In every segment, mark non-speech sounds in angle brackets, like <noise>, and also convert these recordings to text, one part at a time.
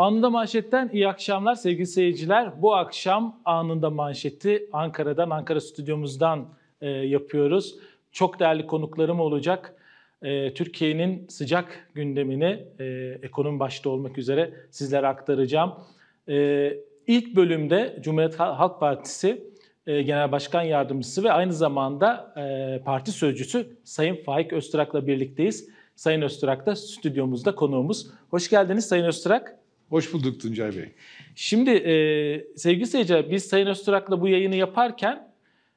Anında Manşet'ten iyi akşamlar sevgili seyirciler. Bu akşam Anında Manşet'i Ankara'dan, Ankara stüdyomuzdan e, yapıyoruz. Çok değerli konuklarım olacak. E, Türkiye'nin sıcak gündemini e, ekonomi başta olmak üzere sizlere aktaracağım. E, ilk bölümde Cumhuriyet Halk Partisi e, Genel Başkan Yardımcısı ve aynı zamanda e, parti sözcüsü Sayın Faik Öztürak'la birlikteyiz. Sayın Öztürak da stüdyomuzda konuğumuz. Hoş geldiniz Sayın Öztürak. Hoş bulduk Tuncay Bey. Şimdi e, sevgili seyirciler biz Sayın Öztürk'le bu yayını yaparken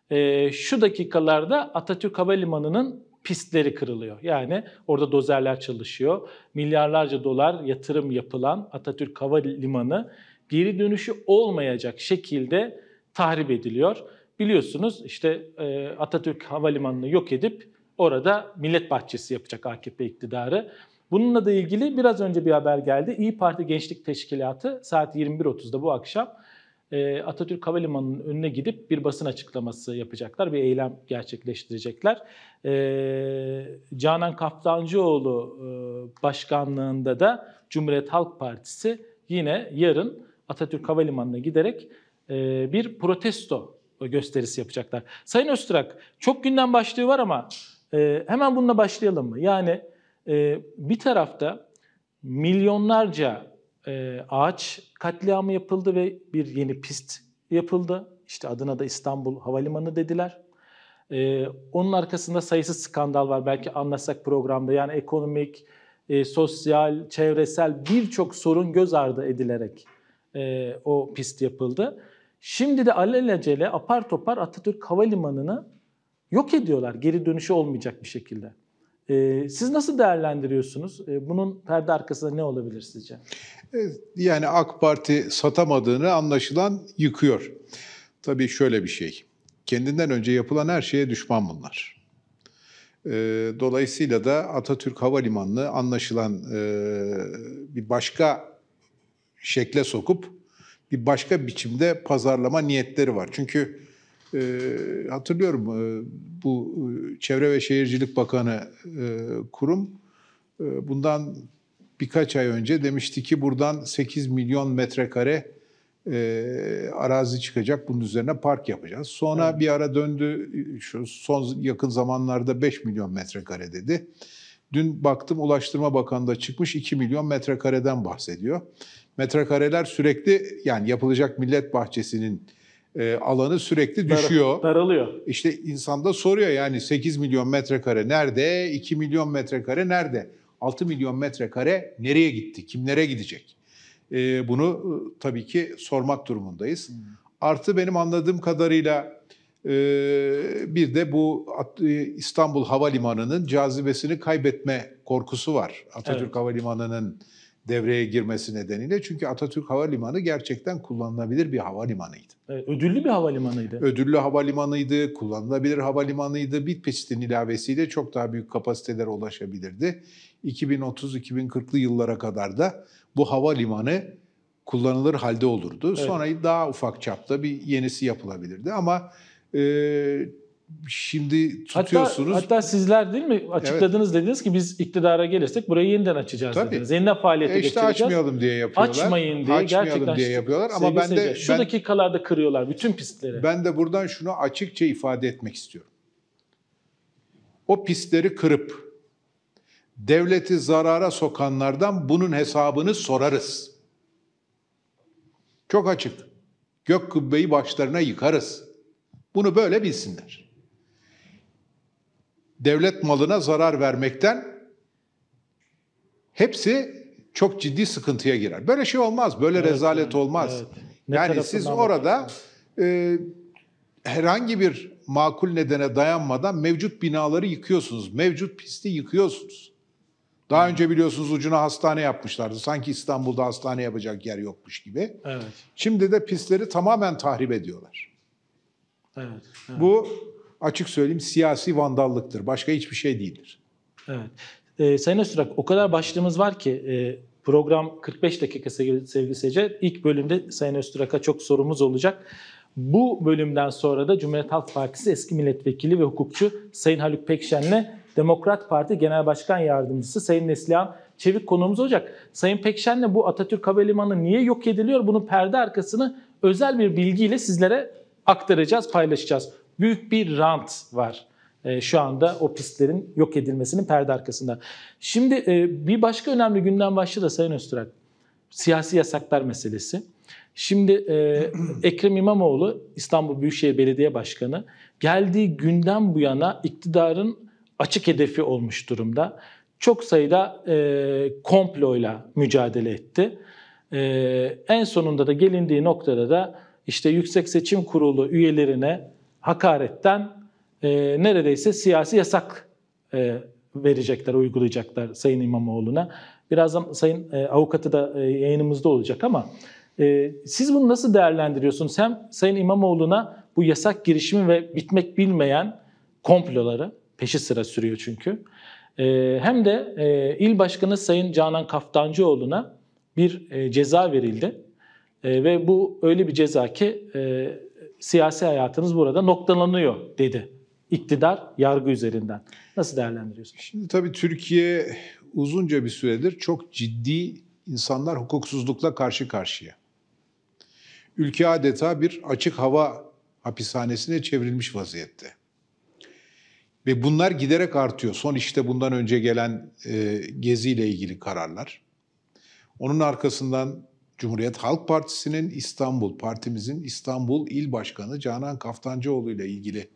e, şu dakikalarda Atatürk Havalimanı'nın pistleri kırılıyor. Yani orada dozerler çalışıyor. Milyarlarca dolar yatırım yapılan Atatürk Havalimanı geri dönüşü olmayacak şekilde tahrip ediliyor. Biliyorsunuz işte e, Atatürk Havalimanı'nı yok edip orada millet bahçesi yapacak AKP iktidarı. Bununla da ilgili biraz önce bir haber geldi. İyi Parti Gençlik Teşkilatı saat 21.30'da bu akşam e, Atatürk Havalimanı'nın önüne gidip bir basın açıklaması yapacaklar, bir eylem gerçekleştirecekler. E, Canan Kaftancıoğlu e, başkanlığında da Cumhuriyet Halk Partisi yine yarın Atatürk Havalimanı'na giderek bir protesto gösterisi yapacaklar. Sayın Öztürk, çok günden başlığı var ama hemen bununla başlayalım mı? Yani e, bir tarafta milyonlarca e, ağaç katliamı yapıldı ve bir yeni pist yapıldı. İşte adına da İstanbul Havalimanı dediler. E, onun arkasında sayısız skandal var. Belki anlatsak programda. Yani ekonomik, e, sosyal, çevresel birçok sorun göz ardı edilerek e, o pist yapıldı. Şimdi de alelacele apar topar Atatürk Havalimanı'nı yok ediyorlar. Geri dönüşü olmayacak bir şekilde. Ee, siz nasıl değerlendiriyorsunuz? Ee, bunun perde arkasında ne olabilir sizce? Ee, yani AK Parti satamadığını anlaşılan yıkıyor. Tabii şöyle bir şey. Kendinden önce yapılan her şeye düşman bunlar. dolayısıyla da Atatürk Havalimanı'nı anlaşılan e, bir başka şekle sokup bir başka biçimde pazarlama niyetleri var. Çünkü e, hatırlıyorum e, bu e, Çevre ve Şehircilik Bakanı e, kurum e, bundan birkaç ay önce demişti ki buradan 8 milyon metrekare e, arazi çıkacak. Bunun üzerine park yapacağız. Sonra evet. bir ara döndü şu son yakın zamanlarda 5 milyon metrekare dedi. Dün baktım Ulaştırma Bakanı'nda çıkmış 2 milyon metrekareden bahsediyor. Metrekareler sürekli yani yapılacak millet bahçesinin e, alanı sürekli düşüyor. Dar, daralıyor. İşte insan da soruyor yani 8 milyon metrekare nerede, 2 milyon metrekare nerede, 6 milyon metrekare nereye gitti, kimlere gidecek? E, bunu e, tabii ki sormak durumundayız. Hmm. Artı benim anladığım kadarıyla e, bir de bu e, İstanbul Havalimanı'nın cazibesini kaybetme korkusu var. Atatürk evet. Havalimanı'nın devreye girmesi nedeniyle. Çünkü Atatürk Havalimanı gerçekten kullanılabilir bir havalimanıydı. Evet, ödüllü bir havalimanıydı. Ödüllü havalimanıydı, kullanılabilir havalimanıydı. Bit pistin ilavesiyle çok daha büyük kapasitelere ulaşabilirdi. 2030-2040'lı yıllara kadar da bu havalimanı kullanılır halde olurdu. Evet. Sonra daha ufak çapta bir yenisi yapılabilirdi ama e, şimdi tutuyorsunuz. Hatta, hatta sizler değil mi açıkladınız evet. dediniz ki biz iktidara gelirsek burayı yeniden açacağız Tabii. dediniz. Yeniden faaliyete e işte geçireceğiz. açmayalım diye yapıyorlar. Açmayın diye Açmayalım gerçekten diye yapıyorlar ama ben de şu ben, dakikalarda kırıyorlar bütün pistleri. Ben de buradan şunu açıkça ifade etmek istiyorum. O pistleri kırıp devleti zarara sokanlardan bunun hesabını sorarız. Çok açık. Gök kubbeyi başlarına yıkarız. Bunu böyle bilsinler devlet malına zarar vermekten hepsi çok ciddi sıkıntıya girer. Böyle şey olmaz, böyle evet, rezalet olmaz. Evet. yani siz orada e, herhangi bir makul nedene dayanmadan mevcut binaları yıkıyorsunuz, mevcut pisti yıkıyorsunuz. Daha önce biliyorsunuz ucuna hastane yapmışlardı. Sanki İstanbul'da hastane yapacak yer yokmuş gibi. Evet. Şimdi de pistleri tamamen tahrip ediyorlar. Evet, evet. Bu açık söyleyeyim siyasi vandallıktır. Başka hiçbir şey değildir. Evet. Ee, Sayın Öztürk o kadar başlığımız var ki e, program 45 dakika sevgili seyirciler. İlk bölümde Sayın Öztürk'a çok sorumuz olacak. Bu bölümden sonra da Cumhuriyet Halk Partisi eski milletvekili ve hukukçu Sayın Haluk Pekşen'le Demokrat Parti Genel Başkan Yardımcısı Sayın Neslihan Çevik konuğumuz olacak. Sayın Pekşen'le bu Atatürk Havalimanı niye yok ediliyor? Bunun perde arkasını özel bir bilgiyle sizlere aktaracağız, paylaşacağız. Büyük bir rant var e, şu anda o pistlerin yok edilmesinin perde arkasında. Şimdi e, bir başka önemli gündem başlığı da Sayın Öztürk. Siyasi yasaklar meselesi. Şimdi e, <clears throat> Ekrem İmamoğlu İstanbul Büyükşehir Belediye Başkanı geldiği günden bu yana iktidarın açık hedefi olmuş durumda. Çok sayıda komployla mücadele etti. en sonunda da gelindiği noktada da işte Yüksek Seçim Kurulu üyelerine hakaretten e, neredeyse siyasi yasak e, verecekler, uygulayacaklar Sayın İmamoğlu'na. Birazdan Sayın e, Avukatı da e, yayınımızda olacak ama e, siz bunu nasıl değerlendiriyorsunuz? Hem Sayın İmamoğlu'na bu yasak girişimi ve bitmek bilmeyen komploları, peşi sıra sürüyor çünkü, e, hem de e, il başkanı Sayın Canan Kaftancıoğlu'na bir e, ceza verildi. E, ve bu öyle bir ceza ki... E, siyasi hayatınız burada noktalanıyor dedi iktidar yargı üzerinden. Nasıl değerlendiriyorsun? Şimdi tabii Türkiye uzunca bir süredir çok ciddi insanlar hukuksuzlukla karşı karşıya. Ülke adeta bir açık hava hapishanesine çevrilmiş vaziyette. Ve bunlar giderek artıyor. Son işte bundan önce gelen e, geziyle ilgili kararlar. Onun arkasından Cumhuriyet Halk Partisi'nin İstanbul, partimizin İstanbul İl Başkanı Canan Kaftancıoğlu ile ilgili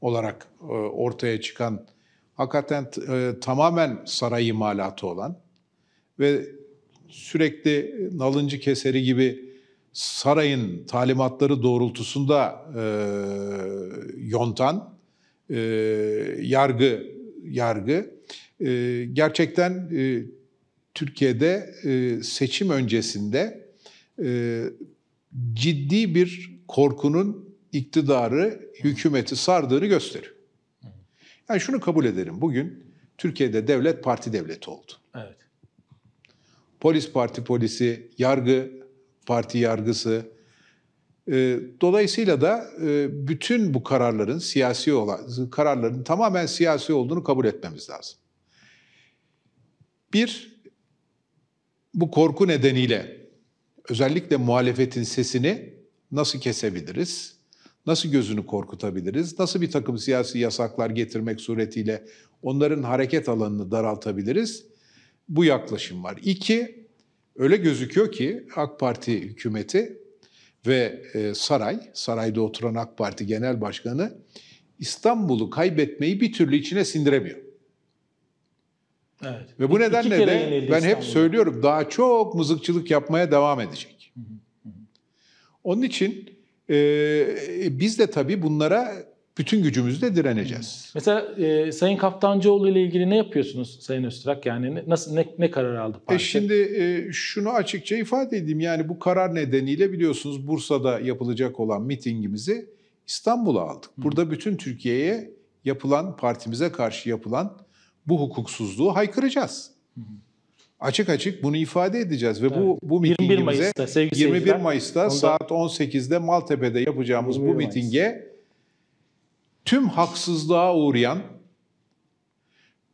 olarak e, ortaya çıkan hakikaten e, tamamen saray imalatı olan ve sürekli nalıncı keseri gibi sarayın talimatları doğrultusunda e, yontan e, yargı yargı e, gerçekten e, Türkiye'de e, seçim öncesinde e, ciddi bir korkunun iktidarı, hükümeti sardığını gösteriyor. Yani şunu kabul edelim. Bugün Türkiye'de devlet parti devleti oldu. Evet. Polis parti polisi, yargı parti yargısı. E, dolayısıyla da bütün bu kararların siyasi olan, kararların tamamen siyasi olduğunu kabul etmemiz lazım. Bir, bu korku nedeniyle özellikle muhalefetin sesini nasıl kesebiliriz? Nasıl gözünü korkutabiliriz? Nasıl bir takım siyasi yasaklar getirmek suretiyle onların hareket alanını daraltabiliriz? Bu yaklaşım var. İki, öyle gözüküyor ki AK Parti hükümeti ve e, saray, sarayda oturan AK Parti Genel Başkanı İstanbul'u kaybetmeyi bir türlü içine sindiremiyor. Evet. Ve bu İki nedenle de ben hep söylüyorum daha çok mızıkçılık yapmaya devam edecek. Onun için e, biz de tabii bunlara bütün gücümüzle direneceğiz. Mesela e, Sayın Kaptancıoğlu ile ilgili ne yapıyorsunuz Sayın Öztürk? Yani ne, nasıl ne, ne karar aldı e, parti? E şimdi e, şunu açıkça ifade edeyim. Yani bu karar nedeniyle biliyorsunuz Bursa'da yapılacak olan mitingimizi İstanbul'a aldık. Burada bütün Türkiye'ye yapılan partimize karşı yapılan bu hukuksuzluğu haykıracağız. Açık açık bunu ifade edeceğiz ve evet. bu bu mitingimize 21 Mayıs'ta, 21 Mayıs'ta onda... saat 18'de Maltepe'de yapacağımız bu mitinge Mayıs. tüm haksızlığa uğrayan,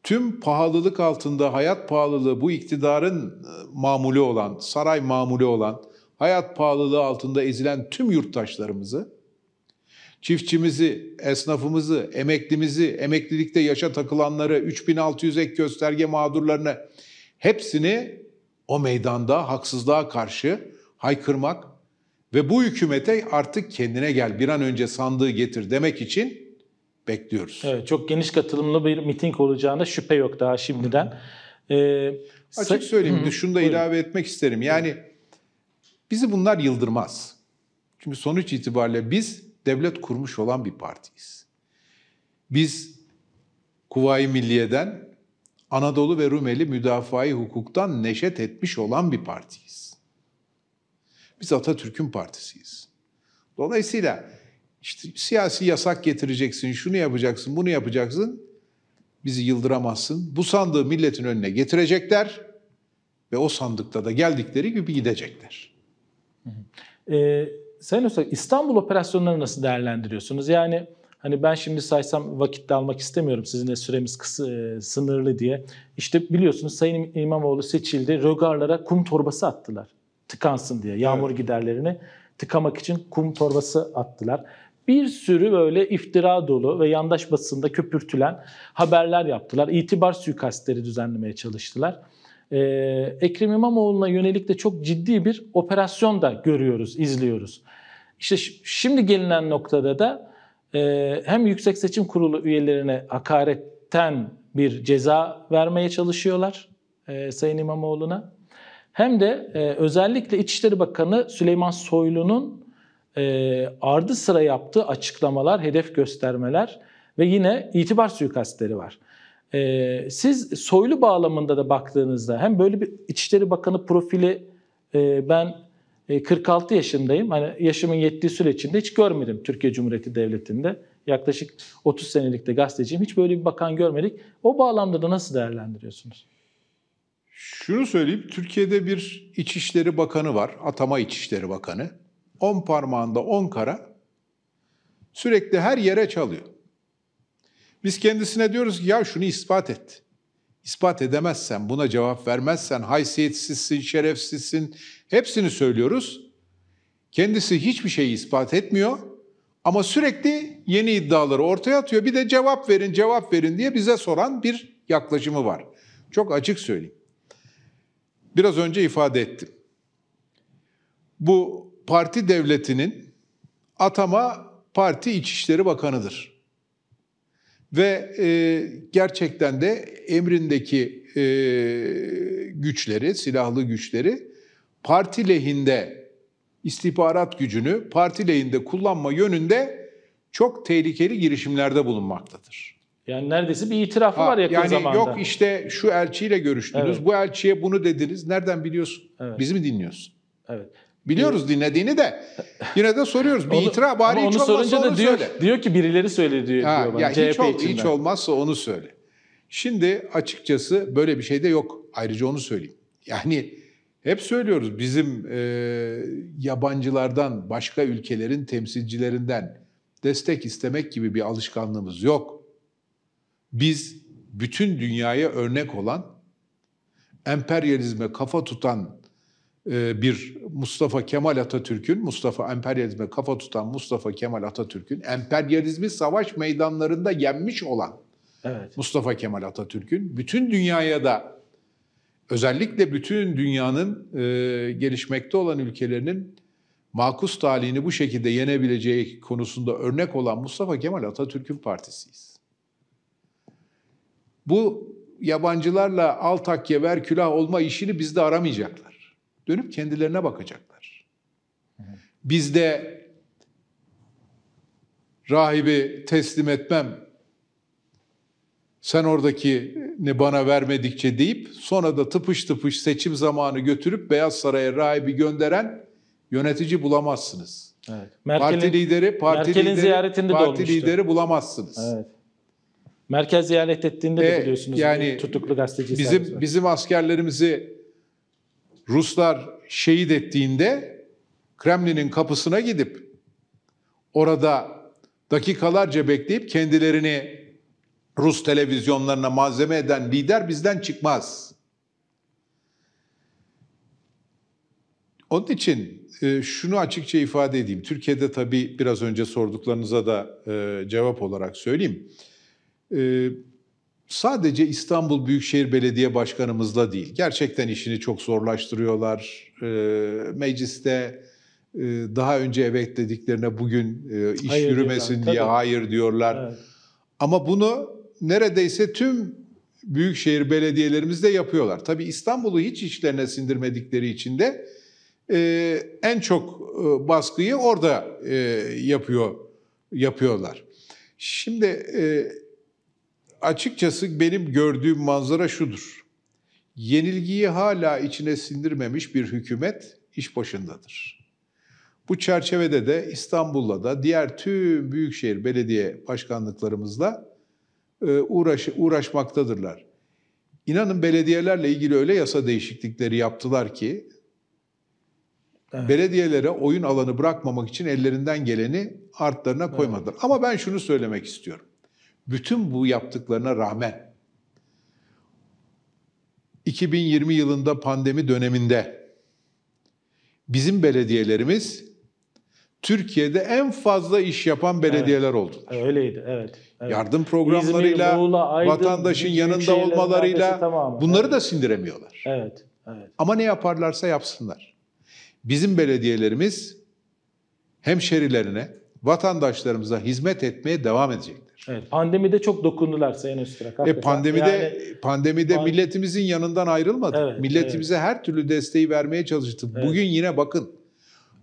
tüm pahalılık altında hayat pahalılığı bu iktidarın e, mamulü olan, saray mamulü olan hayat pahalılığı altında ezilen tüm yurttaşlarımızı çiftçimizi, esnafımızı, emeklimizi, emeklilikte yaşa takılanları, 3600 ek gösterge mağdurlarını hepsini o meydanda haksızlığa karşı haykırmak ve bu hükümete artık kendine gel bir an önce sandığı getir demek için bekliyoruz. Evet çok geniş katılımlı bir miting olacağına şüphe yok daha şimdiden. Ee, Açık söyleyeyim hı, şunu da buyurun. ilave etmek isterim. Yani bizi bunlar yıldırmaz. Çünkü sonuç itibariyle biz devlet kurmuş olan bir partiyiz. Biz Kuvayi Milliye'den Anadolu ve Rumeli müdafai hukuktan neşet etmiş olan bir partiyiz. Biz Atatürk'ün partisiyiz. Dolayısıyla işte siyasi yasak getireceksin, şunu yapacaksın, bunu yapacaksın, bizi yıldıramazsın. Bu sandığı milletin önüne getirecekler ve o sandıkta da geldikleri gibi gidecekler. Hı hı. Ee, Sayın Öztürk, İstanbul operasyonlarını nasıl değerlendiriyorsunuz? Yani hani ben şimdi saysam vakit de almak istemiyorum sizinle süremiz kısı e, sınırlı diye. İşte biliyorsunuz Sayın İmamoğlu seçildi. Rögarlara kum torbası attılar. Tıkansın diye yağmur evet. giderlerini tıkamak için kum torbası attılar. Bir sürü böyle iftira dolu ve yandaş basında köpürtülen haberler yaptılar. İtibar suikastleri düzenlemeye çalıştılar. Ee, Ekrem İmamoğlu'na yönelik de çok ciddi bir operasyon da görüyoruz, izliyoruz. İşte şimdi gelinen noktada da e, hem Yüksek Seçim Kurulu üyelerine hakaretten bir ceza vermeye çalışıyorlar e, Sayın İmamoğlu'na. Hem de e, özellikle İçişleri Bakanı Süleyman Soylu'nun ardı sıra yaptığı açıklamalar, hedef göstermeler ve yine itibar suikastleri var. E, siz soylu bağlamında da baktığınızda hem böyle bir İçişleri Bakanı profili e, ben e, 46 yaşındayım. Hani yaşımın yettiği süre içinde hiç görmedim Türkiye Cumhuriyeti Devleti'nde. Yaklaşık 30 senelik de gazeteciyim. Hiç böyle bir bakan görmedik. O bağlamda da nasıl değerlendiriyorsunuz? Şunu söyleyeyim, Türkiye'de bir İçişleri Bakanı var, atama İçişleri Bakanı. On parmağında on kara, sürekli her yere çalıyor. Biz kendisine diyoruz ki ya şunu ispat et. İspat edemezsen, buna cevap vermezsen haysiyetsizsin, şerefsizsin hepsini söylüyoruz. Kendisi hiçbir şeyi ispat etmiyor ama sürekli yeni iddiaları ortaya atıyor. Bir de cevap verin, cevap verin diye bize soran bir yaklaşımı var. Çok açık söyleyeyim. Biraz önce ifade ettim. Bu parti devletinin atama parti İçişleri Bakanı'dır. Ve e, gerçekten de emrindeki e, güçleri, silahlı güçleri parti lehinde istihbarat gücünü parti lehinde kullanma yönünde çok tehlikeli girişimlerde bulunmaktadır. Yani neredeyse bir itirafı ha, var yakın yani zamanda. Yok işte şu elçiyle görüştünüz, evet. bu elçiye bunu dediniz. Nereden biliyorsun? Evet. Bizi mi dinliyorsun? Evet. Biliyoruz ee, dinlediğini de. Yine de soruyoruz. Bir onu, itiraf bari hiç olmazsa sorunca onu diyor, söyle. Diyor ki birileri söyledi diyor, ha, bana, ya CHP hiç, ol, hiç olmazsa onu söyle. Şimdi açıkçası böyle bir şey de yok. Ayrıca onu söyleyeyim. Yani hep söylüyoruz bizim e, yabancılardan, başka ülkelerin temsilcilerinden destek istemek gibi bir alışkanlığımız yok. Biz bütün dünyaya örnek olan, emperyalizme kafa tutan ee, bir Mustafa Kemal Atatürk'ün, Mustafa emperyalizme kafa tutan Mustafa Kemal Atatürk'ün, emperyalizmi savaş meydanlarında yenmiş olan evet. Mustafa Kemal Atatürk'ün, bütün dünyaya da özellikle bütün dünyanın e, gelişmekte olan ülkelerinin makus talihini bu şekilde yenebileceği konusunda örnek olan Mustafa Kemal Atatürk'ün partisiyiz. Bu yabancılarla al takye ver külah olma işini bizde aramayacaklar. Dönüp kendilerine bakacaklar. Bizde rahibi teslim etmem, sen oradaki ne bana vermedikçe deyip sonra da tıpış tıpış seçim zamanı götürüp Beyaz Saray'a rahibi gönderen yönetici bulamazsınız. Evet. parti lideri, parti Merkel'in lideri, ziyaretinde parti dolmuştu. lideri bulamazsınız. Evet. Merkez ziyaret ettiğinde e, de biliyorsunuz yani tutuklu gazeteci bizim bizim askerlerimizi Ruslar şehit ettiğinde Kremlin'in kapısına gidip orada dakikalarca bekleyip kendilerini Rus televizyonlarına malzeme eden lider bizden çıkmaz. Onun için e, şunu açıkça ifade edeyim. Türkiye'de tabii biraz önce sorduklarınıza da e, cevap olarak söyleyeyim. E, sadece İstanbul Büyükşehir Belediye Başkanımızla değil, gerçekten işini çok zorlaştırıyorlar. Ee, mecliste e, daha önce evet dediklerine bugün e, iş hayır yürümesin diyorlar, diye tabii. hayır diyorlar. Evet. Ama bunu neredeyse tüm büyükşehir belediyelerimiz de yapıyorlar. Tabii İstanbul'u hiç işlerine sindirmedikleri için de e, en çok baskıyı orada yapıyor yapıyorlar. Şimdi açıkçası benim gördüğüm manzara şudur. Yenilgiyi hala içine sindirmemiş bir hükümet iş başındadır. Bu çerçevede de İstanbul'la da diğer tüm büyükşehir belediye başkanlıklarımızla e, uğraş, uğraşmaktadırlar. İnanın belediyelerle ilgili öyle yasa değişiklikleri yaptılar ki evet. belediyelere oyun alanı bırakmamak için ellerinden geleni artlarına koymadılar. Evet. Ama ben şunu söylemek istiyorum. Bütün bu yaptıklarına rağmen 2020 yılında pandemi döneminde bizim belediyelerimiz Türkiye'de en fazla iş yapan belediyeler evet. oldular. E, öyleydi, evet. evet. Yardım programlarıyla, İzmir, Muğla, Aydın, vatandaşın yanında olmalarıyla bunları evet. da sindiremiyorlar. Evet, evet. Ama ne yaparlarsa yapsınlar. Bizim belediyelerimiz hemşerilerine, vatandaşlarımıza hizmet etmeye devam edecektir. Evet, pandemide çok dokundular Sayın Öztürk. E, pandemide yani, pandemide pan... milletimizin yanından ayrılmadı. Evet, milletimize evet. her türlü desteği vermeye çalıştı. Evet. Bugün yine bakın.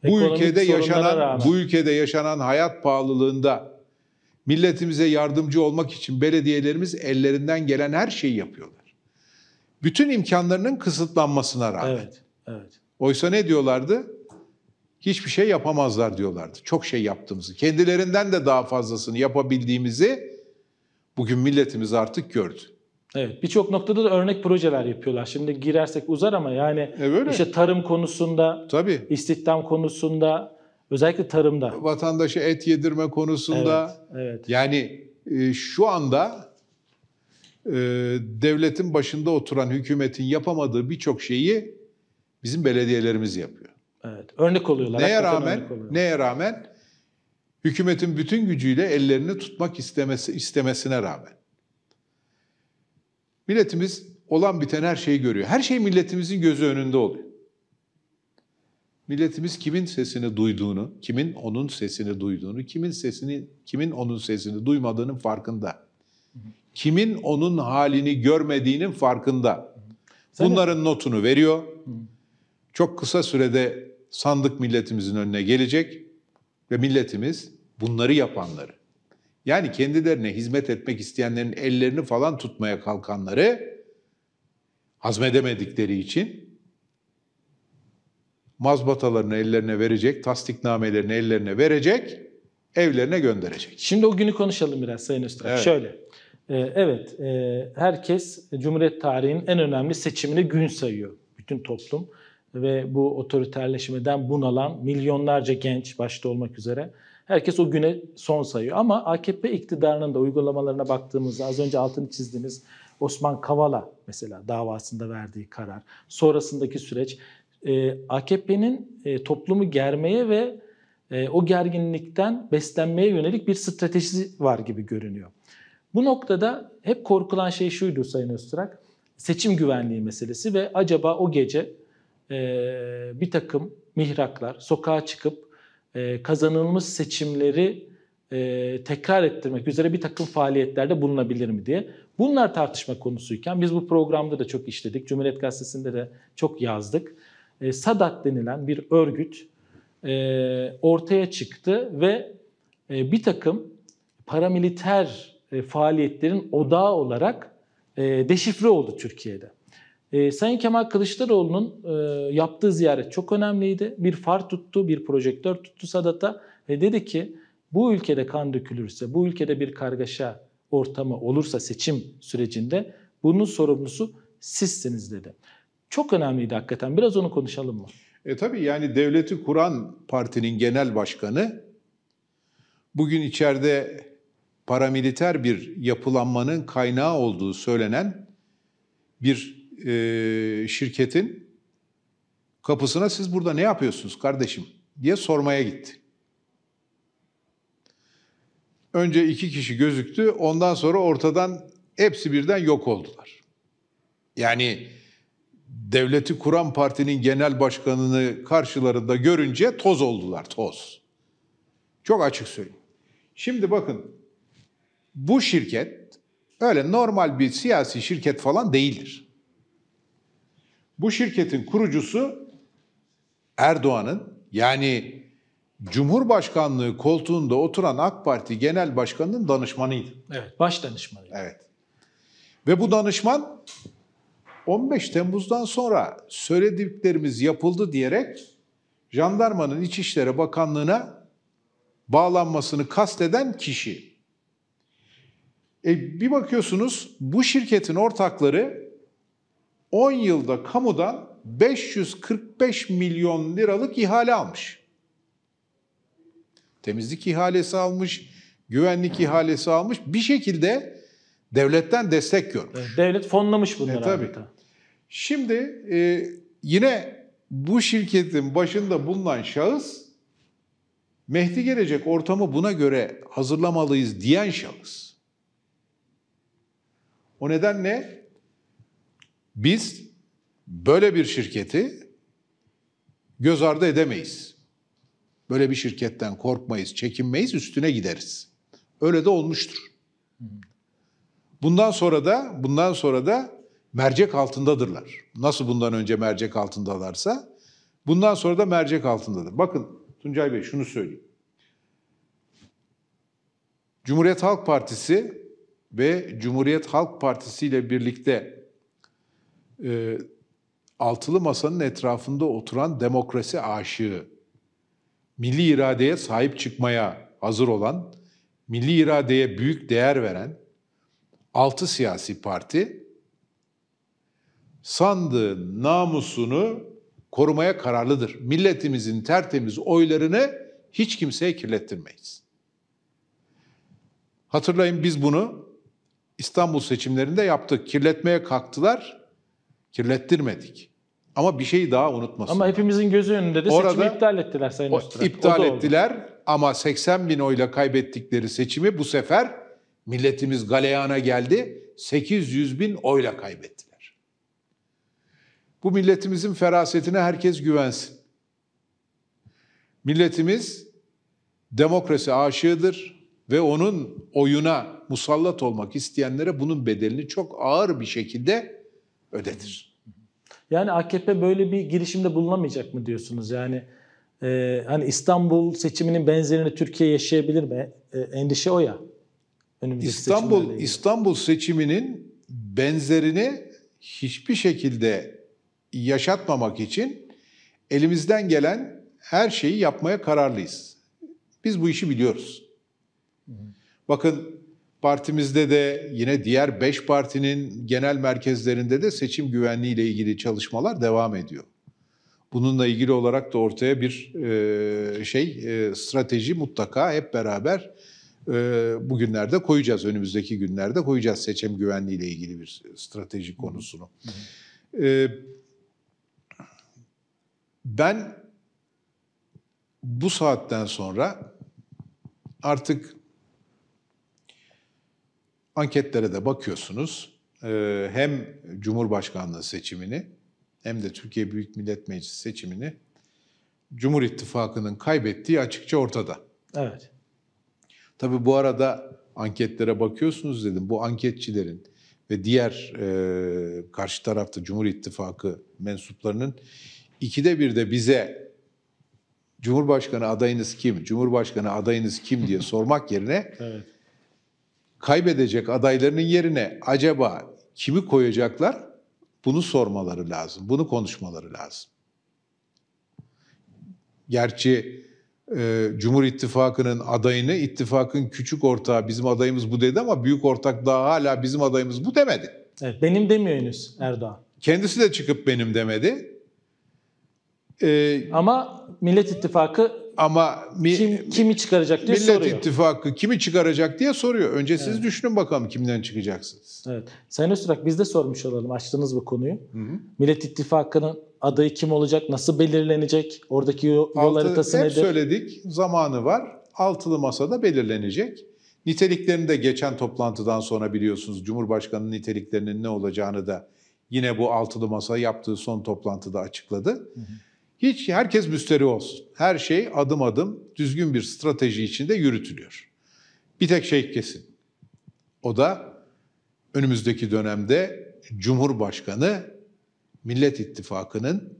bu Ekonomik ülkede yaşanan rağmen. bu ülkede yaşanan hayat pahalılığında milletimize yardımcı olmak için belediyelerimiz ellerinden gelen her şeyi yapıyorlar. Bütün imkanlarının kısıtlanmasına rağmen. Evet, evet. Oysa ne diyorlardı? hiçbir şey yapamazlar diyorlardı. Çok şey yaptığımızı, kendilerinden de daha fazlasını yapabildiğimizi bugün milletimiz artık gördü. Evet birçok noktada da örnek projeler yapıyorlar. Şimdi girersek uzar ama yani e işte tarım konusunda, Tabii. istihdam konusunda, özellikle tarımda. Vatandaşa et yedirme konusunda. Evet, evet. Yani e, şu anda e, devletin başında oturan hükümetin yapamadığı birçok şeyi bizim belediyelerimiz yapıyor. Evet, örnek oluyorlar. Neye rağmen? Oluyorlar. Neye rağmen? Hükümetin bütün gücüyle ellerini tutmak istemesi istemesine rağmen. Milletimiz olan biten her şeyi görüyor. Her şey milletimizin gözü önünde oluyor. Milletimiz kimin sesini duyduğunu, kimin onun sesini duyduğunu, kimin sesini, kimin onun sesini duymadığının farkında. Kimin onun halini görmediğinin farkında. Bunların notunu veriyor. Çok kısa sürede sandık milletimizin önüne gelecek ve milletimiz bunları yapanları yani kendilerine hizmet etmek isteyenlerin ellerini falan tutmaya kalkanları hazmedemedikleri için mazbatalarını ellerine verecek, tasdiknamelerini ellerine verecek, evlerine gönderecek. Şimdi o günü konuşalım biraz Sayın Üstad. Evet. Şöyle, e, evet e, herkes Cumhuriyet tarihinin en önemli seçimini gün sayıyor bütün toplum ve bu otoriterleşmeden bunalan milyonlarca genç başta olmak üzere herkes o güne son sayıyor. Ama AKP iktidarının da uygulamalarına baktığımızda az önce altını çizdiğiniz Osman Kavala mesela davasında verdiği karar, sonrasındaki süreç e, AKP'nin e, toplumu germeye ve e, o gerginlikten beslenmeye yönelik bir stratejisi var gibi görünüyor. Bu noktada hep korkulan şey şuydu Sayın Öztürk, seçim güvenliği meselesi ve acaba o gece e, bir takım mihraklar sokağa çıkıp e, kazanılmış seçimleri e, tekrar ettirmek üzere bir takım faaliyetlerde bulunabilir mi diye. Bunlar tartışma konusuyken biz bu programda da çok işledik. Cumhuriyet Gazetesi'nde de çok yazdık. E, Sadat denilen bir örgüt e, ortaya çıktı ve e, bir takım paramiliter e, faaliyetlerin odağı olarak e, deşifre oldu Türkiye'de. E, Sayın Kemal Kılıçdaroğlu'nun e, yaptığı ziyaret çok önemliydi. Bir far tuttu, bir projektör tuttu Sadat'a ve dedi ki bu ülkede kan dökülürse, bu ülkede bir kargaşa ortamı olursa seçim sürecinde bunun sorumlusu sizsiniz dedi. Çok önemliydi hakikaten. Biraz onu konuşalım mı? E tabii yani devleti kuran partinin genel başkanı bugün içeride paramiliter bir yapılanmanın kaynağı olduğu söylenen bir e, şirketin kapısına siz burada ne yapıyorsunuz kardeşim diye sormaya gitti. Önce iki kişi gözüktü, ondan sonra ortadan hepsi birden yok oldular. Yani devleti kuran partinin genel başkanını karşılarında görünce toz oldular, toz. Çok açık söyleyeyim. Şimdi bakın, bu şirket öyle normal bir siyasi şirket falan değildir. Bu şirketin kurucusu Erdoğan'ın yani Cumhurbaşkanlığı koltuğunda oturan AK Parti Genel Başkanı'nın danışmanıydı. Evet, baş danışmanıydı. Evet. Ve bu danışman 15 Temmuz'dan sonra söylediklerimiz yapıldı diyerek jandarmanın İçişleri Bakanlığı'na bağlanmasını kasteden kişi. E bir bakıyorsunuz bu şirketin ortakları 10 yılda kamudan 545 milyon liralık ihale almış. Temizlik ihalesi almış, güvenlik ihalesi almış. Bir şekilde devletten destek görmüş. Devlet fonlamış bunları. E, tabii. Adeta. Şimdi e, yine bu şirketin başında bulunan şahıs Mehdi gelecek ortamı buna göre hazırlamalıyız diyen şahıs. O nedenle biz böyle bir şirketi göz ardı edemeyiz. Böyle bir şirketten korkmayız, çekinmeyiz, üstüne gideriz. Öyle de olmuştur. Bundan sonra da bundan sonra da mercek altındadırlar. Nasıl bundan önce mercek altındalarsa bundan sonra da mercek altındadır. Bakın Tuncay Bey şunu söyleyeyim. Cumhuriyet Halk Partisi ve Cumhuriyet Halk Partisi ile birlikte e, altılı masanın etrafında oturan demokrasi aşığı, milli iradeye sahip çıkmaya hazır olan, milli iradeye büyük değer veren altı siyasi parti sandığın namusunu korumaya kararlıdır. Milletimizin tertemiz oylarını hiç kimseye kirlettirmeyiz. Hatırlayın biz bunu İstanbul seçimlerinde yaptık. Kirletmeye kalktılar. Kirlettirmedik. Ama bir şey daha unutmasın. Ama hepimizin gözü önünde de Orada, seçimi iptal ettiler Sayın Öztürk. İptal ettiler ama 80 bin oyla kaybettikleri seçimi bu sefer milletimiz galeyana geldi. 800 bin oyla kaybettiler. Bu milletimizin ferasetine herkes güvensin. Milletimiz demokrasi aşığıdır ve onun oyuna musallat olmak isteyenlere bunun bedelini çok ağır bir şekilde ödetir. Yani AKP böyle bir girişimde bulunamayacak mı diyorsunuz? Yani e, hani İstanbul seçiminin benzerini Türkiye yaşayabilir mi? E, endişe o ya. İstanbul İstanbul seçiminin benzerini hiçbir şekilde yaşatmamak için elimizden gelen her şeyi yapmaya kararlıyız. Biz bu işi biliyoruz. Bakın Partimizde de yine diğer 5 partinin genel merkezlerinde de seçim güvenliği ile ilgili çalışmalar devam ediyor. Bununla ilgili olarak da ortaya bir e, şey e, strateji mutlaka hep beraber e, bugünlerde koyacağız. Önümüzdeki günlerde koyacağız seçim güvenliği ile ilgili bir strateji konusunu. E, ben bu saatten sonra artık anketlere de bakıyorsunuz. Ee, hem Cumhurbaşkanlığı seçimini hem de Türkiye Büyük Millet Meclisi seçimini Cumhur İttifakı'nın kaybettiği açıkça ortada. Evet. Tabii bu arada anketlere bakıyorsunuz dedim. Bu anketçilerin ve diğer e, karşı tarafta Cumhur İttifakı mensuplarının ikide bir de bize Cumhurbaşkanı adayınız kim, Cumhurbaşkanı adayınız kim diye <laughs> sormak yerine evet kaybedecek adaylarının yerine acaba kimi koyacaklar? Bunu sormaları lazım, bunu konuşmaları lazım. Gerçi e, Cumhur İttifakı'nın adayını ittifakın küçük ortağı bizim adayımız bu dedi ama büyük ortak daha hala bizim adayımız bu demedi. Evet, benim demiyor henüz Erdoğan. Kendisi de çıkıp benim demedi. Ee, ama Millet İttifakı ama mi, Kim, kimi çıkaracak diye Millet soruyor. Millet İttifakı kimi çıkaracak diye soruyor. Önce siz evet. düşünün bakalım kimden çıkacaksınız. Evet. Sayın Öztürk biz de sormuş olalım. Açtınız bu konuyu. Hı hı. Millet İttifakı'nın adayı kim olacak? Nasıl belirlenecek? Oradaki yol Altı, haritası hep nedir? Hep söyledik. Zamanı var. Altılı masada belirlenecek. Niteliklerini de geçen toplantıdan sonra biliyorsunuz Cumhurbaşkanı'nın niteliklerinin ne olacağını da yine bu altılı masa yaptığı son toplantıda açıkladı. Hı hı. Hiç herkes müsteri olsun. Her şey adım adım düzgün bir strateji içinde yürütülüyor. Bir tek şey kesin. O da önümüzdeki dönemde Cumhurbaşkanı Millet İttifakı'nın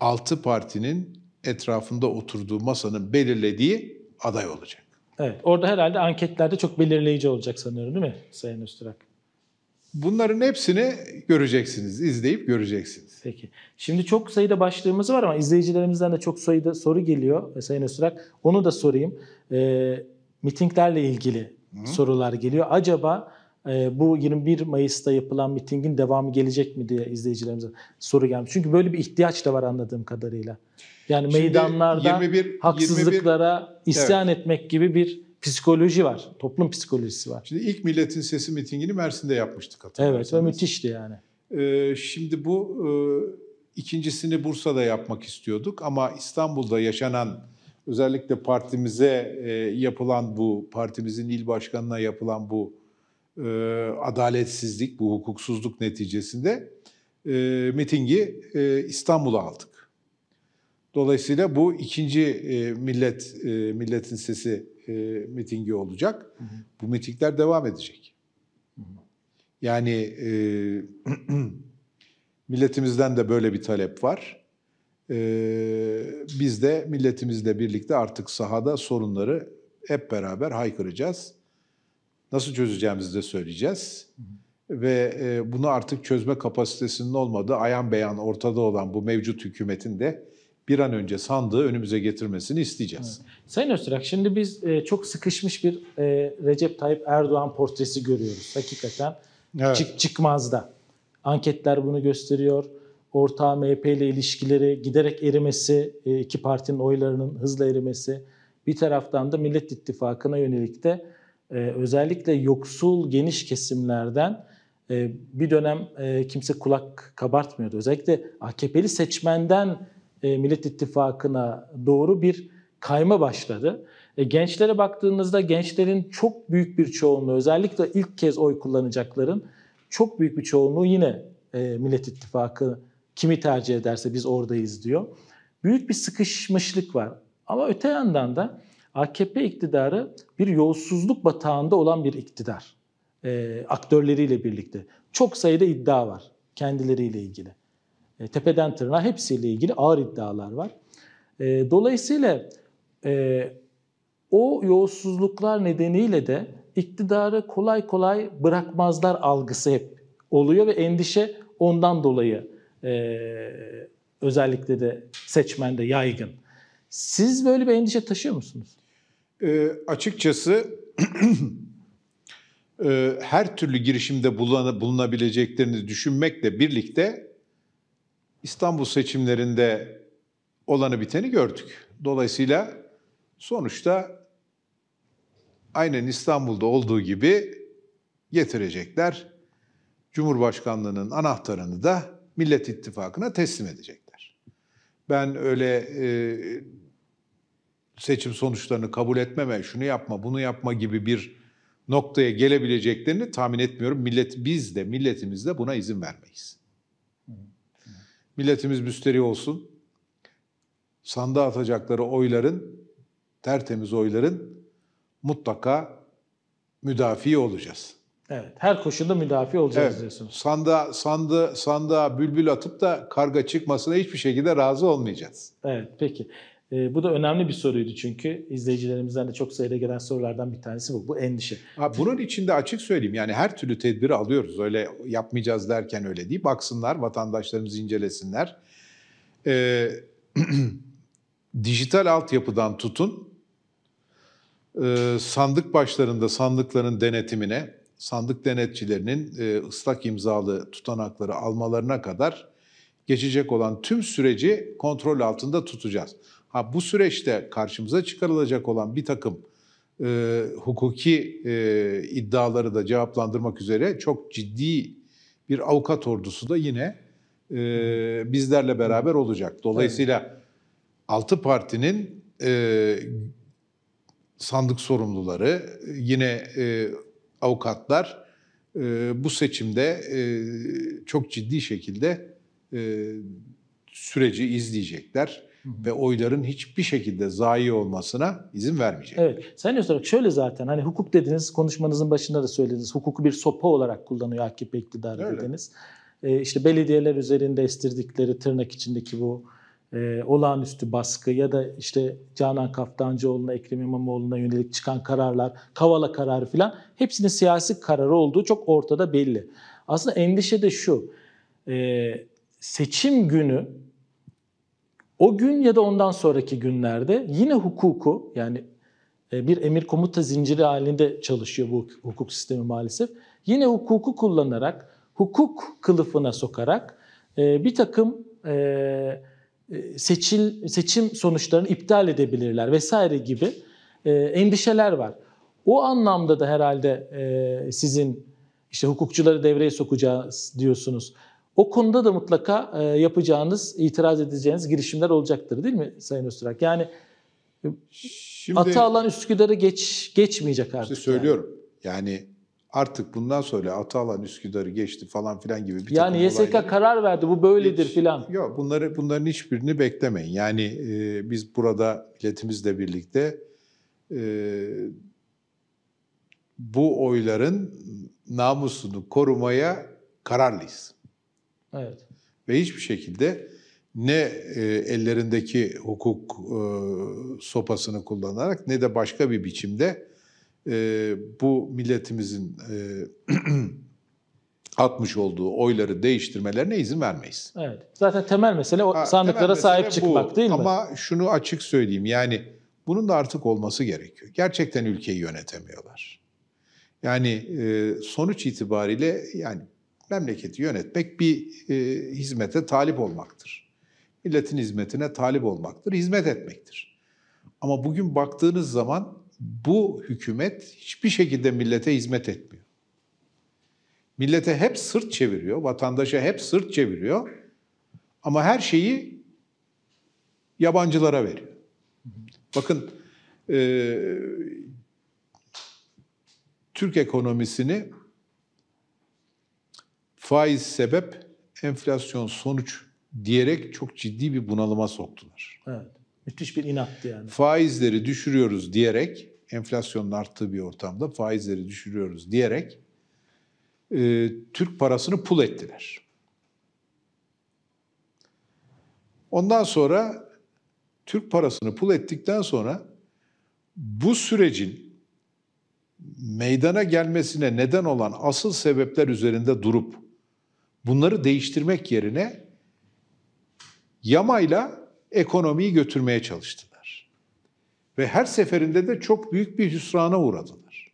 altı partinin etrafında oturduğu masanın belirlediği aday olacak. Evet, orada herhalde anketlerde çok belirleyici olacak sanıyorum değil mi Sayın Üstürak? Bunların hepsini göreceksiniz, izleyip göreceksiniz. Peki. Şimdi çok sayıda başlığımız var ama izleyicilerimizden de çok sayıda soru geliyor e, Sayın Öztürk. Onu da sorayım. E, mitinglerle ilgili Hı. sorular geliyor. Acaba e, bu 21 Mayıs'ta yapılan mitingin devamı gelecek mi diye izleyicilerimize soru gelmiş. Çünkü böyle bir ihtiyaç da var anladığım kadarıyla. Yani Şimdi meydanlarda 21, haksızlıklara 21, isyan evet. etmek gibi bir psikoloji var. Toplum psikolojisi var. Şimdi ilk Milletin Sesi mitingini Mersin'de yapmıştık hatırlarsanız. Evet o müthişti yani. Ee, şimdi bu e, ikincisini Bursa'da yapmak istiyorduk ama İstanbul'da yaşanan özellikle partimize e, yapılan bu, partimizin il başkanına yapılan bu e, adaletsizlik, bu hukuksuzluk neticesinde e, mitingi e, İstanbul'a aldık. Dolayısıyla bu ikinci e, millet e, milletin sesi e, mitingi olacak. Hı hı. Bu mitingler devam edecek. Yani e, <clears throat> milletimizden de böyle bir talep var. E, biz de milletimizle birlikte artık sahada sorunları hep beraber haykıracağız. Nasıl çözeceğimizi de söyleyeceğiz. Hı hı ve e, bunu artık çözme kapasitesinin olmadığı ayan beyan ortada olan bu mevcut hükümetin de bir an önce sandığı önümüze getirmesini isteyeceğiz. Evet. Sayın Öztürk, şimdi biz e, çok sıkışmış bir e, Recep Tayyip Erdoğan portresi görüyoruz hakikaten. Evet. Çık, çıkmazda. Anketler bunu gösteriyor. Orta MHP ile ilişkileri giderek erimesi, e, iki partinin oylarının hızla erimesi. Bir taraftan da Millet İttifakı'na yönelik de e, özellikle yoksul geniş kesimlerden e, bir dönem e, kimse kulak kabartmıyordu. Özellikle AKP'li seçmenden e, Millet İttifakı'na doğru bir kayma başladı. E, gençlere baktığınızda gençlerin çok büyük bir çoğunluğu özellikle ilk kez oy kullanacakların çok büyük bir çoğunluğu yine e, Millet İttifakı kimi tercih ederse biz oradayız diyor. Büyük bir sıkışmışlık var. Ama öte yandan da AKP iktidarı bir yolsuzluk batağında olan bir iktidar. E, aktörleriyle birlikte. Çok sayıda iddia var kendileriyle ilgili e, tepeden tırnağa hepsiyle ilgili ağır iddialar var. E, dolayısıyla e, o yolsuzluklar nedeniyle de iktidarı kolay kolay bırakmazlar algısı hep oluyor ve endişe ondan dolayı e, özellikle de seçmende yaygın. Siz böyle bir endişe taşıyor musunuz? E, açıkçası <clears throat> e, her türlü girişimde bulana, bulunabileceklerini düşünmekle birlikte İstanbul seçimlerinde olanı biteni gördük. Dolayısıyla sonuçta aynen İstanbul'da olduğu gibi getirecekler. Cumhurbaşkanlığının anahtarını da Millet İttifakı'na teslim edecekler. Ben öyle e, seçim sonuçlarını kabul etmeme, şunu yapma, bunu yapma gibi bir noktaya gelebileceklerini tahmin etmiyorum. Millet biz de milletimiz de buna izin vermeyiz. Milletimiz müsteri olsun. sanda atacakları oyların, tertemiz oyların mutlaka müdafi olacağız. Evet, her koşulda müdafi olacağız evet, diyorsunuz. Sanda, sanda, sanda bülbül atıp da karga çıkmasına hiçbir şekilde razı olmayacağız. Evet, peki. E, bu da önemli bir soruydu çünkü izleyicilerimizden de çok sayıda gelen sorulardan bir tanesi bu. Bu endişe. Ha, bunun içinde açık söyleyeyim yani her türlü tedbiri alıyoruz. Öyle yapmayacağız derken öyle değil. Baksınlar vatandaşlarımız incelesinler. E, <clears throat> dijital altyapıdan tutun e, sandık başlarında sandıkların denetimine, sandık denetçilerinin e, ıslak imzalı tutanakları almalarına kadar geçecek olan tüm süreci kontrol altında tutacağız. Ha bu süreçte karşımıza çıkarılacak olan bir takım e, hukuki e, iddiaları da cevaplandırmak üzere çok ciddi bir avukat ordusu da yine e, bizlerle beraber olacak. Dolayısıyla altı partinin e, sandık sorumluları yine e, avukatlar e, bu seçimde e, çok ciddi şekilde e, süreci izleyecekler ve oyların hiçbir şekilde zayi olmasına izin vermeyecek. Evet. Sayın Öztürk şöyle zaten hani hukuk dediniz, konuşmanızın başında da söylediniz. Hukuku bir sopa olarak kullanıyor AKP iktidarı Öyle. dediniz. Ee, işte belediyeler üzerinde estirdikleri tırnak içindeki bu e, olağanüstü baskı ya da işte Canan Kaftancıoğlu'na, Ekrem İmamoğlu'na yönelik çıkan kararlar, Kavala kararı filan hepsinin siyasi kararı olduğu çok ortada belli. Aslında endişe de şu, e, seçim günü o gün ya da ondan sonraki günlerde yine hukuku yani e, bir emir komuta zinciri halinde çalışıyor bu hukuk sistemi maalesef. Yine hukuku kullanarak, hukuk kılıfına sokarak e, bir takım e, seçil, seçim sonuçlarını iptal edebilirler vesaire gibi endişeler var. O anlamda da herhalde sizin işte hukukçuları devreye sokacağız diyorsunuz. O konuda da mutlaka e, yapacağınız, itiraz edeceğiniz girişimler olacaktır değil mi Sayın Öztürk? Yani e, Şimdi, atı alan Üsküdar'ı geç, geçmeyecek artık. İşte söylüyorum. Yani. yani artık bundan sonra atı alan Üsküdar'ı geçti falan filan gibi bir Yani YSK karar verdi bu böyledir hiç, filan. Yok bunları, bunların hiçbirini beklemeyin. Yani e, biz burada milletimizle birlikte e, bu oyların namusunu korumaya kararlıyız. Evet. Ve hiçbir şekilde ne e, ellerindeki hukuk e, sopasını kullanarak ne de başka bir biçimde e, bu milletimizin e, <clears throat> atmış olduğu oyları değiştirmelerine izin vermeyiz. Evet. Zaten temel mesele o sandıklara mesele sahip çıkmak bu. değil mi? Ama şunu açık söyleyeyim yani bunun da artık olması gerekiyor. Gerçekten ülkeyi yönetemiyorlar. Yani e, sonuç itibariyle yani memleketi yönetmek bir e, hizmete talip olmaktır. Milletin hizmetine talip olmaktır, hizmet etmektir. Ama bugün baktığınız zaman bu hükümet hiçbir şekilde millete hizmet etmiyor. Millete hep sırt çeviriyor, vatandaşa hep sırt çeviriyor. Ama her şeyi yabancılara veriyor. Bakın e, Türk ekonomisini Faiz sebep, enflasyon sonuç diyerek çok ciddi bir bunalıma soktular. Evet. Müthiş bir inattı yani. Faizleri düşürüyoruz diyerek, enflasyonun arttığı bir ortamda faizleri düşürüyoruz diyerek e, Türk parasını pul ettiler. Ondan sonra Türk parasını pul ettikten sonra bu sürecin meydana gelmesine neden olan asıl sebepler üzerinde durup Bunları değiştirmek yerine yamayla ekonomiyi götürmeye çalıştılar. Ve her seferinde de çok büyük bir hüsrana uğradılar.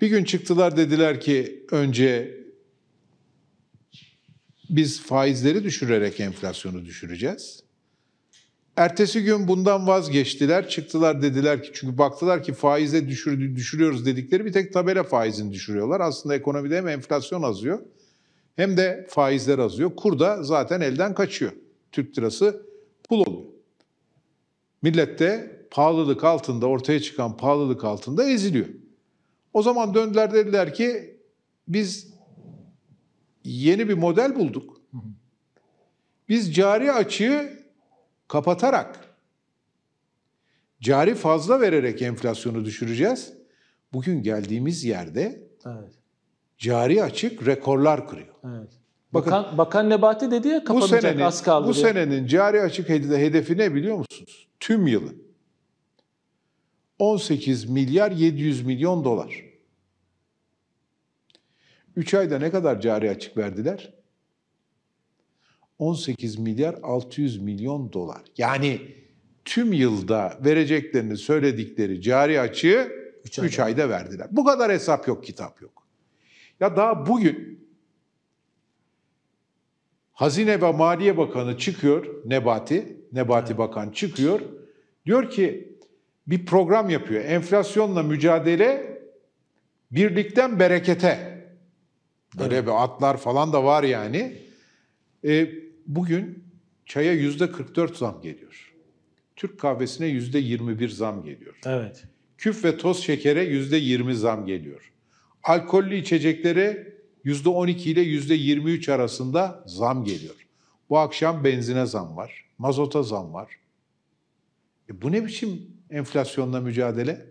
Bir gün çıktılar dediler ki önce biz faizleri düşürerek enflasyonu düşüreceğiz. Ertesi gün bundan vazgeçtiler. Çıktılar dediler ki çünkü baktılar ki faize düşürdü, düşürüyoruz dedikleri bir tek tabela faizini düşürüyorlar. Aslında ekonomide hem enflasyon azıyor hem de faizler azıyor. Kur da zaten elden kaçıyor. Türk lirası pul oluyor. Millette pahalılık altında ortaya çıkan pahalılık altında eziliyor. O zaman döndüler dediler ki biz yeni bir model bulduk. Biz cari açığı kapatarak cari fazla vererek enflasyonu düşüreceğiz. Bugün geldiğimiz yerde evet. cari açık rekorlar kırıyor. Evet. Bakın, bakan, bakan Nebati dedi ya kapanacak senenin, az kaldı. Bu senenin cari açık hedefi ne biliyor musunuz? Tüm yılı. 18 milyar 700 milyon dolar. 3 ayda ne kadar cari açık verdiler? 18 milyar 600 milyon dolar. Yani tüm yılda vereceklerini söyledikleri cari açığı 3 ayda. ayda verdiler. Bu kadar hesap yok, kitap yok. Ya daha bugün Hazine ve Maliye Bakanı çıkıyor, Nebati, Nebati evet. Bakan çıkıyor. Diyor ki bir program yapıyor. Enflasyonla mücadele birlikten berekete. Böyle evet. bir atlar falan da var yani. E, Bugün çaya yüzde 44 zam geliyor. Türk kahvesine yüzde 21 zam geliyor. Evet. Küf ve toz şekere yüzde 20 zam geliyor. Alkollü içeceklere yüzde 12 ile yüzde 23 arasında zam geliyor. Bu akşam benzine zam var, mazota zam var. E bu ne biçim enflasyonla mücadele?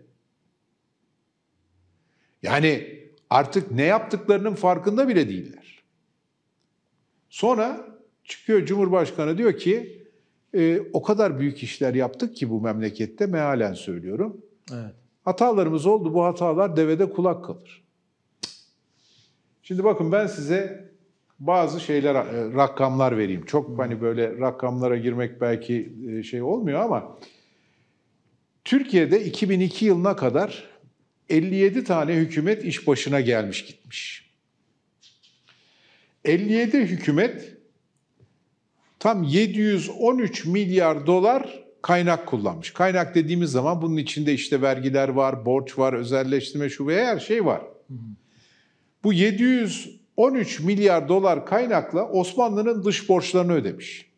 Yani artık ne yaptıklarının farkında bile değiller. Sonra Çıkıyor Cumhurbaşkanı diyor ki e, o kadar büyük işler yaptık ki bu memlekette mealen söylüyorum. Evet. Hatalarımız oldu bu hatalar devede kulak kalır. Şimdi bakın ben size bazı şeyler e, rakamlar vereyim. Çok hmm. hani böyle rakamlara girmek belki e, şey olmuyor ama Türkiye'de 2002 yılına kadar 57 tane hükümet iş başına gelmiş gitmiş. 57 hükümet tam 713 milyar dolar kaynak kullanmış. Kaynak dediğimiz zaman bunun içinde işte vergiler var, borç var, özelleştirme şu veya her şey var. Bu 713 milyar dolar kaynakla Osmanlı'nın dış borçlarını ödemiş.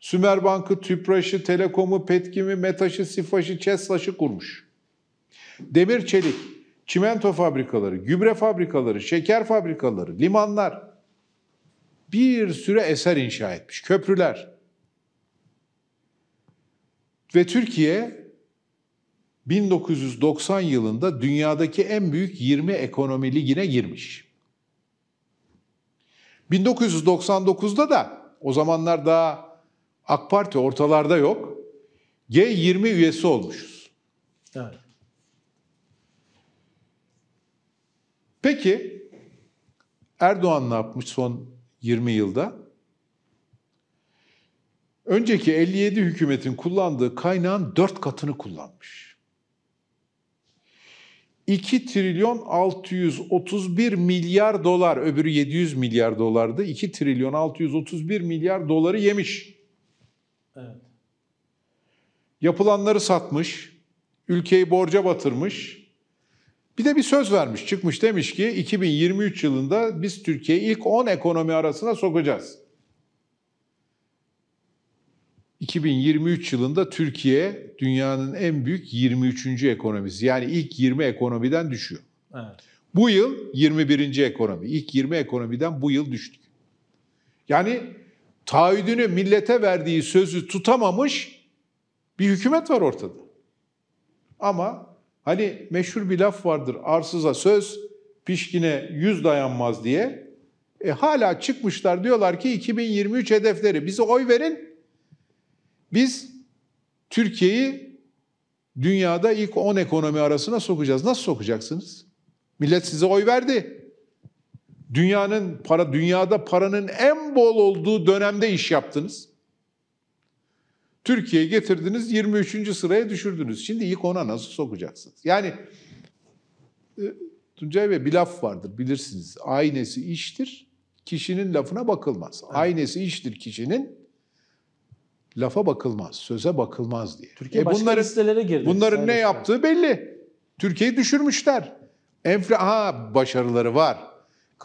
Sümer Bank'ı, Tüpraş'ı, Telekom'u, Petkim'i, METAŞ'ı, Sifaş'ı, ÇESLAŞ'ı kurmuş. Demir çelik, çimento fabrikaları, gübre fabrikaları, şeker fabrikaları, limanlar, bir sürü eser inşa etmiş. Köprüler. Ve Türkiye 1990 yılında dünyadaki en büyük 20 ekonomi ligine girmiş. 1999'da da o zamanlar daha AK Parti ortalarda yok. G20 üyesi olmuşuz. Evet. Peki Erdoğan ne yapmış son 20 yılda. Önceki 57 hükümetin kullandığı kaynağın 4 katını kullanmış. 2 trilyon 631 milyar dolar, öbürü 700 milyar dolardı. 2 trilyon 631 milyar doları yemiş. Evet. Yapılanları satmış, ülkeyi borca batırmış, bir de bir söz vermiş. Çıkmış demiş ki 2023 yılında biz Türkiye'yi ilk 10 ekonomi arasına sokacağız. 2023 yılında Türkiye dünyanın en büyük 23. ekonomisi. Yani ilk 20 ekonomiden düşüyor. Evet. Bu yıl 21. ekonomi. İlk 20 ekonomiden bu yıl düştük. Yani taahhüdünü millete verdiği sözü tutamamış bir hükümet var ortada. Ama Hani meşhur bir laf vardır, arsıza söz, pişkine yüz dayanmaz diye. E, hala çıkmışlar diyorlar ki 2023 hedefleri bize oy verin. Biz Türkiye'yi dünyada ilk 10 ekonomi arasına sokacağız. Nasıl sokacaksınız? Millet size oy verdi. Dünyanın para dünyada paranın en bol olduğu dönemde iş yaptınız. Türkiye'ye getirdiniz 23. sıraya düşürdünüz. Şimdi ilk ona nasıl sokacaksınız? Yani e, Tuncay Bey bir laf vardır bilirsiniz. Aynesi iştir, kişinin lafına bakılmaz. Evet. Aynesi iştir kişinin, lafa bakılmaz, söze bakılmaz diye. Türkiye e başka listelere girdi. Bunların ne yaptığı belli. Türkiye'yi düşürmüşler. Enfla ha başarıları var.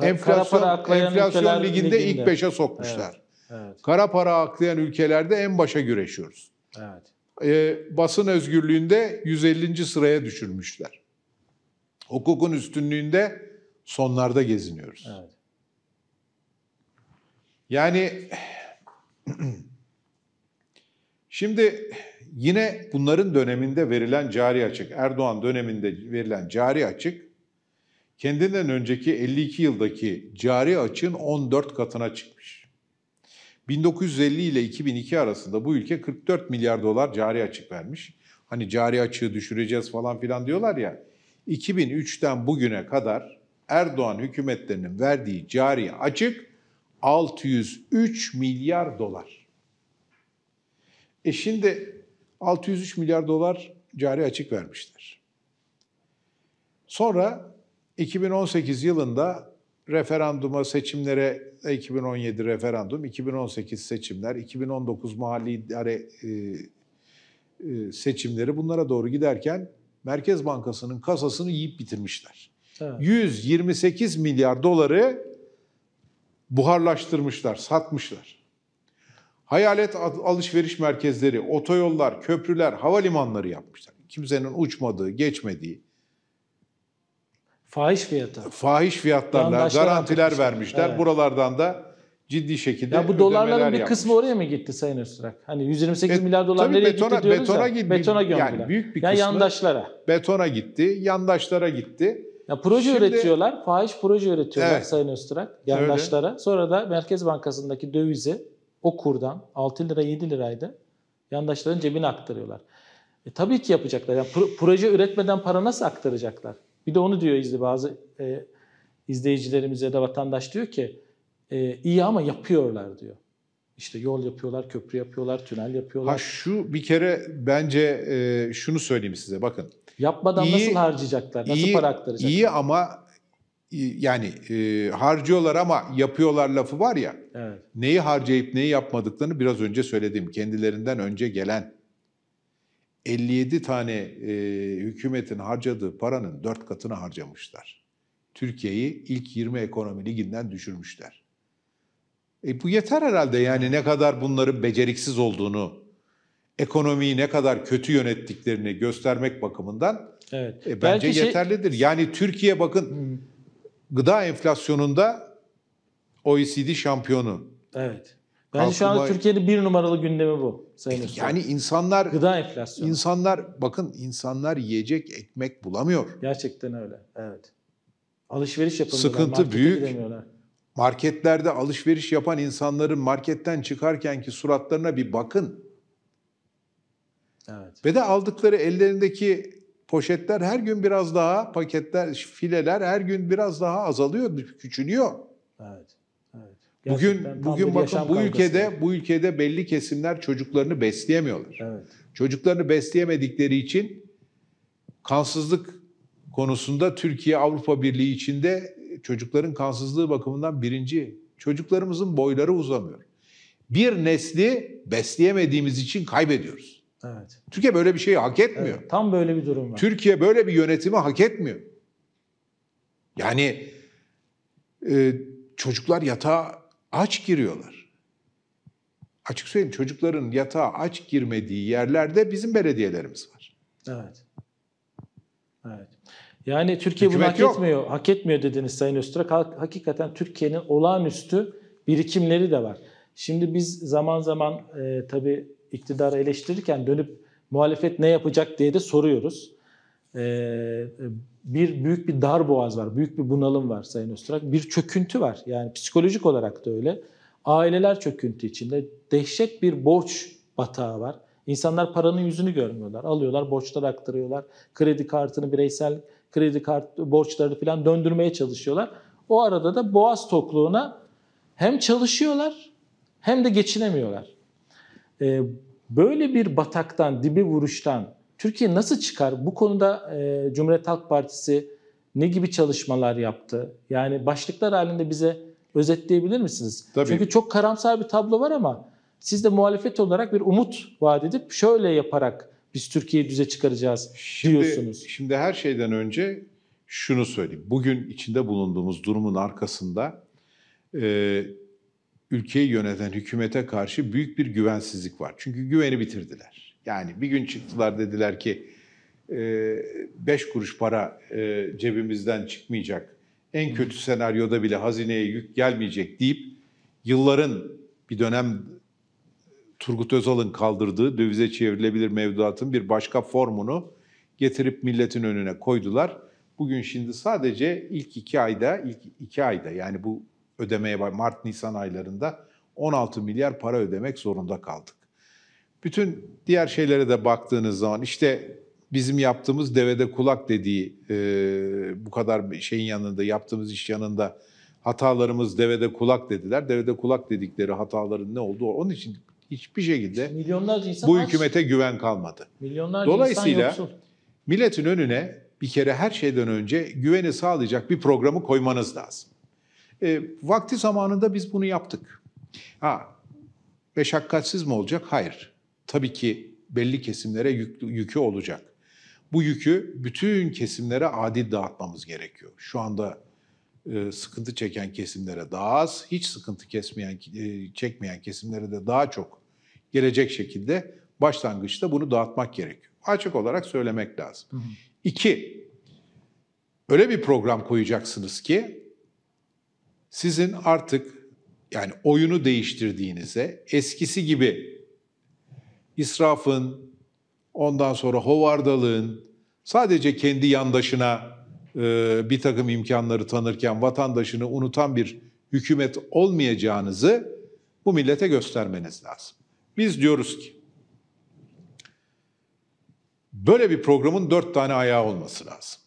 enflasyon enflasyon liginde, liginde ilk beşe sokmuşlar. Evet. Kara para aklayan ülkelerde en başa güreşiyoruz. Evet. Ee, basın özgürlüğünde 150. sıraya düşürmüşler. Hukukun üstünlüğünde sonlarda geziniyoruz. Evet. Yani <clears throat> şimdi yine bunların döneminde verilen cari açık, Erdoğan döneminde verilen cari açık kendinden önceki 52 yıldaki cari açığın 14 katına çıkmış. 1950 ile 2002 arasında bu ülke 44 milyar dolar cari açık vermiş. Hani cari açığı düşüreceğiz falan filan diyorlar ya. 2003'ten bugüne kadar Erdoğan hükümetlerinin verdiği cari açık 603 milyar dolar. E şimdi 603 milyar dolar cari açık vermişler. Sonra 2018 yılında referanduma, seçimlere 2017 referandum, 2018 seçimler, 2019 mahalli idare e, e, seçimleri bunlara doğru giderken Merkez Bankası'nın kasasını yiyip bitirmişler. Evet. 128 milyar doları buharlaştırmışlar, satmışlar. Hayalet alışveriş merkezleri, otoyollar, köprüler, havalimanları yapmışlar. Kimsenin uçmadığı, geçmediği, Fahiş fiyata. Fahiş fiyatlarla garantiler vermişler. Evet. Buralardan da ciddi şekilde ya bu dolarların bir yapmış. kısmı oraya mı gitti Sayın Öztürk? Hani 128 Bet, e, milyar dolar nereye betona, gitti diyoruz betona ya. Gitti, betona gömdüler. Yani büyük bir yani kısmı yandaşlara. Betona gitti, yandaşlara gitti. Ya proje Şimdi, üretiyorlar, fahiş proje üretiyorlar evet, Sayın Öztürk yandaşlara. Öyle. Sonra da Merkez Bankası'ndaki dövizi o kurdan 6 lira 7 liraydı yandaşların cebine aktarıyorlar. E, tabii ki yapacaklar. Yani proje üretmeden para nasıl aktaracaklar? Bir de onu diyor izli bazı e, izleyicilerimiz ya da vatandaş diyor ki e, iyi ama yapıyorlar diyor. İşte yol yapıyorlar, köprü yapıyorlar, tünel yapıyorlar. Ha şu bir kere bence e, şunu söyleyeyim size bakın. Yapmadan iyi, nasıl harcayacaklar, nasıl iyi, para aktaracaklar? İyi ama yani e, harcıyorlar ama yapıyorlar lafı var ya. Evet. Neyi harcayıp neyi yapmadıklarını biraz önce söyledim. Kendilerinden önce gelen 57 tane e, hükümetin harcadığı paranın dört katını harcamışlar. Türkiye'yi ilk 20 ekonomi liginden düşürmüşler. E bu yeter herhalde yani ne kadar bunların beceriksiz olduğunu, ekonomiyi ne kadar kötü yönettiklerini göstermek bakımından evet. e, bence Belki şey- yeterlidir. Şey... Yani Türkiye bakın gıda enflasyonunda OECD şampiyonu. Evet. Bence şu an Türkiye'nin bir numaralı gündemi bu. Sayın Usta. Yani insanlar... Gıda enflasyonu. İnsanlar, bakın insanlar yiyecek ekmek bulamıyor. Gerçekten öyle, evet. Alışveriş yapamıyorlar. Sıkıntı büyük. Marketlerde alışveriş yapan insanların marketten çıkarkenki suratlarına bir bakın. Evet. Ve de aldıkları ellerindeki poşetler her gün biraz daha, paketler, fileler her gün biraz daha azalıyor, küçülüyor. Evet bugün bugün bakın bu ülkede bu ülkede belli kesimler çocuklarını besleyemiyorlar. Evet. Çocuklarını besleyemedikleri için kansızlık konusunda Türkiye Avrupa Birliği içinde çocukların kansızlığı bakımından birinci. Çocuklarımızın boyları uzamıyor. Bir nesli besleyemediğimiz için kaybediyoruz. Evet. Türkiye böyle bir şeyi hak etmiyor. Evet, tam böyle bir durum var. Türkiye böyle bir yönetimi hak etmiyor. Yani e, çocuklar yatağa Aç giriyorlar. Açık söyleyeyim çocukların yatağa aç girmediği yerlerde bizim belediyelerimiz var. Evet. Evet. Yani Türkiye Hükümet bunu hak yok. etmiyor. Hak etmiyor dediniz Sayın Öztürk. Hakikaten Türkiye'nin olağanüstü birikimleri de var. Şimdi biz zaman zaman e, tabii iktidarı eleştirirken dönüp muhalefet ne yapacak diye de soruyoruz. E, e bir büyük bir dar boğaz var, büyük bir bunalım var Sayın Öztürk. Bir çöküntü var. Yani psikolojik olarak da öyle. Aileler çöküntü içinde. Dehşet bir borç batağı var. İnsanlar paranın yüzünü görmüyorlar. Alıyorlar, borçlar aktarıyorlar. Kredi kartını, bireysel kredi kart borçları falan döndürmeye çalışıyorlar. O arada da boğaz tokluğuna hem çalışıyorlar hem de geçinemiyorlar. Ee, böyle bir bataktan, dibi vuruştan Türkiye nasıl çıkar? Bu konuda e, Cumhuriyet Halk Partisi ne gibi çalışmalar yaptı? Yani başlıklar halinde bize özetleyebilir misiniz? Tabii. Çünkü çok karamsar bir tablo var ama siz de muhalefet olarak bir umut vaat edip şöyle yaparak biz Türkiye'yi düze çıkaracağız şimdi, diyorsunuz. Şimdi her şeyden önce şunu söyleyeyim. Bugün içinde bulunduğumuz durumun arkasında e, ülkeyi yöneten hükümete karşı büyük bir güvensizlik var. Çünkü güveni bitirdiler. Yani bir gün çıktılar dediler ki 5 e, kuruş para e, cebimizden çıkmayacak. En kötü senaryoda bile hazineye yük gelmeyecek deyip yılların bir dönem Turgut Özal'ın kaldırdığı dövize çevrilebilir mevduatın bir başka formunu getirip milletin önüne koydular. Bugün şimdi sadece ilk iki ayda, ilk iki ayda yani bu ödemeye Mart-Nisan aylarında 16 milyar para ödemek zorunda kaldık. Bütün diğer şeylere de baktığınız zaman işte bizim yaptığımız devede kulak dediği e, bu kadar şeyin yanında yaptığımız iş yanında hatalarımız devede kulak dediler. Devede kulak dedikleri hataların ne olduğu onun için hiçbir şekilde milyonlarca insan bu hükümete aç. güven kalmadı. Milyonlarca Dolayısıyla insan milletin önüne bir kere her şeyden önce güveni sağlayacak bir programı koymanız lazım. E, vakti zamanında biz bunu yaptık. Ha, meşakkatsiz mi olacak? Hayır tabii ki belli kesimlere yük, yükü olacak. Bu yükü bütün kesimlere adil dağıtmamız gerekiyor. Şu anda e, sıkıntı çeken kesimlere daha az, hiç sıkıntı kesmeyen e, çekmeyen kesimlere de daha çok gelecek şekilde başlangıçta bunu dağıtmak gerekiyor. Açık olarak söylemek lazım. Hı hı. İki, öyle bir program koyacaksınız ki sizin artık yani oyunu değiştirdiğinize eskisi gibi israfın, ondan sonra hovardalığın, sadece kendi yandaşına e, bir takım imkanları tanırken vatandaşını unutan bir hükümet olmayacağınızı bu millete göstermeniz lazım. Biz diyoruz ki böyle bir programın dört tane ayağı olması lazım.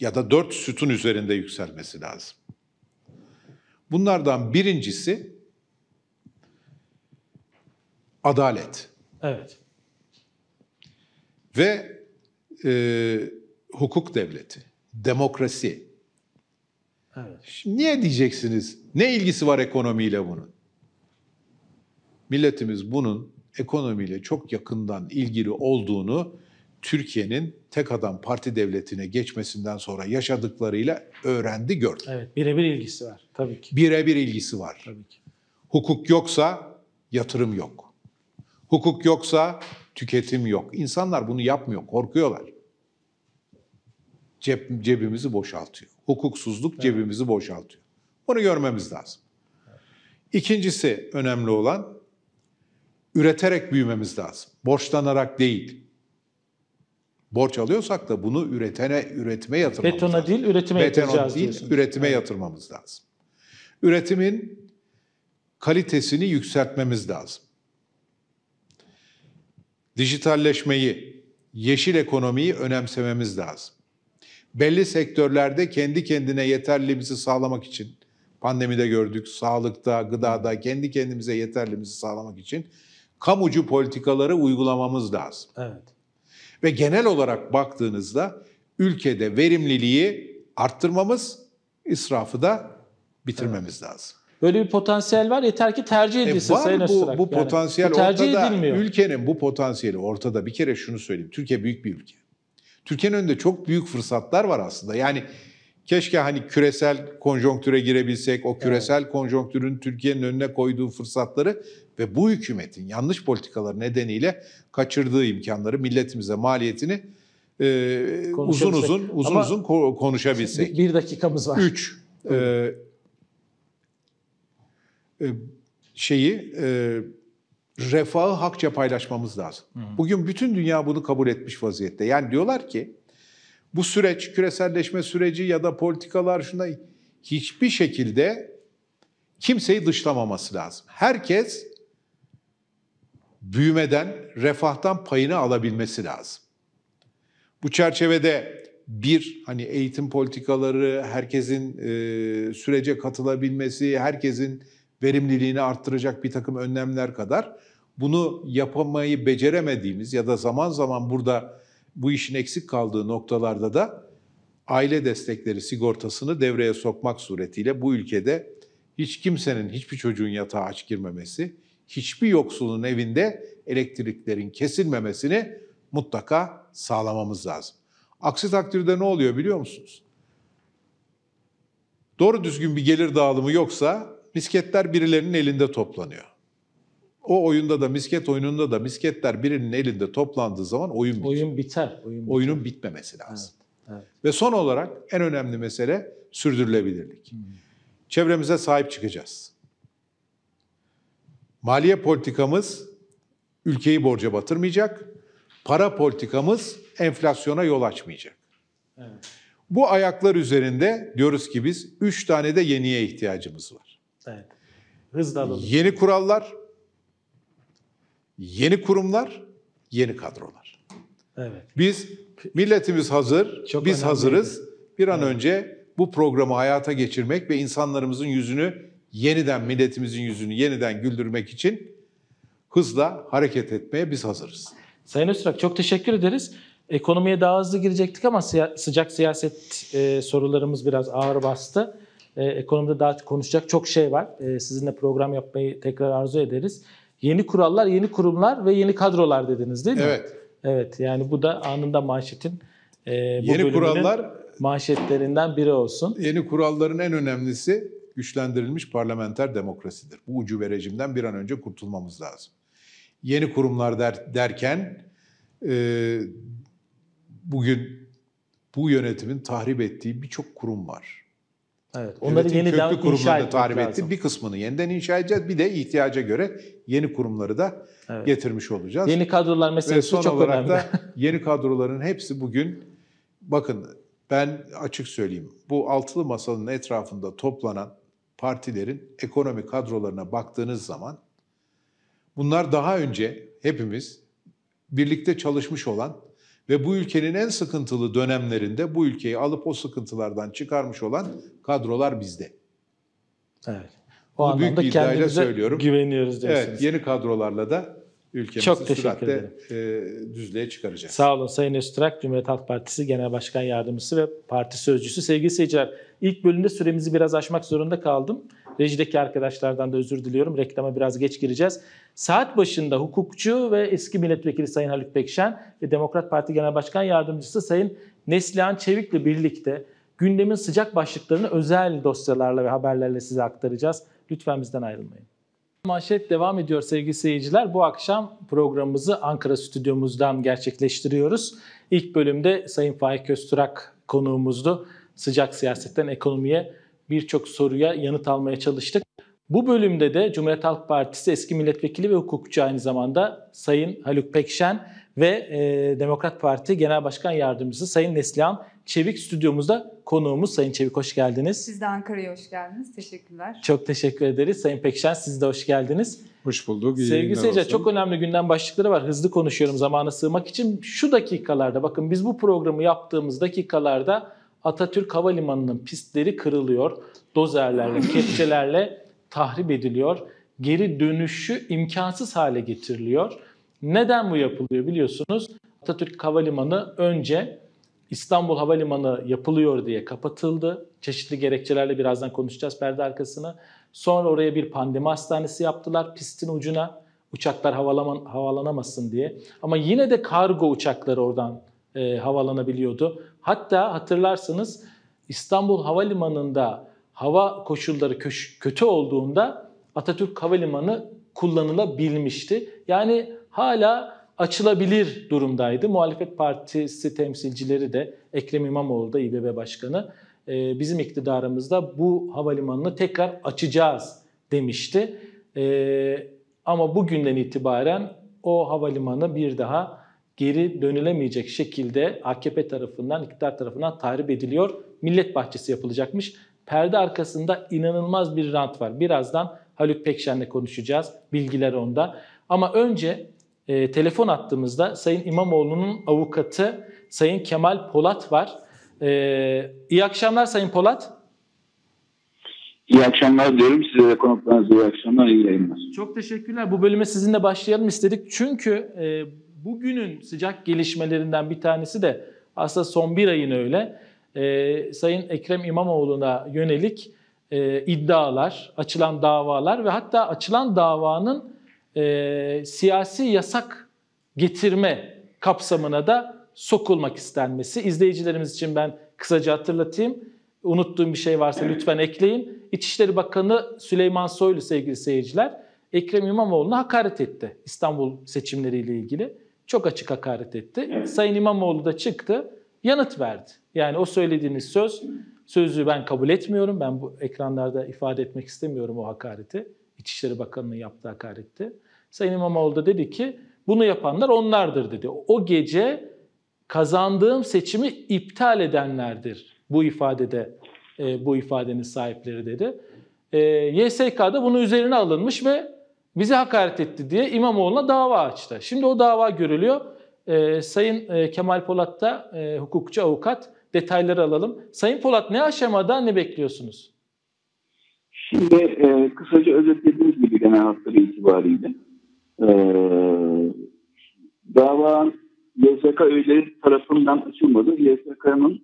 Ya da dört sütun üzerinde yükselmesi lazım. Bunlardan birincisi adalet. Evet. Ve e, hukuk devleti, demokrasi. Evet. Şimdi niye diyeceksiniz? Ne ilgisi var ekonomiyle bunun? Milletimiz bunun ekonomiyle çok yakından ilgili olduğunu Türkiye'nin tek adam parti devletine geçmesinden sonra yaşadıklarıyla öğrendi, gördü. Evet, birebir ilgisi var tabii ki. Birebir ilgisi var. Tabii ki. Hukuk yoksa yatırım yok. Hukuk yoksa tüketim yok. İnsanlar bunu yapmıyor, korkuyorlar. Ceb, cebimizi boşaltıyor. Hukuksuzluk evet. cebimizi boşaltıyor. Bunu görmemiz lazım. İkincisi önemli olan üreterek büyümemiz lazım. Borçlanarak değil. Borç alıyorsak da bunu üretene, üretime yatırmamız Betona lazım. değil, üretime Betona değil, diyorsunuz. üretime evet. yatırmamız lazım. Üretimin kalitesini yükseltmemiz lazım dijitalleşmeyi, yeşil ekonomiyi önemsememiz lazım. Belli sektörlerde kendi kendine yeterliliğimizi sağlamak için, pandemide gördük, sağlıkta, gıdada kendi kendimize yeterliliğimizi sağlamak için kamucu politikaları uygulamamız lazım. Evet. Ve genel olarak baktığınızda ülkede verimliliği arttırmamız, israfı da bitirmemiz evet. lazım. Böyle bir potansiyel var. Yeter ki tercih e, edilsin e Sayın bu, Öztürk. Bu yani. potansiyel e, tercih ortada. Edilmiyor. Ülkenin bu potansiyeli ortada. Bir kere şunu söyleyeyim. Türkiye büyük bir ülke. Türkiye'nin önünde çok büyük fırsatlar var aslında. Yani keşke hani küresel konjonktüre girebilsek, o küresel evet. konjonktürün Türkiye'nin önüne koyduğu fırsatları ve bu hükümetin yanlış politikaları nedeniyle kaçırdığı imkanları, milletimize maliyetini e, uzun uzun uzun Ama uzun konuşabilsek. Bir dakikamız var. Üç, e, e, şeyi e, refahı hakça paylaşmamız lazım. Hı hı. Bugün bütün dünya bunu kabul etmiş vaziyette. Yani diyorlar ki bu süreç, küreselleşme süreci ya da politikalar şuna hiçbir şekilde kimseyi dışlamaması lazım. Herkes büyümeden, refahtan payını alabilmesi lazım. Bu çerçevede bir hani eğitim politikaları, herkesin e, sürece katılabilmesi, herkesin verimliliğini arttıracak bir takım önlemler kadar bunu yapamayı beceremediğimiz ya da zaman zaman burada bu işin eksik kaldığı noktalarda da aile destekleri sigortasını devreye sokmak suretiyle bu ülkede hiç kimsenin, hiçbir çocuğun yatağa aç girmemesi, hiçbir yoksulun evinde elektriklerin kesilmemesini mutlaka sağlamamız lazım. Aksi takdirde ne oluyor biliyor musunuz? Doğru düzgün bir gelir dağılımı yoksa misketler birilerinin elinde toplanıyor. O oyunda da misket oyununda da misketler birinin elinde toplandığı zaman oyun biter. Oyun biter. Oyun biter. Oyunun bitmemesi lazım. Evet, evet. Ve son olarak en önemli mesele sürdürülebilirlik. Hmm. Çevremize sahip çıkacağız. Maliye politikamız ülkeyi borca batırmayacak. Para politikamız enflasyona yol açmayacak. Evet. Bu ayaklar üzerinde diyoruz ki biz 3 tane de yeniye ihtiyacımız var. Evet. Hızla alalım. Yeni kurallar, yeni kurumlar, yeni kadrolar. Evet. Biz milletimiz hazır, Çok biz hazırız. Bir an evet. önce bu programı hayata geçirmek ve insanlarımızın yüzünü yeniden milletimizin yüzünü yeniden güldürmek için hızla hareket etmeye biz hazırız. Sayın Öztürk çok teşekkür ederiz. Ekonomiye daha hızlı girecektik ama sıcak siyaset e, sorularımız biraz ağır bastı. E, ekonomide daha konuşacak çok şey var. E, sizinle program yapmayı tekrar arzu ederiz. Yeni kurallar, yeni kurumlar ve yeni kadrolar dediniz değil mi? Evet. Evet yani bu da anında manşetin e, bu yeni kurallar manşetlerinden biri olsun. Yeni kuralların en önemlisi güçlendirilmiş parlamenter demokrasidir. Bu ucu rejimden bir an önce kurtulmamız lazım. Yeni kurumlar der, derken e, bugün bu yönetimin tahrip ettiği birçok kurum var. Evet, onları yeni yeniden köklü kurumlarını tarif etti. Lazım. Bir kısmını yeniden inşa edeceğiz. Bir de ihtiyaca göre yeni kurumları da evet. getirmiş olacağız. Yeni kadrolar meselesi çok Ve son olarak önemli. da yeni kadroların hepsi bugün bakın ben açık söyleyeyim. Bu altılı masanın etrafında toplanan partilerin ekonomi kadrolarına baktığınız zaman bunlar daha önce hepimiz birlikte çalışmış olan ve bu ülkenin en sıkıntılı dönemlerinde bu ülkeyi alıp o sıkıntılardan çıkarmış olan kadrolar bizde. Evet. O Bunu büyük bir iddiayla söylüyorum. güveniyoruz diyorsunuz. Evet, yeni kadrolarla da ülkemizi Çok süratle ederim. e, düzlüğe çıkaracağız. Sağ olun Sayın Öztürk, Cumhuriyet Halk Partisi Genel Başkan Yardımcısı ve Parti Sözcüsü. Sevgili seyirciler, ilk bölümde süremizi biraz aşmak zorunda kaldım. Rejideki arkadaşlardan da özür diliyorum. Reklama biraz geç gireceğiz. Saat başında hukukçu ve eski milletvekili Sayın Haluk Bekşen ve Demokrat Parti Genel Başkan Yardımcısı Sayın Neslihan Çevik'le birlikte Gündemin sıcak başlıklarını özel dosyalarla ve haberlerle size aktaracağız. Lütfen bizden ayrılmayın. Manşet devam ediyor sevgili seyirciler. Bu akşam programımızı Ankara stüdyomuzdan gerçekleştiriyoruz. İlk bölümde Sayın Faik Öztürak konuğumuzdu. Sıcak siyasetten ekonomiye birçok soruya yanıt almaya çalıştık. Bu bölümde de Cumhuriyet Halk Partisi eski milletvekili ve hukukçu aynı zamanda Sayın Haluk Pekşen ve Demokrat Parti Genel Başkan Yardımcısı Sayın Neslihan Çevik stüdyomuzda konuğumuz. Sayın Çevik hoş geldiniz. Siz de Ankara'ya hoş geldiniz. Teşekkürler. Çok teşekkür ederiz. Sayın Pekşen siz de hoş geldiniz. Hoş bulduk. İyi Sevgili seyirciler çok önemli gündem başlıkları var. Hızlı konuşuyorum zamanı sığmak için. Şu dakikalarda bakın biz bu programı yaptığımız dakikalarda Atatürk Havalimanı'nın pistleri kırılıyor. Dozerlerle, <laughs> kepçelerle tahrip ediliyor. Geri dönüşü imkansız hale getiriliyor. Neden bu yapılıyor biliyorsunuz. Atatürk Havalimanı önce İstanbul Havalimanı yapılıyor diye kapatıldı. Çeşitli gerekçelerle birazdan konuşacağız perde arkasını. Sonra oraya bir pandemi hastanesi yaptılar pistin ucuna uçaklar havalaman, havalanamasın diye. Ama yine de kargo uçakları oradan e, havalanabiliyordu. Hatta hatırlarsınız İstanbul Havalimanı'nda hava koşulları köş, kötü olduğunda Atatürk Havalimanı kullanılabilmişti. Yani hala açılabilir durumdaydı. Muhalefet Partisi temsilcileri de Ekrem İmamoğlu da İBB Başkanı ee, bizim iktidarımızda bu havalimanını tekrar açacağız demişti. Ee, ama bugünden itibaren o havalimanı bir daha geri dönülemeyecek şekilde AKP tarafından, iktidar tarafından tahrip ediliyor. Millet bahçesi yapılacakmış. Perde arkasında inanılmaz bir rant var. Birazdan Haluk Pekşen'le konuşacağız. Bilgiler onda. Ama önce e, telefon attığımızda Sayın İmamoğlu'nun avukatı Sayın Kemal Polat var. E, iyi akşamlar Sayın Polat. İyi akşamlar diyorum size de konuklarınıza iyi akşamlar, iyi yayınlar. Çok teşekkürler. Bu bölüme sizinle başlayalım istedik. Çünkü e, bugünün sıcak gelişmelerinden bir tanesi de aslında son bir ayın öyle. E, Sayın Ekrem İmamoğlu'na yönelik e, iddialar, açılan davalar ve hatta açılan davanın e, siyasi yasak getirme kapsamına da sokulmak istenmesi. İzleyicilerimiz için ben kısaca hatırlatayım. Unuttuğum bir şey varsa lütfen ekleyin. İçişleri Bakanı Süleyman Soylu sevgili seyirciler, Ekrem İmamoğlu'na hakaret etti İstanbul seçimleriyle ilgili. Çok açık hakaret etti. Sayın İmamoğlu da çıktı, yanıt verdi. Yani o söylediğiniz söz, sözü ben kabul etmiyorum. Ben bu ekranlarda ifade etmek istemiyorum o hakareti. İçişleri Bakanı'nın yaptığı hakarette. Sayın İmamoğlu da dedi ki bunu yapanlar onlardır dedi. O gece kazandığım seçimi iptal edenlerdir bu ifadede e, bu ifadenin sahipleri dedi. E, YSK'da bunu üzerine alınmış ve bizi hakaret etti diye İmamoğlu'na dava açtı. Şimdi o dava görülüyor. E, Sayın e, Kemal Polat da e, hukukçu avukat detayları alalım. Sayın Polat ne aşamada ne bekliyorsunuz? Şimdi e, kısaca özetlediğimiz gibi genel hatları itibariyle e, dava YSK üyeleri tarafından açılmadı. YSK'nın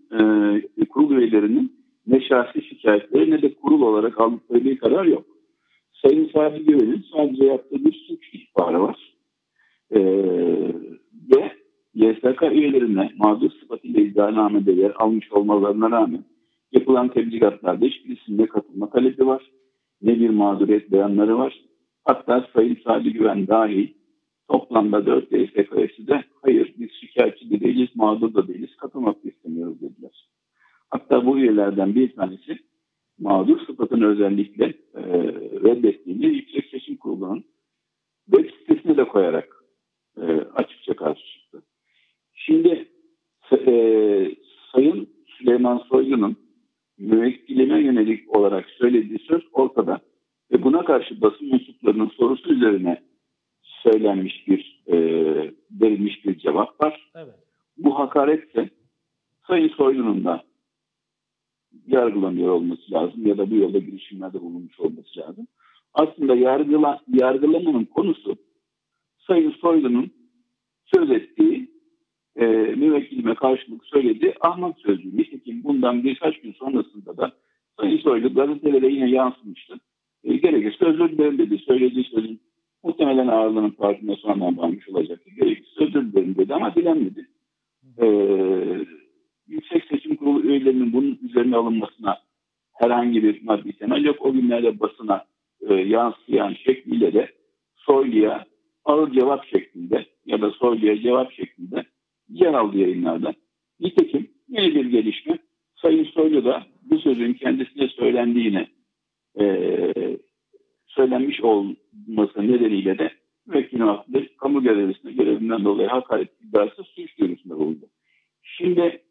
e, kurul üyelerinin ne şahsi şikayetleri ne de kurul olarak aldıkları bir karar yok. Sayın Safi Güven'in sadece yaptığı bir suç ihbarı var. E, ve YSK üyelerine mağdur sıfatıyla iddianamede yer almış olmalarına rağmen yapılan tebligatlarda hiçbirisinde katılma talebi var ne bir mağduriyet beyanları var. Hatta Sayın Sadi Güven dahi toplamda 4 DSK'si de hayır biz şikayetçi de değiliz, mağdur da değiliz, katılmak da istemiyoruz dediler. Hatta bu üyelerden bir tanesi mağdur sıfatını özellikle e, reddettiğini Yüksek Seçim Kurulu'nun web sitesine de koyarak e, açıkça karşı çıktı. Şimdi e, Sayın Süleyman Soylu'nun müvekkileme yönelik olarak söylediği söz ortada. Ve buna karşı basın mensuplarının sorusu üzerine söylenmiş bir e, verilmiş bir cevap var. Evet. Bu hakaretse Sayın Soylu'nun da yargılanıyor olması lazım ya da bu yolda girişimlerde bulunmuş olması lazım. Aslında yargıla, yargılamanın konusu Sayın Soylu'nun söz ettiği e, müvekkilime karşılık söyledi. Ahmak sözü. Nitekim bundan birkaç gün sonrasında da Sayın Soylu gazetelere yine yansımıştı. E, ee, gerekirse özür dilerim dedi. Söylediği sözün muhtemelen ağırlığının farkında sonradan varmış olacaktı. Gerekirse özür dilerim dedi ama dilenmedi. E, Yüksek Seçim Kurulu üyelerinin bunun üzerine alınmasına herhangi bir maddi temel yok. O günlerde basına e, yansıyan şekliyle de Soylu'ya ağır cevap şeklinde ya da Soylu'ya cevap şeklinde yer aldı yayınlarda. Nitekim yeni bir gelişme. Sayın Soylu da bu sözün kendisine söylendiğine e, söylenmiş olması nedeniyle de müvekkil haklıdır. Kamu görevlisine görevinden dolayı hakaret iddiası suç duyurusunda bulundu. Şimdi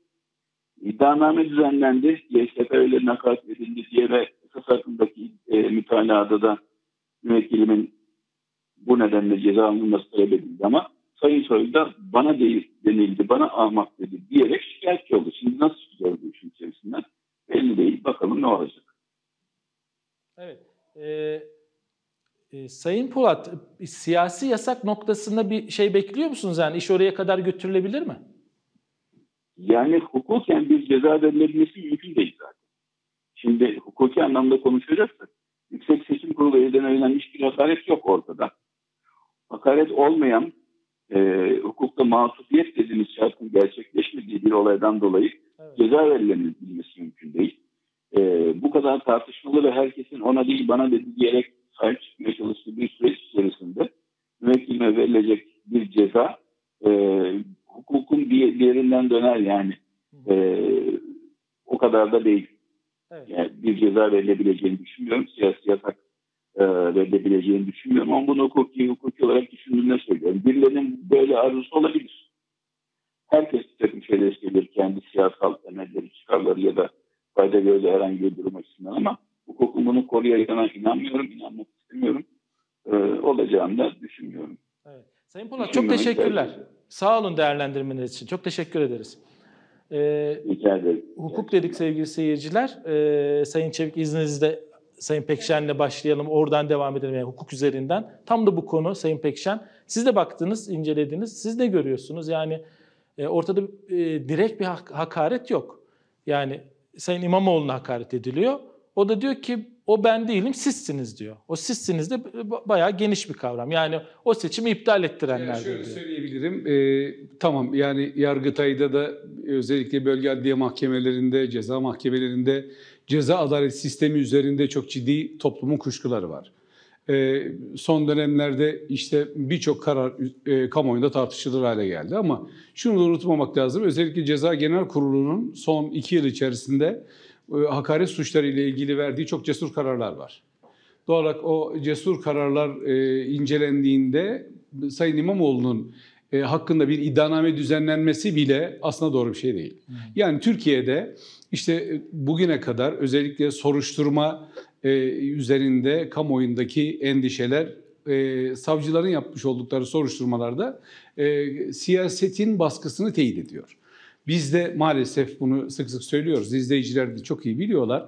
iddianame düzenlendi. YSP öyle nakat edildi diye ve esas hakkındaki e, mütalada da müvekkilimin bu nedenle ceza alınması talep edildi ama Sayın Soylu'da bana değil denildi, bana ahmak dedi diyerek şikayetçi oldu. Şimdi nasıl çıkacağız bu işin içerisinden? Belli değil. Bakalım ne olacak. Evet. Ee, e, Sayın Polat, siyasi yasak noktasında bir şey bekliyor musunuz? Yani iş oraya kadar götürülebilir mi? Yani hukuken bir ceza verilebilmesi mümkün değil zaten. Şimdi hukuki anlamda konuşacaksak Yüksek Seçim Kurulu elden öğrenilmiş hiçbir hakaret yok ortada. Hakaret olmayan e, hukukta masumiyet dediğimiz şartın gerçekleşmediği bir olaydan dolayı evet. ceza verilebilmesi mümkün değil. E, bu kadar tartışmalı ve herkesin ona değil bana dedi diyerek sahip çıkmaya çalıştığı bir süreç içerisinde müvekkilime verilecek bir ceza e, hukukun bir, yerinden döner yani. E, o kadar da değil. Evet. Yani bir ceza verilebileceğini düşünmüyorum. Siyasi yasak e, verilebileceğini düşünmüyorum ama bunu hukuki, hukuki olarak düşündüğümde söylüyorum. Birilerinin böyle arzusu olabilir. Herkes bir takım şeyler isteyebilir kendi siyasal temelleri, çıkarları ya da fayda gördüğü herhangi bir durum açısından ama hukukun bunu koruyacağına inanmıyorum, inanmak istemiyorum. E, olacağını da düşünmüyorum. Evet. Sayın Polat çok teşekkürler. Tercih. Sağ olun değerlendirmeniz için. Çok teşekkür ederiz. Ee, Rica ederim. Hukuk dedik sevgili seyirciler. Ee, Sayın Çevik izninizle Sayın Pekşen'le başlayalım, oradan devam edelim yani hukuk üzerinden. Tam da bu konu Sayın Pekşen. Siz de baktınız, incelediniz. Siz de görüyorsunuz yani e, ortada e, direkt bir hakaret yok. Yani Sayın İmamoğlu'na hakaret ediliyor. O da diyor ki o ben değilim sizsiniz diyor. O sizsiniz de bayağı geniş bir kavram. Yani o seçimi iptal ettirenler yani şöyle diyor. söyleyebilirim. Ee, tamam yani Yargıtay'da da özellikle bölge adliye mahkemelerinde, ceza mahkemelerinde ceza adalet sistemi üzerinde çok ciddi toplumun kuşkuları var. E, son dönemlerde işte birçok karar e, kamuoyunda tartışılır hale geldi ama şunu da unutmamak lazım. Özellikle Ceza Genel Kurulu'nun son iki yıl içerisinde e, hakaret suçları ile ilgili verdiği çok cesur kararlar var. Doğal olarak o cesur kararlar e, incelendiğinde Sayın İmamoğlu'nun e, hakkında bir iddianame düzenlenmesi bile aslında doğru bir şey değil. Hmm. Yani Türkiye'de işte e, bugüne kadar özellikle soruşturma e, üzerinde kamuoyundaki endişeler e, savcıların yapmış oldukları soruşturmalarda e, siyasetin baskısını teyit ediyor. Biz de maalesef bunu sık sık söylüyoruz. İzleyiciler de çok iyi biliyorlar.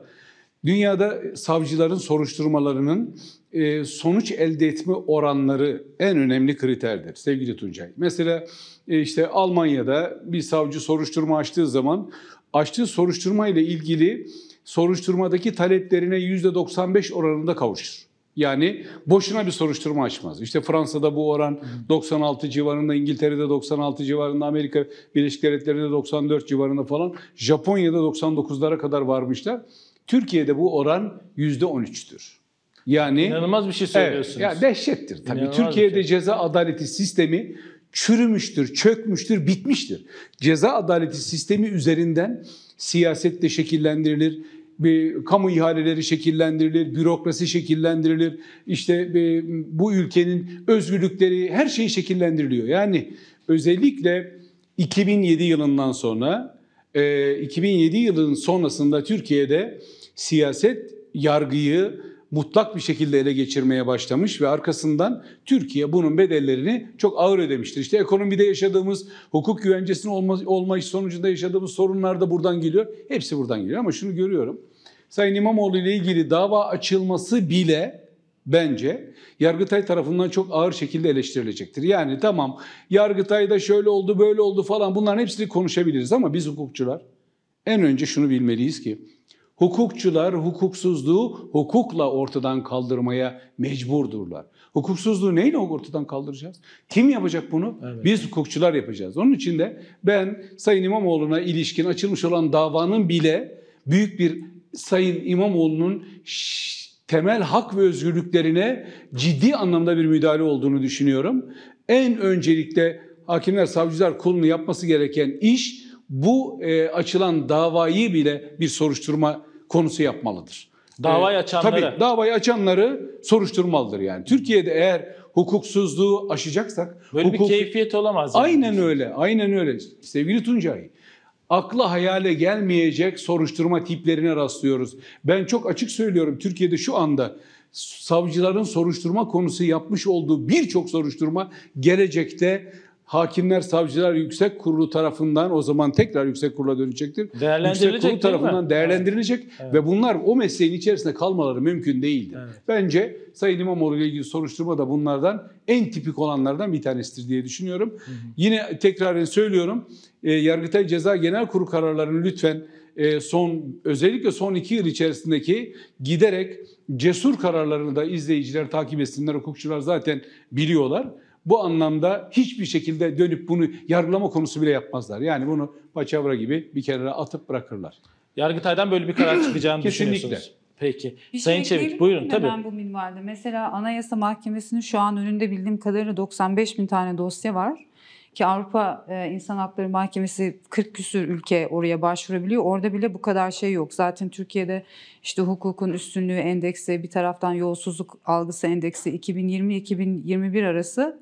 Dünyada savcıların soruşturmalarının e, sonuç elde etme oranları en önemli kriterdir sevgili Tuncay. Mesela e, işte Almanya'da bir savcı soruşturma açtığı zaman açtığı soruşturma ile ilgili soruşturmadaki taleplerine %95 oranında kavuşur. Yani boşuna bir soruşturma açmaz. İşte Fransa'da bu oran 96 civarında, İngiltere'de 96 civarında, Amerika Birleşik Devletleri'nde 94 civarında falan, Japonya'da 99'lara kadar varmışlar. Türkiye'de bu oran %13'tür. Yani inanılmaz bir şey söylüyorsunuz. Evet, ya dehşettir tabii. İnanılmaz şey. Türkiye'de şey. ceza adaleti sistemi çürümüştür, çökmüştür, bitmiştir. Ceza adaleti sistemi üzerinden siyaset de şekillendirilir, bir kamu ihaleleri şekillendirilir, bürokrasi şekillendirilir, işte e, bu ülkenin özgürlükleri her şey şekillendiriliyor. Yani özellikle 2007 yılından sonra, 2007 e, yılının sonrasında Türkiye'de siyaset yargıyı mutlak bir şekilde ele geçirmeye başlamış ve arkasından Türkiye bunun bedellerini çok ağır ödemiştir. İşte ekonomide yaşadığımız, hukuk güvencesinin olmayış sonucunda yaşadığımız sorunlar da buradan geliyor. Hepsi buradan geliyor ama şunu görüyorum. Sayın İmamoğlu ile ilgili dava açılması bile bence Yargıtay tarafından çok ağır şekilde eleştirilecektir. Yani tamam Yargıtay'da şöyle oldu böyle oldu falan bunların hepsini konuşabiliriz ama biz hukukçular en önce şunu bilmeliyiz ki Hukukçular hukuksuzluğu hukukla ortadan kaldırmaya mecburdurlar. Hukuksuzluğu neyle ortadan kaldıracağız? Kim yapacak bunu? Evet. Biz hukukçular yapacağız. Onun için de ben Sayın İmamoğlu'na ilişkin açılmış olan davanın bile büyük bir Sayın İmamoğlu'nun temel hak ve özgürlüklerine ciddi anlamda bir müdahale olduğunu düşünüyorum. En öncelikle hakimler, savcılar kurulunu yapması gereken iş bu e, açılan davayı bile bir soruşturma konusu yapmalıdır. Davayı ee, açanları. Tabii davayı açanları soruşturmalıdır yani. Türkiye'de eğer hukuksuzluğu aşacaksak... Böyle hukuk... bir keyfiyet olamaz. Yani. Aynen öyle, aynen öyle. Sevgili Tuncay, akla hayale gelmeyecek soruşturma tiplerine rastlıyoruz. Ben çok açık söylüyorum Türkiye'de şu anda savcıların soruşturma konusu yapmış olduğu birçok soruşturma gelecekte Hakimler Savcılar Yüksek Kurulu tarafından o zaman tekrar Yüksek Kurula dönecektir. Değerlendirilecek Yüksek Kurulu tarafından mi? değerlendirilecek evet. ve bunlar o mesleğin içerisinde kalmaları mümkün değildi. Evet. Bence Sayın İmamoğlu ile ilgili soruşturma da bunlardan en tipik olanlardan bir tanesidir diye düşünüyorum. Hı hı. Yine tekrar söylüyorum. E, Yargıtay Ceza Genel Kurulu kararlarını lütfen e, son özellikle son iki yıl içerisindeki giderek cesur kararlarını da izleyiciler takip etsinler, hukukçular zaten biliyorlar bu anlamda hiçbir şekilde dönüp bunu yargılama konusu bile yapmazlar. Yani bunu paçavra gibi bir kenara atıp bırakırlar. Yargıtay'dan böyle bir karar çıkacağını <clears throat> düşünüyorsunuz. Peki. Bir şey Sayın şey Çevik buyurun tabii. bu minvalde. Mesela Anayasa Mahkemesi'nin şu an önünde bildiğim kadarıyla 95 bin tane dosya var. Ki Avrupa e, İnsan Hakları Mahkemesi 40 küsür ülke oraya başvurabiliyor. Orada bile bu kadar şey yok. Zaten Türkiye'de işte hukukun üstünlüğü endeksi, bir taraftan yolsuzluk algısı endeksi 2020-2021 arası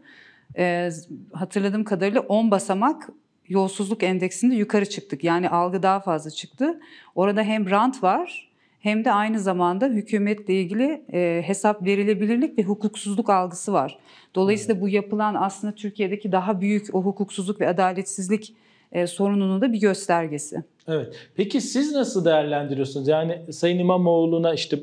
e, hatırladığım kadarıyla 10 basamak yolsuzluk endeksinde yukarı çıktık. Yani algı daha fazla çıktı. Orada hem rant var hem de aynı zamanda hükümetle ilgili e, hesap verilebilirlik ve hukuksuzluk algısı var. Dolayısıyla hmm. bu yapılan aslında Türkiye'deki daha büyük o hukuksuzluk ve adaletsizlik e, sorununun da bir göstergesi. Evet. Peki siz nasıl değerlendiriyorsunuz? Yani Sayın İmamoğlu'na işte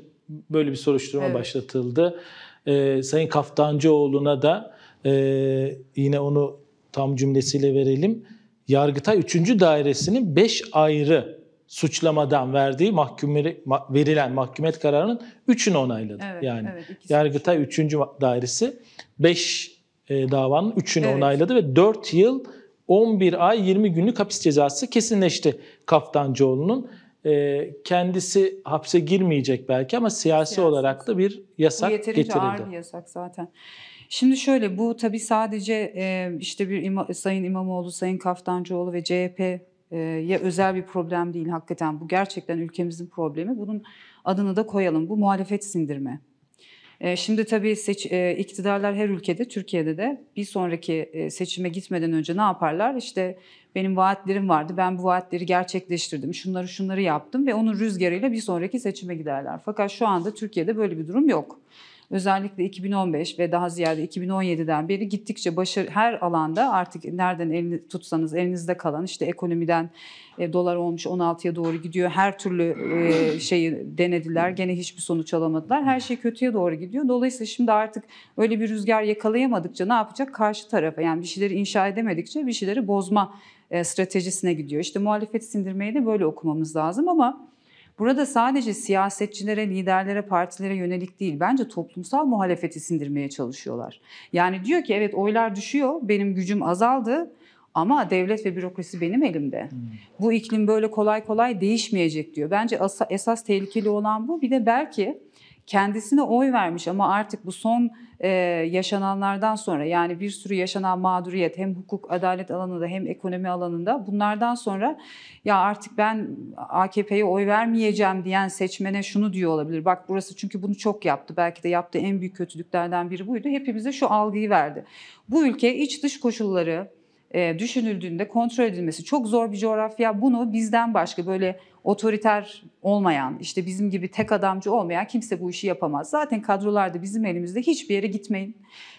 böyle bir soruşturma evet. başlatıldı. E, Sayın Kaftancıoğlu'na da ee, yine onu tam cümlesiyle verelim. Yargıtay 3. Dairesi'nin 5 ayrı suçlamadan verdiği mahkumları verilen mahkumet kararının 3'ünü onayladı. Evet, yani evet, Yargıtay 3. Dairesi 5 e, davanın 3'ünü evet. onayladı ve 4 yıl 11 ay 20 günlük hapis cezası kesinleşti Kaftancıoğlu'nun. E, kendisi hapse girmeyecek belki ama siyasi, siyasi olarak da bir yasak Bu getirildi. ağır bir yasak zaten. Şimdi şöyle bu tabii sadece e, işte bir ima, Sayın İmamoğlu, Sayın Kaftancıoğlu ve CHP ya özel bir problem değil hakikaten bu gerçekten ülkemizin problemi. Bunun adını da koyalım. Bu muhalefet sindirme. Şimdi tabii seç, iktidarlar her ülkede, Türkiye'de de bir sonraki seçime gitmeden önce ne yaparlar? İşte benim vaatlerim vardı, ben bu vaatleri gerçekleştirdim, şunları şunları yaptım ve onun rüzgarıyla bir sonraki seçime giderler. Fakat şu anda Türkiye'de böyle bir durum yok özellikle 2015 ve daha ziyade 2017'den beri gittikçe başarı her alanda artık nereden elini tutsanız elinizde kalan işte ekonomiden e, dolar olmuş 16'ya doğru gidiyor. Her türlü e, şeyi denediler. Gene hiçbir sonuç alamadılar. Her şey kötüye doğru gidiyor. Dolayısıyla şimdi artık öyle bir rüzgar yakalayamadıkça ne yapacak? Karşı tarafa yani bir şeyleri inşa edemedikçe bir şeyleri bozma e, stratejisine gidiyor. İşte muhalefeti sindirmeyi de böyle okumamız lazım ama Burada sadece siyasetçilere, liderlere, partilere yönelik değil bence toplumsal muhalefeti sindirmeye çalışıyorlar. Yani diyor ki evet oylar düşüyor, benim gücüm azaldı ama devlet ve bürokrasi benim elimde. Hmm. Bu iklim böyle kolay kolay değişmeyecek diyor. Bence esas tehlikeli olan bu. Bir de belki kendisine oy vermiş ama artık bu son e, yaşananlardan sonra yani bir sürü yaşanan mağduriyet hem hukuk adalet alanında hem ekonomi alanında bunlardan sonra ya artık ben AKP'ye oy vermeyeceğim diyen seçmene şunu diyor olabilir. Bak burası çünkü bunu çok yaptı. Belki de yaptığı en büyük kötülüklerden biri buydu. Hepimize şu algıyı verdi. Bu ülke iç dış koşulları e, düşünüldüğünde kontrol edilmesi çok zor bir coğrafya. Bunu bizden başka böyle otoriter olmayan, işte bizim gibi tek adamcı olmayan kimse bu işi yapamaz. Zaten kadrolarda bizim elimizde hiçbir yere gitmeyin.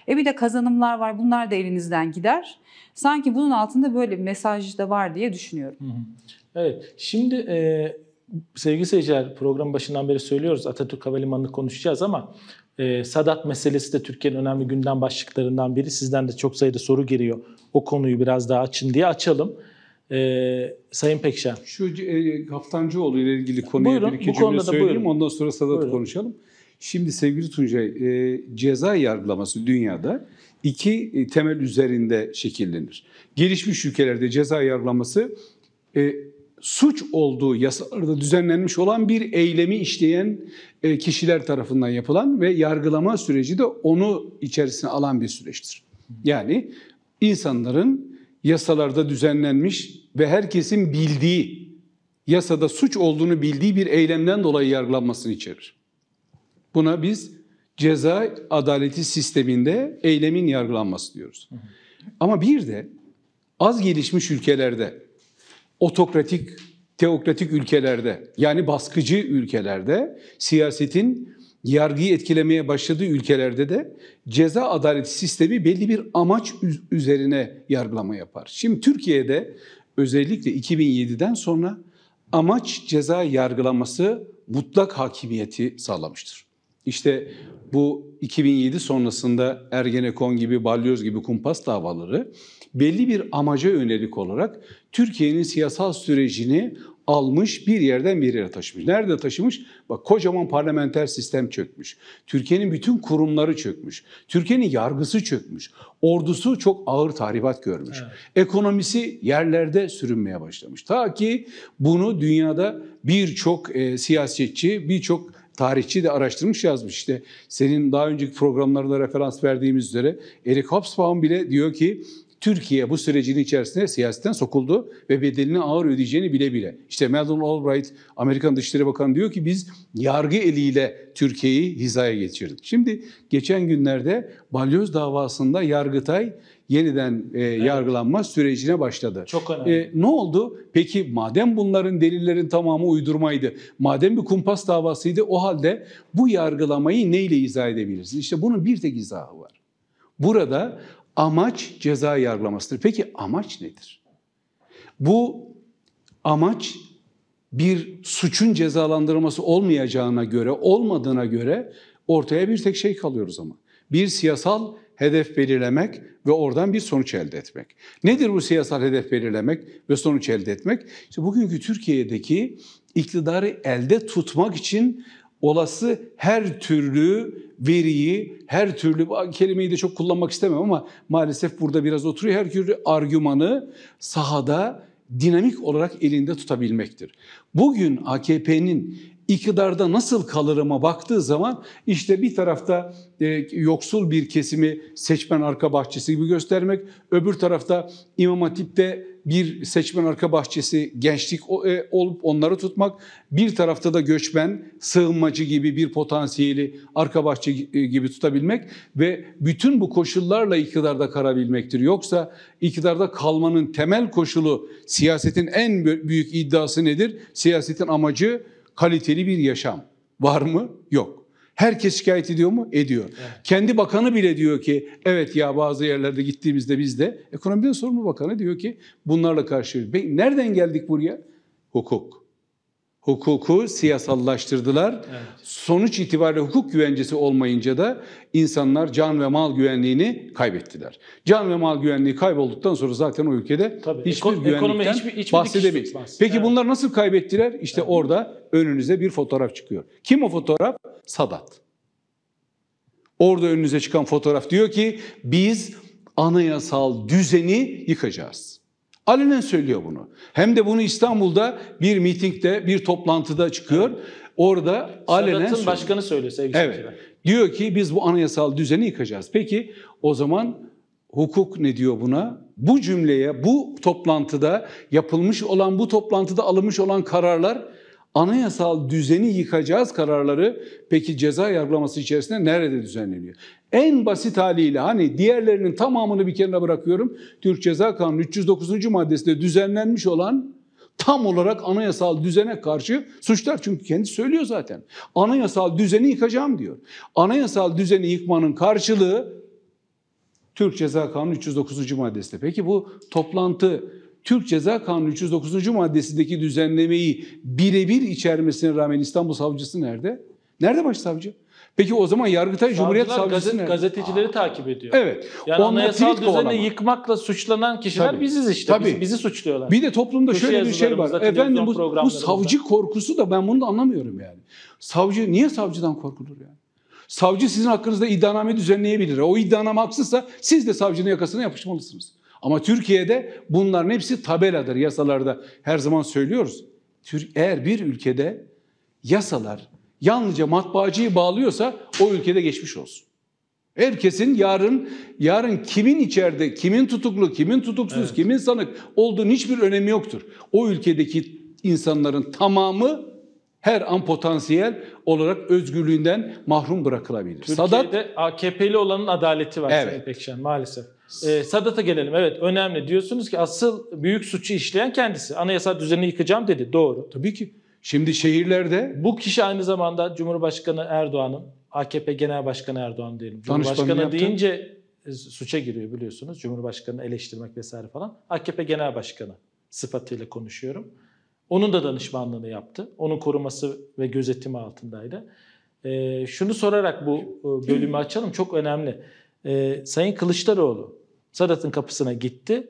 E bir de kazanımlar var bunlar da elinizden gider. Sanki bunun altında böyle bir mesaj da var diye düşünüyorum. Evet şimdi e, sevgili seyirciler program başından beri söylüyoruz Atatürk Havalimanı'nı konuşacağız ama e, Sadat meselesi de Türkiye'nin önemli gündem başlıklarından biri. Sizden de çok sayıda soru geliyor. O konuyu biraz daha açın diye açalım. Ee, Sayın Pekşen. Şu e, Haftancıoğlu ile ilgili konuyu buyurun, bir iki cümle söyleyeyim. Buyurun. Ondan sonra Sadat buyurun. konuşalım. Şimdi sevgili Tuncay, e, ceza yargılaması dünyada iki e, temel üzerinde şekillenir. Gelişmiş ülkelerde ceza yargılaması e, suç olduğu yasalarda düzenlenmiş olan bir eylemi işleyen e, kişiler tarafından yapılan ve yargılama süreci de onu içerisine alan bir süreçtir. Yani insanların yasalarda düzenlenmiş ve herkesin bildiği, yasada suç olduğunu bildiği bir eylemden dolayı yargılanmasını içerir. Buna biz ceza adaleti sisteminde eylemin yargılanması diyoruz. Ama bir de az gelişmiş ülkelerde otokratik, teokratik ülkelerde yani baskıcı ülkelerde siyasetin yargıyı etkilemeye başladığı ülkelerde de ceza adaleti sistemi belli bir amaç üzerine yargılama yapar. Şimdi Türkiye'de özellikle 2007'den sonra amaç ceza yargılaması mutlak hakimiyeti sağlamıştır. İşte bu 2007 sonrasında Ergenekon gibi, Balyoz gibi kumpas davaları belli bir amaca yönelik olarak Türkiye'nin siyasal sürecini almış bir yerden bir yere taşımış. Nerede taşımış? Bak kocaman parlamenter sistem çökmüş. Türkiye'nin bütün kurumları çökmüş. Türkiye'nin yargısı çökmüş. Ordusu çok ağır tahribat görmüş. Evet. Ekonomisi yerlerde sürünmeye başlamış. Ta ki bunu dünyada birçok e, siyasetçi, birçok tarihçi de araştırmış yazmış işte. Senin daha önceki programlarında referans verdiğimiz üzere Eric Hobsbawm bile diyor ki Türkiye bu sürecin içerisinde siyasetten sokuldu ve bedelini ağır ödeyeceğini bile bile. İşte Madeleine Albright, Amerikan Dışişleri Bakanı diyor ki biz yargı eliyle Türkiye'yi hizaya geçirdik. Şimdi geçen günlerde balyoz davasında Yargıtay yeniden e, evet. yargılanma sürecine başladı. Çok önemli. E, ne oldu? Peki madem bunların delillerin tamamı uydurmaydı, madem bir kumpas davasıydı o halde bu yargılamayı neyle izah edebiliriz? İşte bunun bir tek izahı var. Burada Amaç ceza yargılamasıdır. Peki amaç nedir? Bu amaç bir suçun cezalandırılması olmayacağına göre, olmadığına göre ortaya bir tek şey kalıyoruz ama. Bir siyasal hedef belirlemek ve oradan bir sonuç elde etmek. Nedir bu siyasal hedef belirlemek ve sonuç elde etmek? İşte bugünkü Türkiye'deki iktidarı elde tutmak için olası her türlü veriyi, her türlü kelimeyi de çok kullanmak istemem ama maalesef burada biraz oturuyor. Her türlü argümanı sahada dinamik olarak elinde tutabilmektir. Bugün AKP'nin iktidarda nasıl kalırıma baktığı zaman işte bir tarafta e, yoksul bir kesimi seçmen arka bahçesi gibi göstermek, öbür tarafta İmam Hatip'te bir seçmen arka bahçesi gençlik e, olup onları tutmak, bir tarafta da göçmen, sığınmacı gibi bir potansiyeli arka bahçe e, gibi tutabilmek ve bütün bu koşullarla iktidarda karabilmektir. Yoksa iktidarda kalmanın temel koşulu siyasetin en büyük iddiası nedir? Siyasetin amacı kaliteli bir yaşam var mı? Yok. Herkes şikayet ediyor mu? Ediyor. Evet. Kendi bakanı bile diyor ki evet ya bazı yerlerde gittiğimizde biz de ekonomiden sorumlu bakanı diyor ki bunlarla karşı nereden geldik buraya? Hukuk hukuku siyasallaştırdılar. Evet. Sonuç itibariyle hukuk güvencesi olmayınca da insanlar can ve mal güvenliğini kaybettiler. Can ve mal güvenliği kaybolduktan sonra zaten o ülkede Tabii, hiçbir eko- güvenlikten hiçbir, hiçbir bahsedemeyiz. Peki evet. bunlar nasıl kaybettiler? İşte evet. orada önünüze bir fotoğraf çıkıyor. Kim o fotoğraf? Sadat. Orada önünüze çıkan fotoğraf diyor ki biz anayasal düzeni yıkacağız. Alenen söylüyor bunu. Hem de bunu İstanbul'da bir mitingde, bir toplantıda çıkıyor. Orada alenen Senat'ın söylüyor. başkanı söylüyor sevgili Evet. Diyor ki biz bu anayasal düzeni yıkacağız. Peki o zaman hukuk ne diyor buna? Bu cümleye, bu toplantıda yapılmış olan, bu toplantıda alınmış olan kararlar anayasal düzeni yıkacağız kararları peki ceza yargılaması içerisinde nerede düzenleniyor? En basit haliyle hani diğerlerinin tamamını bir kenara bırakıyorum. Türk Ceza Kanunu 309. maddesinde düzenlenmiş olan tam olarak anayasal düzene karşı suçlar. Çünkü kendi söylüyor zaten. Anayasal düzeni yıkacağım diyor. Anayasal düzeni yıkmanın karşılığı Türk Ceza Kanunu 309. maddesinde. Peki bu toplantı Türk Ceza Kanunu 309. maddesindeki düzenlemeyi birebir içermesine rağmen İstanbul Savcısı nerede? Nerede başsavcı? Peki o zaman Yargıtay Savcılar, Cumhuriyet Savcısı gazet, Gazetecileri Aa. takip ediyor. Evet. Yani Onunla anayasal düzeni yıkmakla suçlanan kişiler Tabii. biziz işte. Tabii. Biz, bizi suçluyorlar. Bir de toplumda Köşe şöyle bir şey var. Efendim bu, bu savcı korkusu da ben bunu da anlamıyorum yani. Savcı niye savcıdan korkulur yani? Savcı sizin hakkınızda iddianame düzenleyebilir. O iddianame haksızsa siz de savcının yakasına yapışmalısınız. Ama Türkiye'de bunların hepsi tabeladır yasalarda. Her zaman söylüyoruz. Eğer bir ülkede yasalar yalnızca matbaacıyı bağlıyorsa o ülkede geçmiş olsun. Herkesin yarın yarın kimin içeride, kimin tutuklu, kimin tutuksuz, evet. kimin sanık olduğunun hiçbir önemi yoktur. O ülkedeki insanların tamamı her an potansiyel olarak özgürlüğünden mahrum bırakılabilir. Türkiye'de Sadat, AKP'li olanın adaleti var evet. Sayın Pekşen maalesef. E, Sadat'a gelelim. Evet önemli. Diyorsunuz ki asıl büyük suçu işleyen kendisi. Anayasal düzeni yıkacağım dedi. Doğru. Tabii ki. Şimdi şehirlerde Bu kişi aynı zamanda Cumhurbaşkanı Erdoğan'ın, AKP Genel Başkanı Erdoğan diyelim. Cumhurbaşkanı deyince e, suça giriyor biliyorsunuz. Cumhurbaşkanını eleştirmek vesaire falan. AKP Genel Başkanı sıfatıyla konuşuyorum. Onun da danışmanlığını yaptı. Onun koruması ve gözetimi altındaydı. E, şunu sorarak bu e, bölümü açalım. Çok önemli e, Sayın Kılıçdaroğlu Sadat'ın kapısına gitti.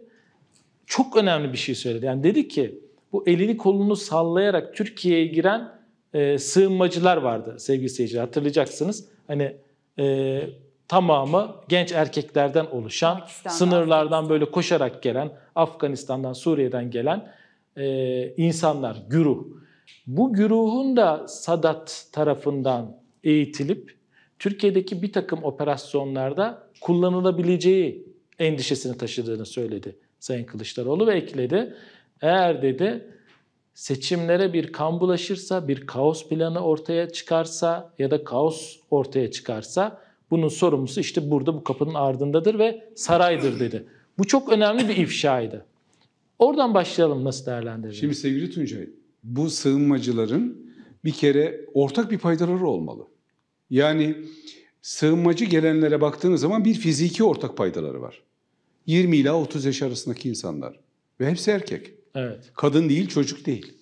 Çok önemli bir şey söyledi. Yani dedi ki bu elini kolunu sallayarak Türkiye'ye giren e, sığınmacılar vardı sevgili seyirciler hatırlayacaksınız. Hani e, tamamı genç erkeklerden oluşan, sınırlardan böyle koşarak gelen, Afganistan'dan, Suriye'den gelen e, insanlar, güruh. Bu güruhun da Sadat tarafından eğitilip Türkiye'deki bir takım operasyonlarda kullanılabileceği endişesini taşıdığını söyledi Sayın Kılıçdaroğlu ve ekledi. Eğer dedi seçimlere bir kan bulaşırsa, bir kaos planı ortaya çıkarsa ya da kaos ortaya çıkarsa bunun sorumlusu işte burada bu kapının ardındadır ve saraydır dedi. Bu çok önemli bir ifşaydı. Oradan başlayalım nasıl değerlendirelim? Şimdi sevgili Tuncay, bu sığınmacıların bir kere ortak bir paydaları olmalı. Yani sığınmacı gelenlere baktığınız zaman bir fiziki ortak paydaları var. 20 ila 30 yaş arasındaki insanlar ve hepsi erkek. Evet. Kadın değil, çocuk değil.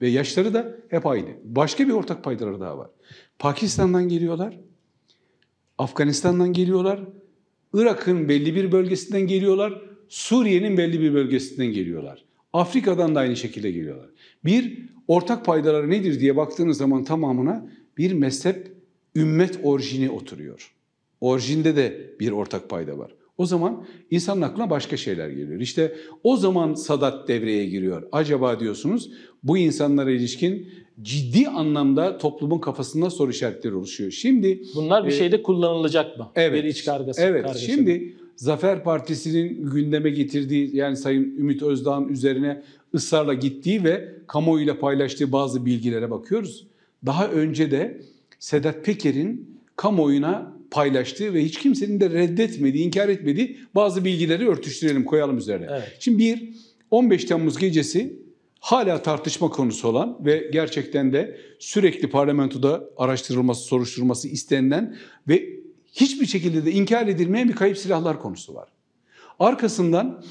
Ve yaşları da hep aynı. Başka bir ortak paydaları daha var. Pakistan'dan geliyorlar. Afganistan'dan geliyorlar. Irak'ın belli bir bölgesinden geliyorlar. Suriye'nin belli bir bölgesinden geliyorlar. Afrika'dan da aynı şekilde geliyorlar. Bir ortak paydaları nedir diye baktığınız zaman tamamına bir mezhep ümmet orijini oturuyor. Orijinde de bir ortak payda var. O zaman insanın aklına başka şeyler geliyor. İşte o zaman Sadat devreye giriyor. Acaba diyorsunuz bu insanlara ilişkin ciddi anlamda toplumun kafasında soru işaretleri oluşuyor. Şimdi bunlar bir e, şeyde kullanılacak mı? Evet. Bir iç kargası. Evet. Kargası şimdi mı? Zafer Partisi'nin gündeme getirdiği yani Sayın Ümit Özdağ'ın üzerine ısrarla gittiği ve kamuoyuyla paylaştığı bazı bilgilere bakıyoruz. Daha önce de Sedat Peker'in kamuoyuna paylaştığı ve hiç kimsenin de reddetmediği, inkar etmediği bazı bilgileri örtüştürelim, koyalım üzerine. Evet. Şimdi bir, 15 Temmuz gecesi hala tartışma konusu olan ve gerçekten de sürekli parlamentoda araştırılması, soruşturulması istenilen ve hiçbir şekilde de inkar edilmeyen bir kayıp silahlar konusu var. Arkasından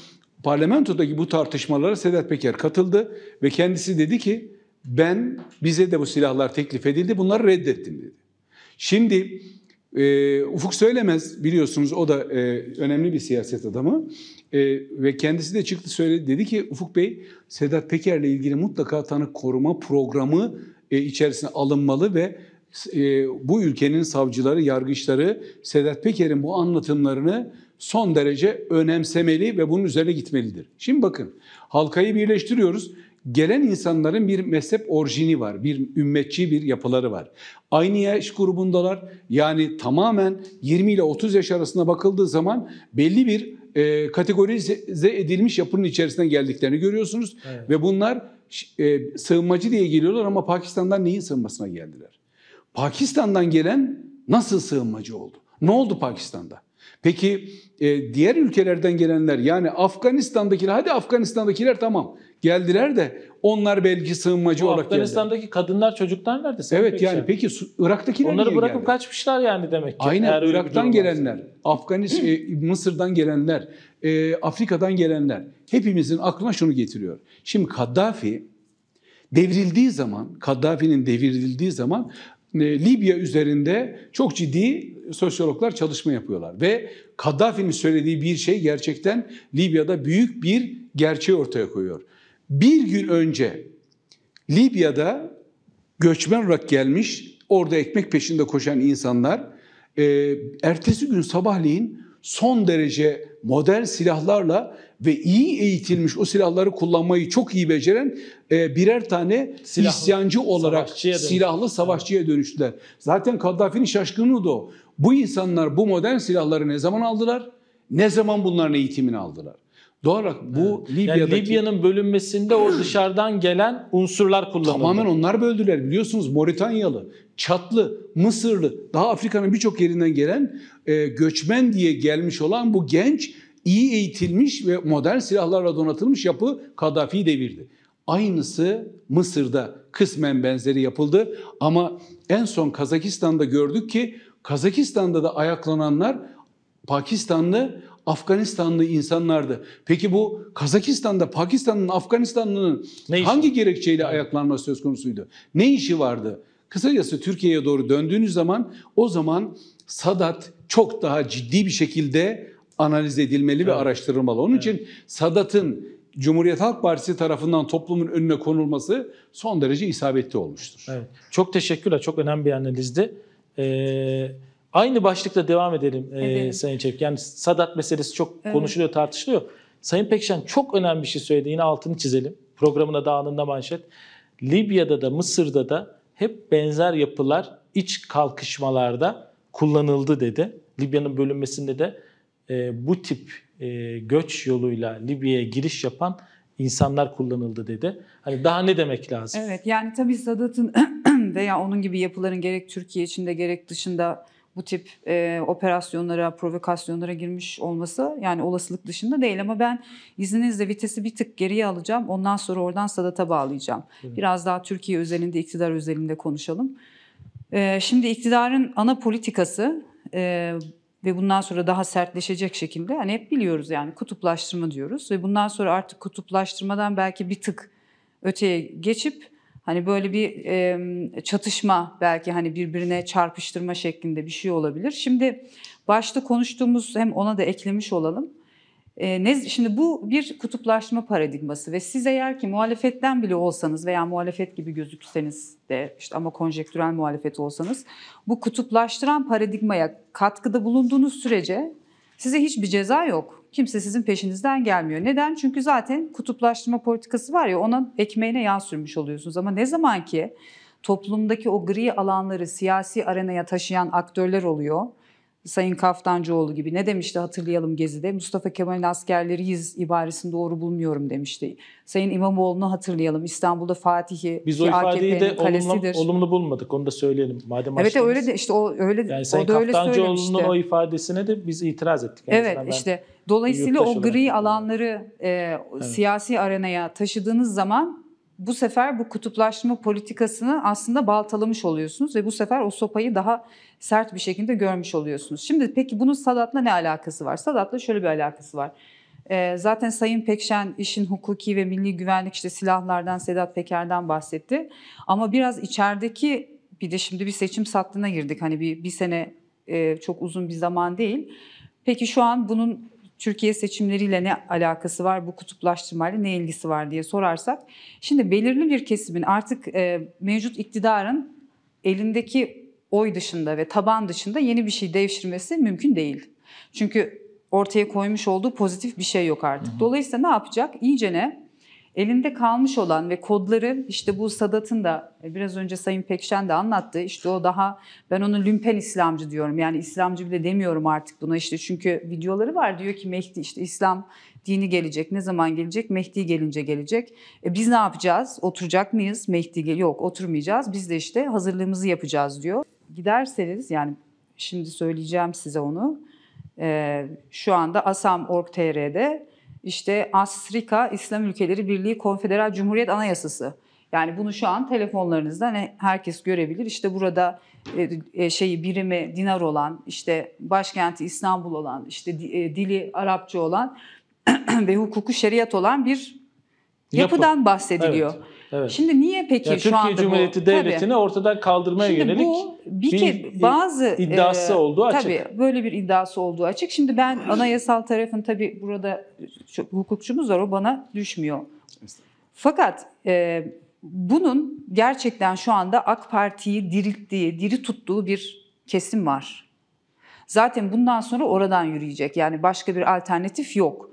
parlamentodaki bu tartışmalara Sedat Peker katıldı ve kendisi dedi ki ben bize de bu silahlar teklif edildi bunları reddettim dedi. Şimdi e, Ufuk Söylemez biliyorsunuz o da e, önemli bir siyaset adamı e, ve kendisi de çıktı söyledi dedi ki Ufuk Bey Sedat Peker'le ilgili mutlaka tanık koruma programı e, içerisine alınmalı ve e, bu ülkenin savcıları, yargıçları Sedat Peker'in bu anlatımlarını son derece önemsemeli ve bunun üzerine gitmelidir. Şimdi bakın halkayı birleştiriyoruz gelen insanların bir mezhep orijini var, bir ümmetçi bir yapıları var. Aynı yaş grubundalar yani tamamen 20 ile 30 yaş arasında bakıldığı zaman belli bir e, kategorize edilmiş yapının içerisinden geldiklerini görüyorsunuz. Evet. Ve bunlar e, sığınmacı diye geliyorlar ama Pakistan'dan neyin sığınmasına geldiler? Pakistan'dan gelen nasıl sığınmacı oldu? Ne oldu Pakistan'da? Peki e, diğer ülkelerden gelenler yani Afganistan'dakiler hadi Afganistan'dakiler tamam. Geldiler de onlar belki sığınmacı Bu olarak Afganistan'daki geldiler. kadınlar, çocuklar nerede? Sen evet yani sen? peki Irak'takiler Onları bırakıp geldi? kaçmışlar yani demek ki. Aynen Eğer Irak'tan gelenler, Afganistan, e, Mısır'dan gelenler, e, Afrika'dan gelenler. Hepimizin aklına şunu getiriyor. Şimdi Kaddafi devrildiği zaman, Kaddafi'nin devrildiği zaman e, Libya üzerinde çok ciddi sosyologlar çalışma yapıyorlar. Ve Kaddafi'nin söylediği bir şey gerçekten Libya'da büyük bir gerçeği ortaya koyuyor. Bir gün önce Libya'da göçmen olarak gelmiş, orada ekmek peşinde koşan insanlar, e, ertesi gün sabahleyin son derece modern silahlarla ve iyi eğitilmiş o silahları kullanmayı çok iyi beceren e, birer tane silahlı, isyancı olarak savaşçıya silahlı savaşçıya dönüştüler. Zaten Kaddafi'nin şaşkınlığı da o. Bu insanlar bu modern silahları ne zaman aldılar? Ne zaman bunların eğitimini aldılar? Doğal olarak bu evet. Libya'daki... Libya'nın bölünmesinde o dışarıdan gelen unsurlar kullanıldı. Tamamen onlar böldüler biliyorsunuz Moritanyalı, Çatlı, Mısırlı daha Afrika'nın birçok yerinden gelen e, göçmen diye gelmiş olan bu genç iyi eğitilmiş ve modern silahlarla donatılmış yapı Kaddafi devirdi. Aynısı Mısır'da kısmen benzeri yapıldı ama en son Kazakistan'da gördük ki Kazakistan'da da ayaklananlar Pakistanlı Afganistanlı insanlardı. Peki bu Kazakistan'da Pakistan'ın, Afganistan'ın hangi gerekçeyle ayaklanma söz konusuydu? Ne işi vardı? Kısacası Türkiye'ye doğru döndüğünüz zaman o zaman Sadat çok daha ciddi bir şekilde analiz edilmeli evet. ve araştırılmalı. Onun evet. için Sadat'ın Cumhuriyet Halk Partisi tarafından toplumun önüne konulması son derece isabetli olmuştur. Evet. Çok teşekkürler. Çok önemli bir analizdi. Ee, Aynı başlıkta devam edelim, E, Sayın Çevik. Yani Sadat meselesi çok evet. konuşuluyor, tartışılıyor. Sayın Pekşen çok önemli bir şey söyledi. Yine altını çizelim. Programına da anında manşet. Libya'da da Mısır'da da hep benzer yapılar iç kalkışmalarda kullanıldı dedi. Libya'nın bölünmesinde de e, bu tip e, göç yoluyla Libya'ya giriş yapan insanlar kullanıldı dedi. Hani daha ne demek lazım? Evet yani tabii Sadat'ın <clears throat> veya onun gibi yapıların gerek Türkiye içinde gerek dışında bu tip e, operasyonlara, provokasyonlara girmiş olması yani olasılık dışında değil ama ben izninizle vitesi bir tık geriye alacağım. Ondan sonra oradan Sadat'a bağlayacağım. Biraz daha Türkiye özelinde, iktidar özelinde konuşalım. E, şimdi iktidarın ana politikası e, ve bundan sonra daha sertleşecek şekilde hani hep biliyoruz yani kutuplaştırma diyoruz ve bundan sonra artık kutuplaştırmadan belki bir tık öteye geçip Hani böyle bir e, çatışma belki hani birbirine çarpıştırma şeklinde bir şey olabilir. Şimdi başta konuştuğumuz hem ona da eklemiş olalım. E, ne, şimdi bu bir kutuplaşma paradigması ve siz eğer ki muhalefetten bile olsanız veya muhalefet gibi gözükseniz de işte ama konjektürel muhalefet olsanız bu kutuplaştıran paradigmaya katkıda bulunduğunuz sürece size hiçbir ceza yok kimse sizin peşinizden gelmiyor. Neden? Çünkü zaten kutuplaştırma politikası var ya Onun ekmeğine yağ sürmüş oluyorsunuz. Ama ne zaman ki toplumdaki o gri alanları siyasi arenaya taşıyan aktörler oluyor. Sayın Kaftancıoğlu gibi ne demişti hatırlayalım Gezi'de? Mustafa Kemal'in askerleriyiz ibaresini doğru bulmuyorum demişti. Sayın İmamoğlu'nu hatırlayalım. İstanbul'da Fatih'i Biz o ifadeyi de olumlu, olumlu bulmadık. Onu da söyleyelim. Madem evet açtınız. öyle de işte o öyle yani Sayın o da öyle söylemişti. o ifadesine de biz itiraz ettik. En evet işte Dolayısıyla o gri alanları e, evet. siyasi arenaya taşıdığınız zaman bu sefer bu kutuplaşma politikasını aslında baltalamış oluyorsunuz ve bu sefer o sopayı daha sert bir şekilde görmüş oluyorsunuz. Şimdi peki bunun Sadat'la ne alakası var? Sadat'la şöyle bir alakası var. E, zaten Sayın Pekşen işin hukuki ve milli güvenlik işte silahlardan Sedat Peker'den bahsetti. Ama biraz içerideki bir de şimdi bir seçim sattığına girdik. Hani bir, bir sene e, çok uzun bir zaman değil. Peki şu an bunun Türkiye seçimleriyle ne alakası var, bu kutuplaştırmayla ne ilgisi var diye sorarsak, şimdi belirli bir kesimin artık e, mevcut iktidarın elindeki oy dışında ve taban dışında yeni bir şey devşirmesi mümkün değil. Çünkü ortaya koymuş olduğu pozitif bir şey yok artık. Dolayısıyla ne yapacak? İyice ne? elinde kalmış olan ve kodları işte bu Sadat'ın da e, biraz önce Sayın Pekşen de anlattı. İşte o daha ben onu lümpen İslamcı diyorum. Yani İslamcı bile demiyorum artık buna işte çünkü videoları var diyor ki Mehdi işte İslam dini gelecek. Ne zaman gelecek? Mehdi gelince gelecek. E biz ne yapacağız? Oturacak mıyız? Mehdi gel yok oturmayacağız. Biz de işte hazırlığımızı yapacağız diyor. Giderseniz yani şimdi söyleyeceğim size onu. E, şu anda asam.org.tr'de işte Asrika İslam Ülkeleri Birliği Konfederal Cumhuriyet Anayasası. Yani bunu şu an telefonlarınızdan e, herkes görebilir. İşte burada e, e, şeyi birimi dinar olan, işte başkenti İstanbul olan, işte dili Arapça olan <clears throat> ve hukuku şeriat olan bir yapıdan bahsediliyor. Evet. Evet. Şimdi niye peki ya şu Türkiye anda Türkiye Cumhuriyeti bu? Devleti'ni tabii. ortadan kaldırmaya Şimdi yönelik bu bir, bir kez e, bazı e, iddiası e, olduğu açık. Tabii böyle bir iddiası olduğu açık. Şimdi ben anayasal tarafın tabii burada hukukçumuz var o bana düşmüyor. Fakat e, bunun gerçekten şu anda AK Parti'yi dirilttiği, diri tuttuğu bir kesim var. Zaten bundan sonra oradan yürüyecek. Yani başka bir alternatif yok.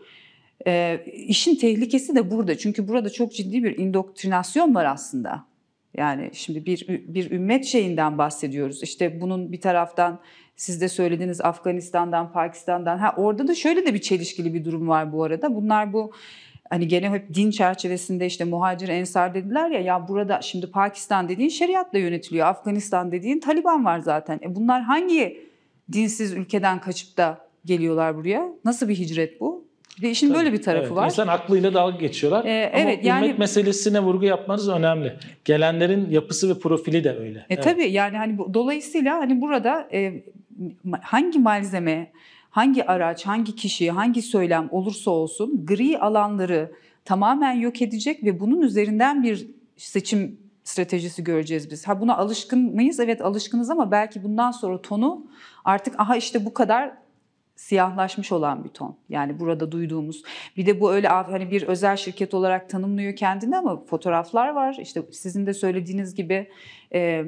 E, işin tehlikesi de burada. Çünkü burada çok ciddi bir indoktrinasyon var aslında. Yani şimdi bir bir ümmet şeyinden bahsediyoruz. İşte bunun bir taraftan siz de söylediniz Afganistan'dan, Pakistan'dan. Ha orada da şöyle de bir çelişkili bir durum var bu arada. Bunlar bu hani gene hep din çerçevesinde işte muhacir ensar dediler ya ya burada şimdi Pakistan dediğin şeriatla yönetiliyor. Afganistan dediğin Taliban var zaten. E bunlar hangi dinsiz ülkeden kaçıp da geliyorlar buraya? Nasıl bir hicret bu? Bir Tabii, böyle bir tarafı evet. var. İnsan aklıyla dalga geçiyorlar. Ee, Ama evet, ümmet yani, meselesine vurgu yapmanız önemli. Gelenlerin yapısı ve profili de öyle. E, evet. Tabii yani hani bu, dolayısıyla hani burada e, hangi malzeme, hangi araç, hangi kişi, hangi söylem olursa olsun gri alanları tamamen yok edecek ve bunun üzerinden bir seçim stratejisi göreceğiz biz. Ha buna alışkın mıyız? Evet alışkınız ama belki bundan sonra tonu artık aha işte bu kadar siyahlaşmış olan bir ton. Yani burada duyduğumuz. Bir de bu öyle hani bir özel şirket olarak tanımlıyor kendini ama fotoğraflar var. İşte sizin de söylediğiniz gibi e,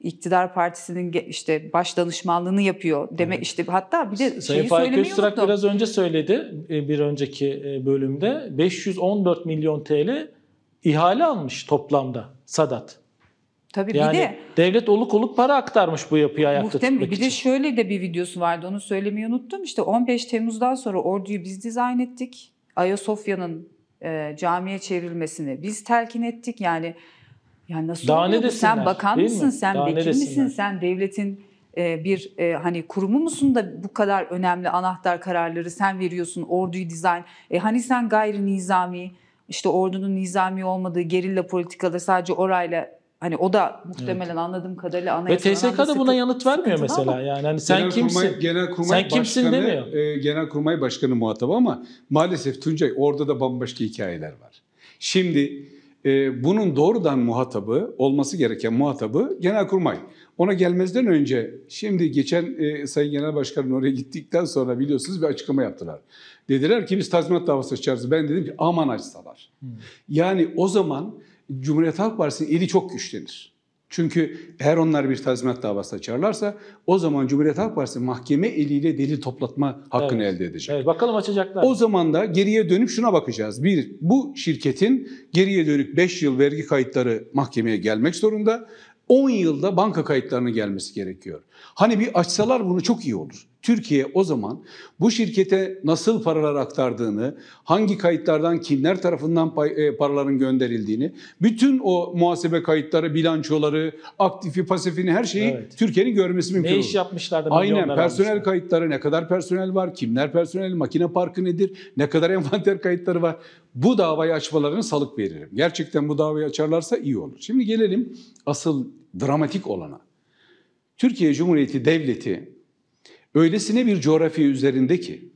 iktidar partisinin işte baş danışmanlığını yapıyor deme evet. işte hatta bir de Sayın Faik Öztürk biraz önce söyledi e, bir önceki e, bölümde 514 milyon TL ihale almış toplamda Sadat. Tabii yani bir de devlet oluk oluk para aktarmış bu yapıyı ayakta tutmak için. Bir de şöyle de bir videosu vardı onu söylemeyi unuttum. İşte 15 Temmuz'dan sonra orduyu biz dizayn ettik. Ayasofya'nın e, camiye çevrilmesini biz telkin ettik. Yani yani nasıl Daha oluyor ne desinler, Sen bakan mısın? Mi? Sen Daha vekil misin? Sen devletin e, bir e, hani kurumu musun da bu kadar önemli anahtar kararları sen veriyorsun. Orduyu dizayn. E hani sen gayri nizami işte ordunun nizami olmadığı gerilla politikaları sadece orayla Hani o da muhtemelen evet. anladığım kadarıyla anayasa. Ve TSK da buna yanıt vermiyor mesela. Ama. Yani hani sen genel kimsin? Kurmay, genel kurmay sen başkanı, kimsin demiyor. E, genel kurmay başkanı muhatabı ama maalesef Tuncay orada da bambaşka hikayeler var. Şimdi e, bunun doğrudan muhatabı, olması gereken muhatabı genel kurmay. Ona gelmezden önce şimdi geçen e, Sayın Genel Başkan'ın oraya gittikten sonra biliyorsunuz bir açıklama yaptılar. Dediler ki biz tazminat davası açacağız. Ben dedim ki aman açsalar. Hmm. Yani o zaman Cumhuriyet Halk Partisi'nin eli çok güçlenir. Çünkü eğer onlar bir tazminat davası açarlarsa o zaman Cumhuriyet Halk Partisi mahkeme eliyle delil toplatma hakkını evet. elde edecek. Evet, bakalım açacaklar. O zaman da geriye dönüp şuna bakacağız. Bir, bu şirketin geriye dönüp 5 yıl vergi kayıtları mahkemeye gelmek zorunda. 10 yılda banka kayıtlarının gelmesi gerekiyor. Hani bir açsalar bunu çok iyi olur. Türkiye o zaman bu şirkete nasıl paralar aktardığını, hangi kayıtlardan kimler tarafından e, paraların gönderildiğini, bütün o muhasebe kayıtları, bilançoları, aktifi, pasifini her şeyi evet. Türkiye'nin görmesi mümkün. Ne iş yapmışlardı? Aynen personel almışlar. kayıtları, ne kadar personel var, kimler personel, makine parkı nedir, ne kadar <laughs> envanter kayıtları var. Bu davayı açmalarını salık veririm. Gerçekten bu davayı açarlarsa iyi olur. Şimdi gelelim asıl dramatik olana. Türkiye Cumhuriyeti Devleti öylesine bir coğrafya üzerinde ki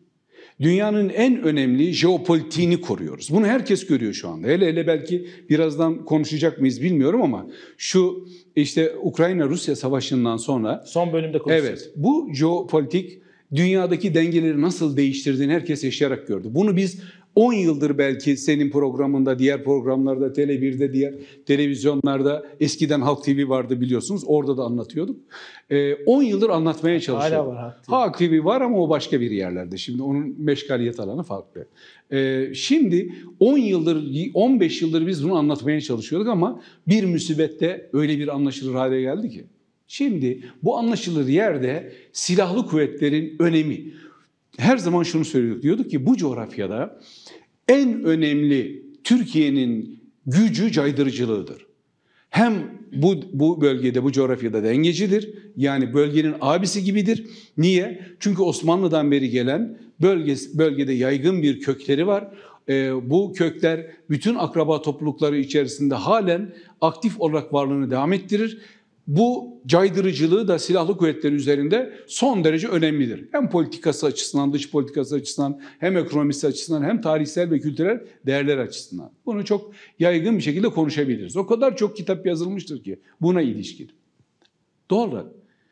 dünyanın en önemli jeopolitiğini koruyoruz. Bunu herkes görüyor şu anda. Hele hele belki birazdan konuşacak mıyız bilmiyorum ama şu işte Ukrayna-Rusya savaşından sonra son bölümde konuşacağız. Evet. Bu jeopolitik dünyadaki dengeleri nasıl değiştirdiğini herkes yaşayarak gördü. Bunu biz 10 yıldır belki senin programında, diğer programlarda, Tele1'de, diğer televizyonlarda eskiden Halk TV vardı biliyorsunuz. Orada da anlatıyordum. 10 e, ee, yıldır anlatmaya çalışıyorum. Hala var Halk TV. Halk TV var ama o başka bir yerlerde. Şimdi onun meşgaliyet alanı farklı. E, şimdi 10 yıldır, 15 yıldır biz bunu anlatmaya çalışıyorduk ama bir müsibette öyle bir anlaşılır hale geldi ki. Şimdi bu anlaşılır yerde silahlı kuvvetlerin önemi, her zaman şunu söylüyorduk. Diyorduk ki bu coğrafyada en önemli Türkiye'nin gücü caydırıcılığıdır. Hem bu, bu bölgede, bu coğrafyada dengecidir. Yani bölgenin abisi gibidir. Niye? Çünkü Osmanlı'dan beri gelen bölge, bölgede yaygın bir kökleri var. E, bu kökler bütün akraba toplulukları içerisinde halen aktif olarak varlığını devam ettirir bu caydırıcılığı da silahlı kuvvetler üzerinde son derece önemlidir. Hem politikası açısından, dış politikası açısından, hem ekonomisi açısından, hem tarihsel ve kültürel değerler açısından. Bunu çok yaygın bir şekilde konuşabiliriz. O kadar çok kitap yazılmıştır ki buna ilişkin. Doğal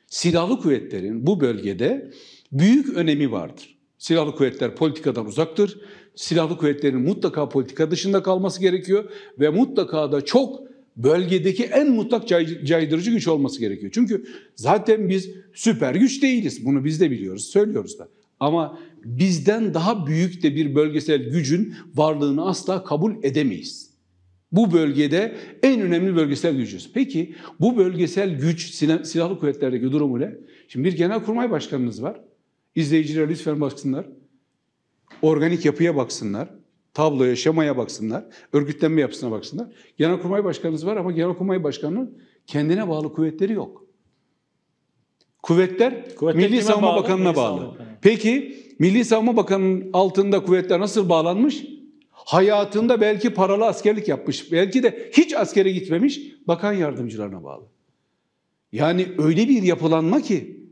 silahlı kuvvetlerin bu bölgede büyük önemi vardır. Silahlı kuvvetler politikadan uzaktır. Silahlı kuvvetlerin mutlaka politika dışında kalması gerekiyor ve mutlaka da çok bölgedeki en mutlak caydırıcı güç olması gerekiyor. Çünkü zaten biz süper güç değiliz. Bunu biz de biliyoruz, söylüyoruz da. Ama bizden daha büyük de bir bölgesel gücün varlığını asla kabul edemeyiz. Bu bölgede en önemli bölgesel gücüz. Peki bu bölgesel güç silahlı kuvvetlerdeki durumu ne? Şimdi bir genelkurmay başkanınız var. İzleyiciler lütfen baksınlar. Organik yapıya baksınlar. Tablo yaşamaya baksınlar, örgütlenme yapısına baksınlar. Genelkurmay Başkanımız var ama Genelkurmay Başkanı'nın kendine bağlı kuvvetleri yok. Kuvvetler Kuvvet Milli Savunma bağlı, Bakanı'na Milli bağlı. Peki Milli Savunma Bakanı'nın altında kuvvetler nasıl bağlanmış? Hayatında belki paralı askerlik yapmış, belki de hiç askere gitmemiş bakan yardımcılarına bağlı. Yani öyle bir yapılanma ki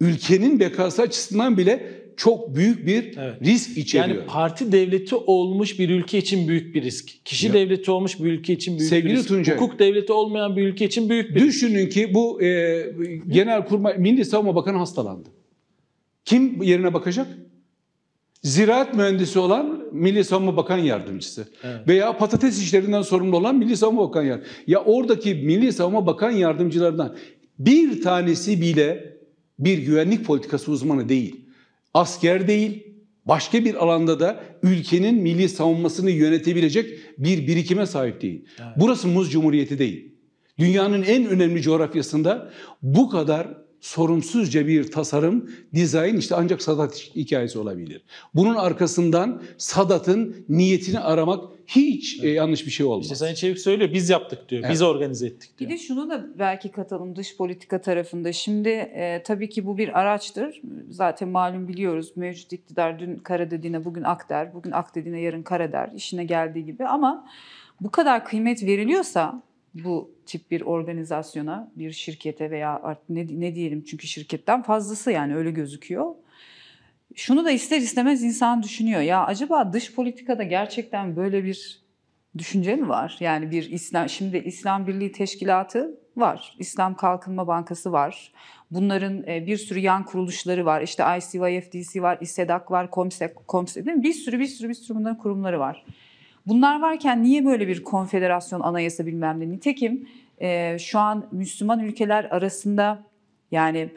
ülkenin bekası açısından bile çok büyük bir evet. risk içeriyor. Yani parti devleti olmuş bir ülke için büyük bir risk. Kişi ya. devleti olmuş bir ülke için büyük Sevgili bir risk. Tuncay, Hukuk devleti olmayan bir ülke için büyük bir Düşünün risk. ki bu e, Genel Kurmay Milli Savunma Bakanı hastalandı. Kim yerine bakacak? Ziraat mühendisi olan Milli Savunma Bakan Yardımcısı evet. veya patates işlerinden sorumlu olan Milli Savunma Bakan Yardımcısı. Ya oradaki Milli Savunma Bakan Yardımcılarından bir tanesi bile bir güvenlik politikası uzmanı değil asker değil, başka bir alanda da ülkenin milli savunmasını yönetebilecek bir birikime sahip değil. Evet. Burası Muz Cumhuriyeti değil. Dünyanın en önemli coğrafyasında bu kadar sorumsuzca bir tasarım, dizayn işte ancak Sadat hikayesi olabilir. Bunun arkasından Sadat'ın niyetini aramak hiç e, evet. yanlış bir şey olmaz. İşte Sayın Çevik söylüyor biz yaptık diyor. Evet. Biz organize ettik diyor. Bir de şunu da belki katalım dış politika tarafında. Şimdi e, tabii ki bu bir araçtır. Zaten malum biliyoruz mevcut iktidar dün kara dediğine bugün ak der. Bugün ak dediğine yarın kara der. İşine geldiği gibi ama bu kadar kıymet veriliyorsa bu tip bir organizasyona, bir şirkete veya artık ne, ne diyelim çünkü şirketten fazlası yani öyle gözüküyor şunu da ister istemez insan düşünüyor. Ya acaba dış politikada gerçekten böyle bir düşünce mi var? Yani bir İslam şimdi İslam Birliği Teşkilatı var. İslam Kalkınma Bankası var. Bunların e, bir sürü yan kuruluşları var. İşte ICYFDC var, İSEDAK var, Komsek, Komsek değil mi? Bir sürü bir sürü bir sürü bunların kurumları var. Bunlar varken niye böyle bir konfederasyon anayasa bilmem ne? Nitekim e, şu an Müslüman ülkeler arasında yani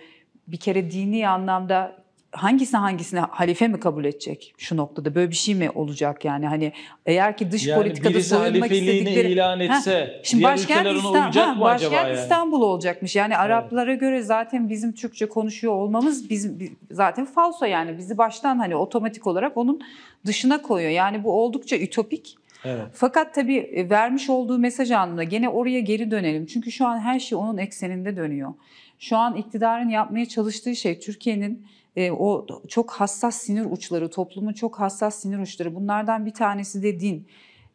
bir kere dini anlamda hangisi hangisini halife mi kabul edecek şu noktada böyle bir şey mi olacak yani hani eğer ki dış yani politikada soyunmak istedikleri ilan etse ha, şimdi başkent, İstanbul, ha, başkent acaba yani? İstanbul olacakmış yani Araplara evet. göre zaten bizim Türkçe konuşuyor olmamız bizim zaten falso yani bizi baştan hani otomatik olarak onun dışına koyuyor yani bu oldukça ütopik Evet. Fakat tabii e, vermiş olduğu mesaj anlamında gene oraya geri dönelim. Çünkü şu an her şey onun ekseninde dönüyor. Şu an iktidarın yapmaya çalıştığı şey Türkiye'nin e, o çok hassas sinir uçları, toplumun çok hassas sinir uçları bunlardan bir tanesi de din.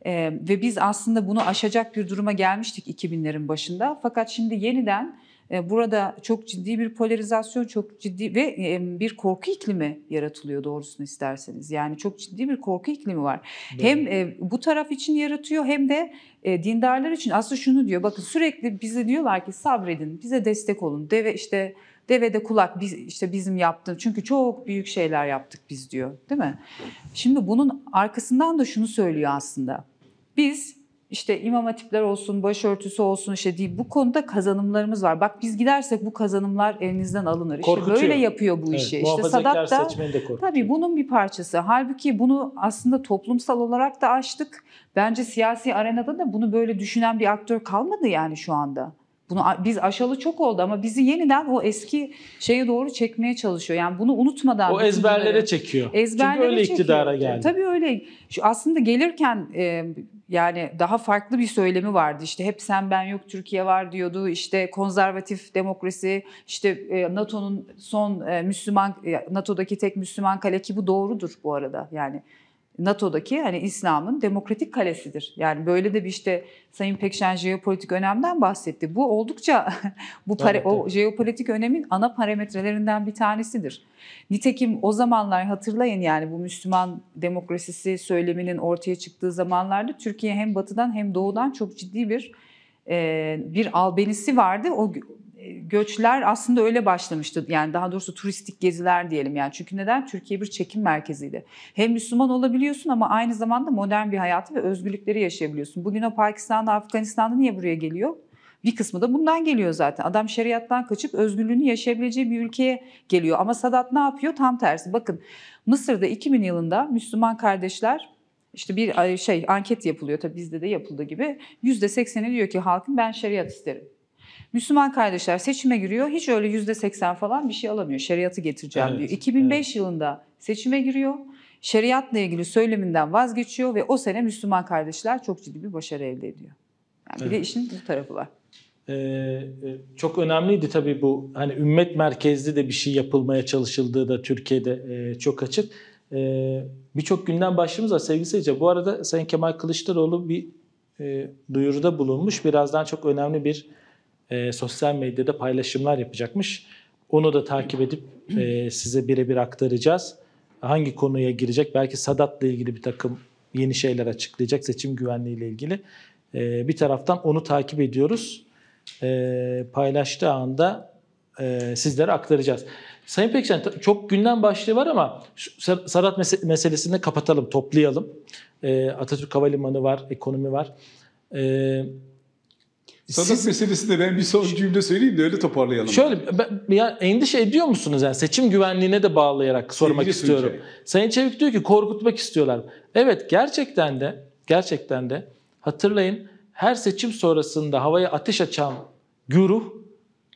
E, ve biz aslında bunu aşacak bir duruma gelmiştik 2000'lerin başında. Fakat şimdi yeniden e, burada çok ciddi bir polarizasyon, çok ciddi ve bir korku iklimi yaratılıyor doğrusunu isterseniz. Yani çok ciddi bir korku iklimi var. Doğru. Hem e, bu taraf için yaratıyor hem de e, dindarlar için aslında şunu diyor. Bakın sürekli bize diyorlar ki sabredin, bize destek olun. Deve işte de kulak biz, işte bizim yaptığım çünkü çok büyük şeyler yaptık biz diyor değil mi? Şimdi bunun arkasından da şunu söylüyor aslında. Biz işte imam hatipler olsun, başörtüsü olsun işte değil. Bu konuda kazanımlarımız var. Bak biz gidersek bu kazanımlar elinizden alınır. İşte böyle yapıyor bu işi. Evet, işte Sadat da tabii bunun bir parçası. Halbuki bunu aslında toplumsal olarak da açtık. Bence siyasi arenada da bunu böyle düşünen bir aktör kalmadı yani şu anda. Bunu biz aşalı çok oldu ama bizi yeniden o eski şeye doğru çekmeye çalışıyor. Yani bunu unutmadan o ezberlere bunları, çekiyor. Ezberlere Çünkü öyle çekiyor. iktidara geldi. Tabii öyle. Şu aslında gelirken e, yani daha farklı bir söylemi vardı. İşte hep sen ben yok Türkiye var diyordu. İşte konservatif demokrasi, işte e, NATO'nun son e, Müslüman e, NATO'daki tek Müslüman kale ki bu doğrudur bu arada. Yani NATO'daki hani İslam'ın demokratik kalesidir. Yani böyle de bir işte Sayın Pekşen jeopolitik önemden bahsetti. Bu oldukça <laughs> bu para, evet, evet. o jeopolitik önemin ana parametrelerinden bir tanesidir. Nitekim o zamanlar hatırlayın yani bu Müslüman demokrasisi söyleminin ortaya çıktığı zamanlarda Türkiye hem batıdan hem doğudan çok ciddi bir bir albenisi vardı. O göçler aslında öyle başlamıştı. Yani daha doğrusu turistik geziler diyelim yani. Çünkü neden? Türkiye bir çekim merkeziydi. Hem Müslüman olabiliyorsun ama aynı zamanda modern bir hayatı ve özgürlükleri yaşayabiliyorsun. Bugün o Pakistan'da, Afganistan'da niye buraya geliyor? Bir kısmı da bundan geliyor zaten. Adam şeriattan kaçıp özgürlüğünü yaşayabileceği bir ülkeye geliyor. Ama Sadat ne yapıyor? Tam tersi. Bakın Mısır'da 2000 yılında Müslüman kardeşler işte bir şey anket yapılıyor tabii bizde de yapıldığı gibi. %80'i diyor ki halkın ben şeriat isterim. Müslüman kardeşler seçime giriyor. Hiç öyle yüzde seksen falan bir şey alamıyor. Şeriatı getireceğim evet, diyor. 2005 evet. yılında seçime giriyor. Şeriatla ilgili söyleminden vazgeçiyor ve o sene Müslüman kardeşler çok ciddi bir başarı elde ediyor. Yani bir evet. de işin bu tarafı var. Ee, e, çok önemliydi tabii bu hani ümmet merkezli de bir şey yapılmaya çalışıldığı da Türkiye'de e, çok açık. E, Birçok günden başlığımız var sevgili seyirciler. Bu arada Sayın Kemal Kılıçdaroğlu bir e, duyuruda bulunmuş. Birazdan çok önemli bir e, sosyal medyada paylaşımlar yapacakmış. Onu da takip edip e, size birebir aktaracağız. Hangi konuya girecek? Belki Sadat'la ilgili bir takım yeni şeyler açıklayacak seçim güvenliğiyle ilgili. E, bir taraftan onu takip ediyoruz. E, paylaştığı anda e, sizlere aktaracağız. Sayın Pekcan çok gündem başlığı var ama Sadat mes- meselesini kapatalım, toplayalım. E, Atatürk Havalimanı var, ekonomi var. Evet. Sadat Siz, meselesinde ben bir son cümle söyleyeyim de öyle toparlayalım. Şöyle ben, ya endişe ediyor musunuz yani seçim güvenliğine de bağlayarak sormak Sevgili istiyorum. Sürücü. Sayın Çevik diyor ki korkutmak istiyorlar. Evet gerçekten de gerçekten de hatırlayın her seçim sonrasında havaya ateş açan güruh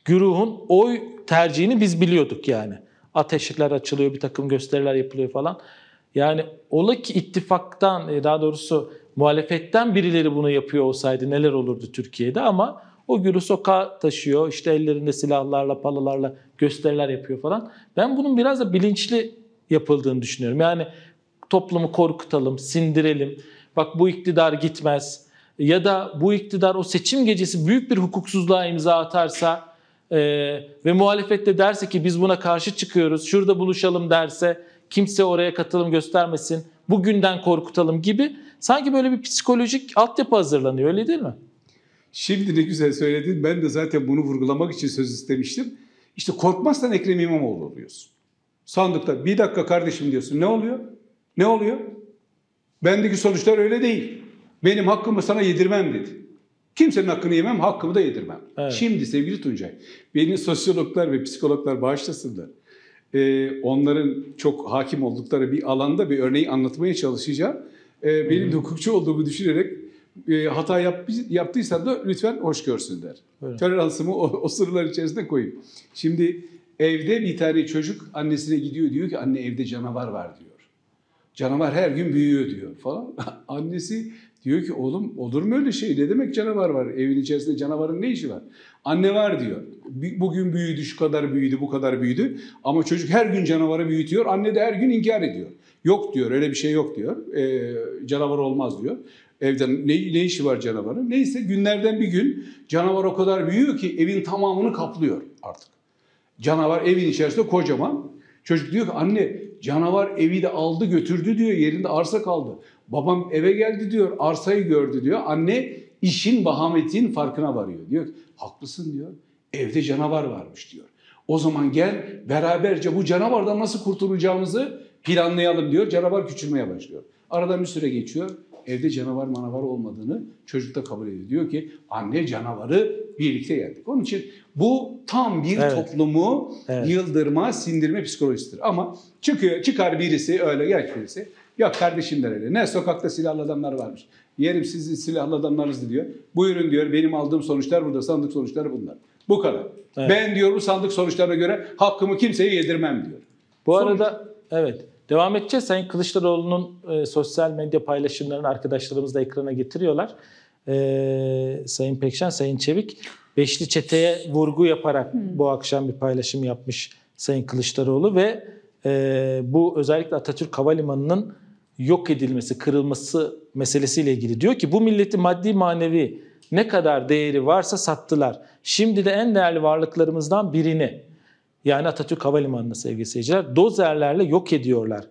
güruhun oy tercihini biz biliyorduk yani. Ateşler açılıyor, bir takım gösteriler yapılıyor falan. Yani ola ki ittifaktan e, daha doğrusu muhalefetten birileri bunu yapıyor olsaydı neler olurdu Türkiye'de ama o gülü sokağa taşıyor. işte ellerinde silahlarla, palalarla gösteriler yapıyor falan. Ben bunun biraz da bilinçli yapıldığını düşünüyorum. Yani toplumu korkutalım, sindirelim. Bak bu iktidar gitmez. Ya da bu iktidar o seçim gecesi büyük bir hukuksuzluğa imza atarsa e, ve muhalefette derse ki biz buna karşı çıkıyoruz, şurada buluşalım derse kimse oraya katılım göstermesin, bugünden korkutalım gibi Sanki böyle bir psikolojik altyapı hazırlanıyor öyle değil mi? Şimdi ne güzel söyledin. Ben de zaten bunu vurgulamak için söz istemiştim. İşte korkmazsan Ekrem İmamoğlu oluyorsun. Sandıkta bir dakika kardeşim diyorsun. Ne oluyor? Ne oluyor? Bendeki sonuçlar öyle değil. Benim hakkımı sana yedirmem dedi. Kimsenin hakkını yemem, hakkımı da yedirmem. Evet. Şimdi sevgili Tuncay, beni sosyologlar ve psikologlar bağışlasınlar. Ee, onların çok hakim oldukları bir alanda bir örneği anlatmaya çalışacağım e, benim de hukukçu olduğumu düşünerek e, hata yap, yaptıysam da lütfen hoş görsün der. Öyle. Toleransımı o, o sınırlar içerisinde koyayım. Şimdi evde bir tane çocuk annesine gidiyor diyor ki anne evde canavar var diyor. Canavar her gün büyüyor diyor falan. <laughs> Annesi diyor ki oğlum olur mu öyle şey? Ne demek canavar var? Evin içerisinde canavarın ne işi var? Anne var diyor. Bugün büyüdü, şu kadar büyüdü, bu kadar büyüdü. Ama çocuk her gün canavara büyütüyor. Anne de her gün inkar ediyor. Yok diyor öyle bir şey yok diyor. E, canavar olmaz diyor. Evde ne, ne işi var canavarın? Neyse günlerden bir gün canavar o kadar büyüyor ki evin tamamını kaplıyor artık. Canavar evin içerisinde kocaman. Çocuk diyor ki anne canavar evi de aldı götürdü diyor yerinde arsa kaldı. Babam eve geldi diyor arsayı gördü diyor. Anne işin bahametin farkına varıyor. Diyor haklısın diyor evde canavar varmış diyor. O zaman gel beraberce bu canavardan nasıl kurtulacağımızı planlayalım diyor. Canavar küçülmeye başlıyor. Aradan bir süre geçiyor. Evde canavar manavar olmadığını çocuk da kabul ediyor. Diyor ki anne canavarı birlikte yendik. Onun için bu tam bir evet. toplumu evet. yıldırma, sindirme psikolojisidir. Ama çıkıyor, çıkar birisi öyle genç birisi. Yok kardeşim der öyle. Ne sokakta silahlı adamlar varmış. Yerim sizin silahlı adamlarınızı diyor. Buyurun diyor benim aldığım sonuçlar burada sandık sonuçları bunlar. Bu kadar. Evet. Ben diyor bu sandık sonuçlarına göre hakkımı kimseye yedirmem diyor. Bu Sonuç... arada evet Devam edeceğiz. Sayın Kılıçdaroğlu'nun e, sosyal medya paylaşımlarını arkadaşlarımız da ekrana getiriyorlar. E, Sayın Pekşen, Sayın Çevik beşli çeteye vurgu yaparak hmm. bu akşam bir paylaşım yapmış Sayın Kılıçdaroğlu ve e, bu özellikle Atatürk Havalimanı'nın yok edilmesi, kırılması meselesiyle ilgili. Diyor ki bu milleti maddi manevi ne kadar değeri varsa sattılar. Şimdi de en değerli varlıklarımızdan birini yani Atatürk Havalimanı'nı sevgili seyirciler dozerlerle yok ediyorlar.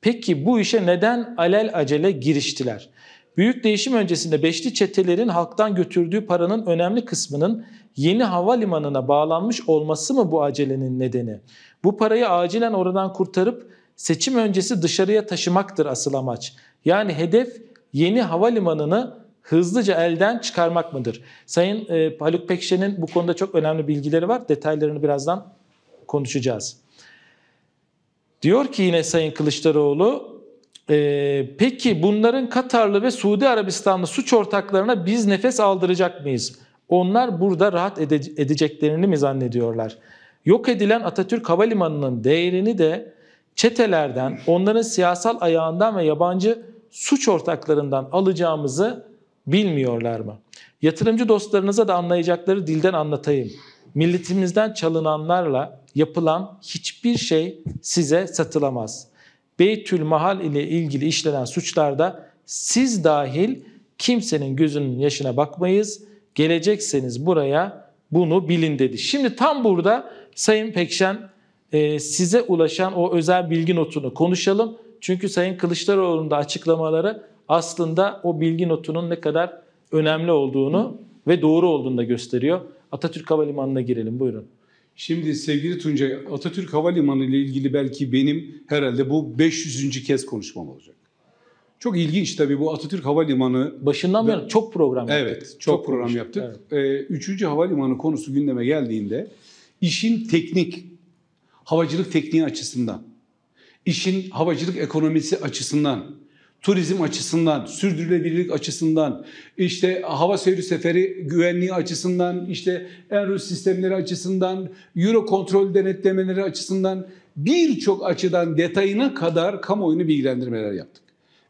Peki bu işe neden alel acele giriştiler? Büyük değişim öncesinde beşli çetelerin halktan götürdüğü paranın önemli kısmının yeni havalimanına bağlanmış olması mı bu acelenin nedeni? Bu parayı acilen oradan kurtarıp seçim öncesi dışarıya taşımaktır asıl amaç. Yani hedef yeni havalimanını hızlıca elden çıkarmak mıdır? Sayın e, Haluk Pekşen'in bu konuda çok önemli bilgileri var. Detaylarını birazdan konuşacağız. Diyor ki yine Sayın Kılıçdaroğlu, e, peki bunların Katarlı ve Suudi Arabistanlı suç ortaklarına biz nefes aldıracak mıyız? Onlar burada rahat ede- edeceklerini mi zannediyorlar? Yok edilen Atatürk Havalimanı'nın değerini de çetelerden, onların siyasal ayağından ve yabancı suç ortaklarından alacağımızı bilmiyorlar mı? Yatırımcı dostlarınıza da anlayacakları dilden anlatayım milletimizden çalınanlarla yapılan hiçbir şey size satılamaz. Beytül Mahal ile ilgili işlenen suçlarda siz dahil kimsenin gözünün yaşına bakmayız. Gelecekseniz buraya bunu bilin dedi. Şimdi tam burada Sayın Pekşen e, size ulaşan o özel bilgi notunu konuşalım. Çünkü Sayın Kılıçdaroğlu'nun da açıklamaları aslında o bilgi notunun ne kadar önemli olduğunu ve doğru olduğunu da gösteriyor. Atatürk Havalimanı'na girelim buyurun. Şimdi sevgili Tuncay, Atatürk Havalimanı ile ilgili belki benim herhalde bu 500. kez konuşmam olacak. Çok ilginç tabii bu Atatürk Havalimanı. Başından beri çok program yaptık. Evet, çok, çok program konuştuk. yaptık. Evet. Ee, üçüncü havalimanı konusu gündeme geldiğinde işin teknik, havacılık tekniği açısından, işin havacılık ekonomisi açısından, turizm açısından, sürdürülebilirlik açısından, işte hava seyri seferi güvenliği açısından, işte Enrus sistemleri açısından, Euro kontrol denetlemeleri açısından birçok açıdan detayına kadar kamuoyunu bilgilendirmeler yaptık.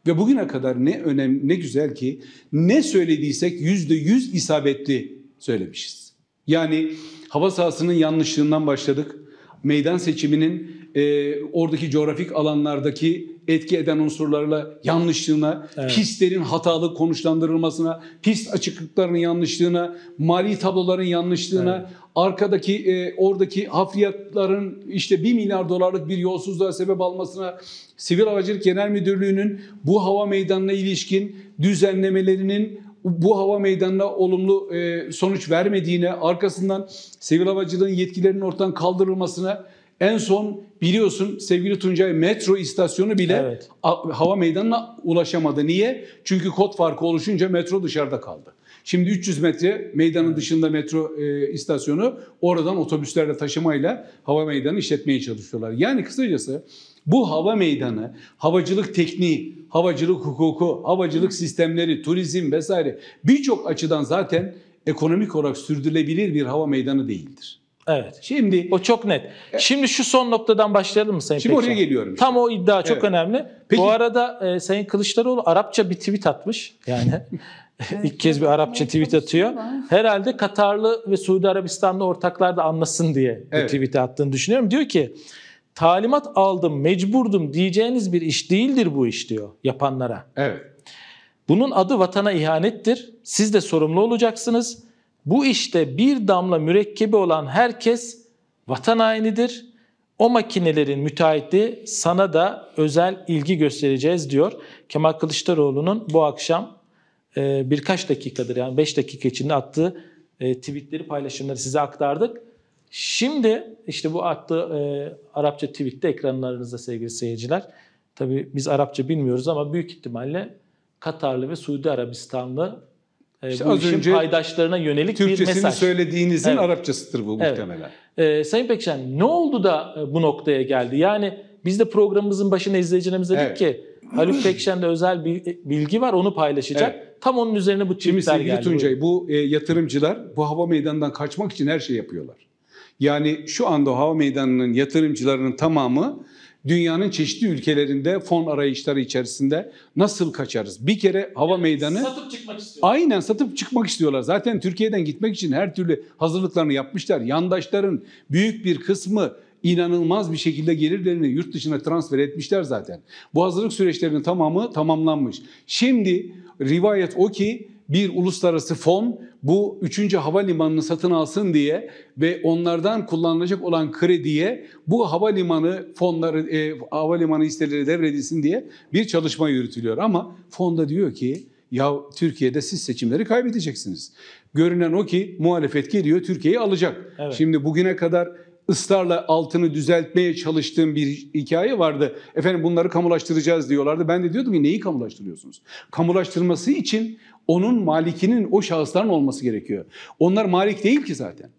Ve bugüne kadar ne önemli, ne güzel ki ne söylediysek yüzde yüz isabetli söylemişiz. Yani hava sahasının yanlışlığından başladık. Meydan seçiminin e, oradaki coğrafik alanlardaki etki eden unsurlarla yanlışlığına, evet. pislerin hatalı konuşlandırılmasına, pis açıklıkların yanlışlığına, mali tabloların yanlışlığına, evet. arkadaki e, oradaki hafriyatların işte 1 milyar dolarlık bir yolsuzluğa sebep almasına, Sivil Havacılık Genel Müdürlüğü'nün bu hava meydanına ilişkin düzenlemelerinin bu hava meydanına olumlu e, sonuç vermediğine, arkasından sivil havacılığın yetkilerinin ortadan kaldırılmasına, en son Biliyorsun sevgili Tuncay metro istasyonu bile evet. hava meydanına ulaşamadı. Niye? Çünkü kod farkı oluşunca metro dışarıda kaldı. Şimdi 300 metre meydanın dışında metro e, istasyonu oradan otobüslerle taşımayla hava meydanı işletmeye çalışıyorlar. Yani kısacası bu hava meydanı, havacılık tekniği, havacılık hukuku, havacılık sistemleri, turizm vesaire birçok açıdan zaten ekonomik olarak sürdürülebilir bir hava meydanı değildir. Evet. Şimdi o çok net. E- Şimdi şu son noktadan başlayalım mı Sayın Şimdi Pekcan? oraya geliyorum. Işte. Tam o iddia çok Evet. önemli. Peki- Bu arada e, Sayın Kılıçdaroğlu Arapça bir tweet atmış. Yani <laughs> <laughs> ilk kez bir Arapça tweet atıyor. Şey Herhalde Katarlı ve Suudi Arabistanlı ortaklar da anlasın diye Evet. bu tweet'i attığını düşünüyorum. Diyor ki talimat aldım mecburdum diyeceğiniz bir iş değildir bu iş diyor yapanlara. Evet. Bunun adı vatana ihanettir. Siz de sorumlu olacaksınız. Bu işte bir damla mürekkebi olan herkes vatan hainidir. O makinelerin müteahhiti sana da özel ilgi göstereceğiz diyor. Kemal Kılıçdaroğlu'nun bu akşam e, birkaç dakikadır yani 5 dakika içinde attığı e, tweetleri paylaşımları size aktardık. Şimdi işte bu attığı e, Arapça tweette ekranlarınızda sevgili seyirciler. Tabii biz Arapça bilmiyoruz ama büyük ihtimalle Katarlı ve Suudi Arabistanlı ee, işte bu işin önce paydaşlarına yönelik bir mesaj. Türkçesini söylediğinizin evet. Arapçasıdır bu evet. muhtemelen. Ee, Sayın Pekşen ne oldu da e, bu noktaya geldi? Yani biz de programımızın başına izleyicilerimiz evet. dedik ki Haluk Pekşen'de özel bir e, bilgi var onu paylaşacak. Evet. Tam onun üzerine bu çiftler. geldi. Şimdi Tuncay bu e, yatırımcılar bu hava meydanından kaçmak için her şey yapıyorlar. Yani şu anda hava meydanının yatırımcılarının tamamı dünyanın çeşitli ülkelerinde fon arayışları içerisinde nasıl kaçarız? Bir kere hava yani meydanı satıp çıkmak istiyorlar. Aynen satıp çıkmak istiyorlar. Zaten Türkiye'den gitmek için her türlü hazırlıklarını yapmışlar. Yandaşların büyük bir kısmı inanılmaz bir şekilde gelirlerini yurt dışına transfer etmişler zaten. Bu hazırlık süreçlerinin tamamı tamamlanmış. Şimdi rivayet o ki bir uluslararası fon bu 3. havalimanını satın alsın diye ve onlardan kullanılacak olan krediye bu havalimanı fonları e, havalimanı hisseleri devredilsin diye bir çalışma yürütülüyor ama fonda diyor ki ya Türkiye'de siz seçimleri kaybedeceksiniz. Görünen o ki muhalefet geliyor Türkiye'yi alacak. Evet. Şimdi bugüne kadar ısrarla altını düzeltmeye çalıştığım bir hikaye vardı. Efendim bunları kamulaştıracağız diyorlardı. Ben de diyordum ki neyi kamulaştırıyorsunuz? Kamulaştırması için onun malikinin o şahısların olması gerekiyor. Onlar malik değil ki zaten.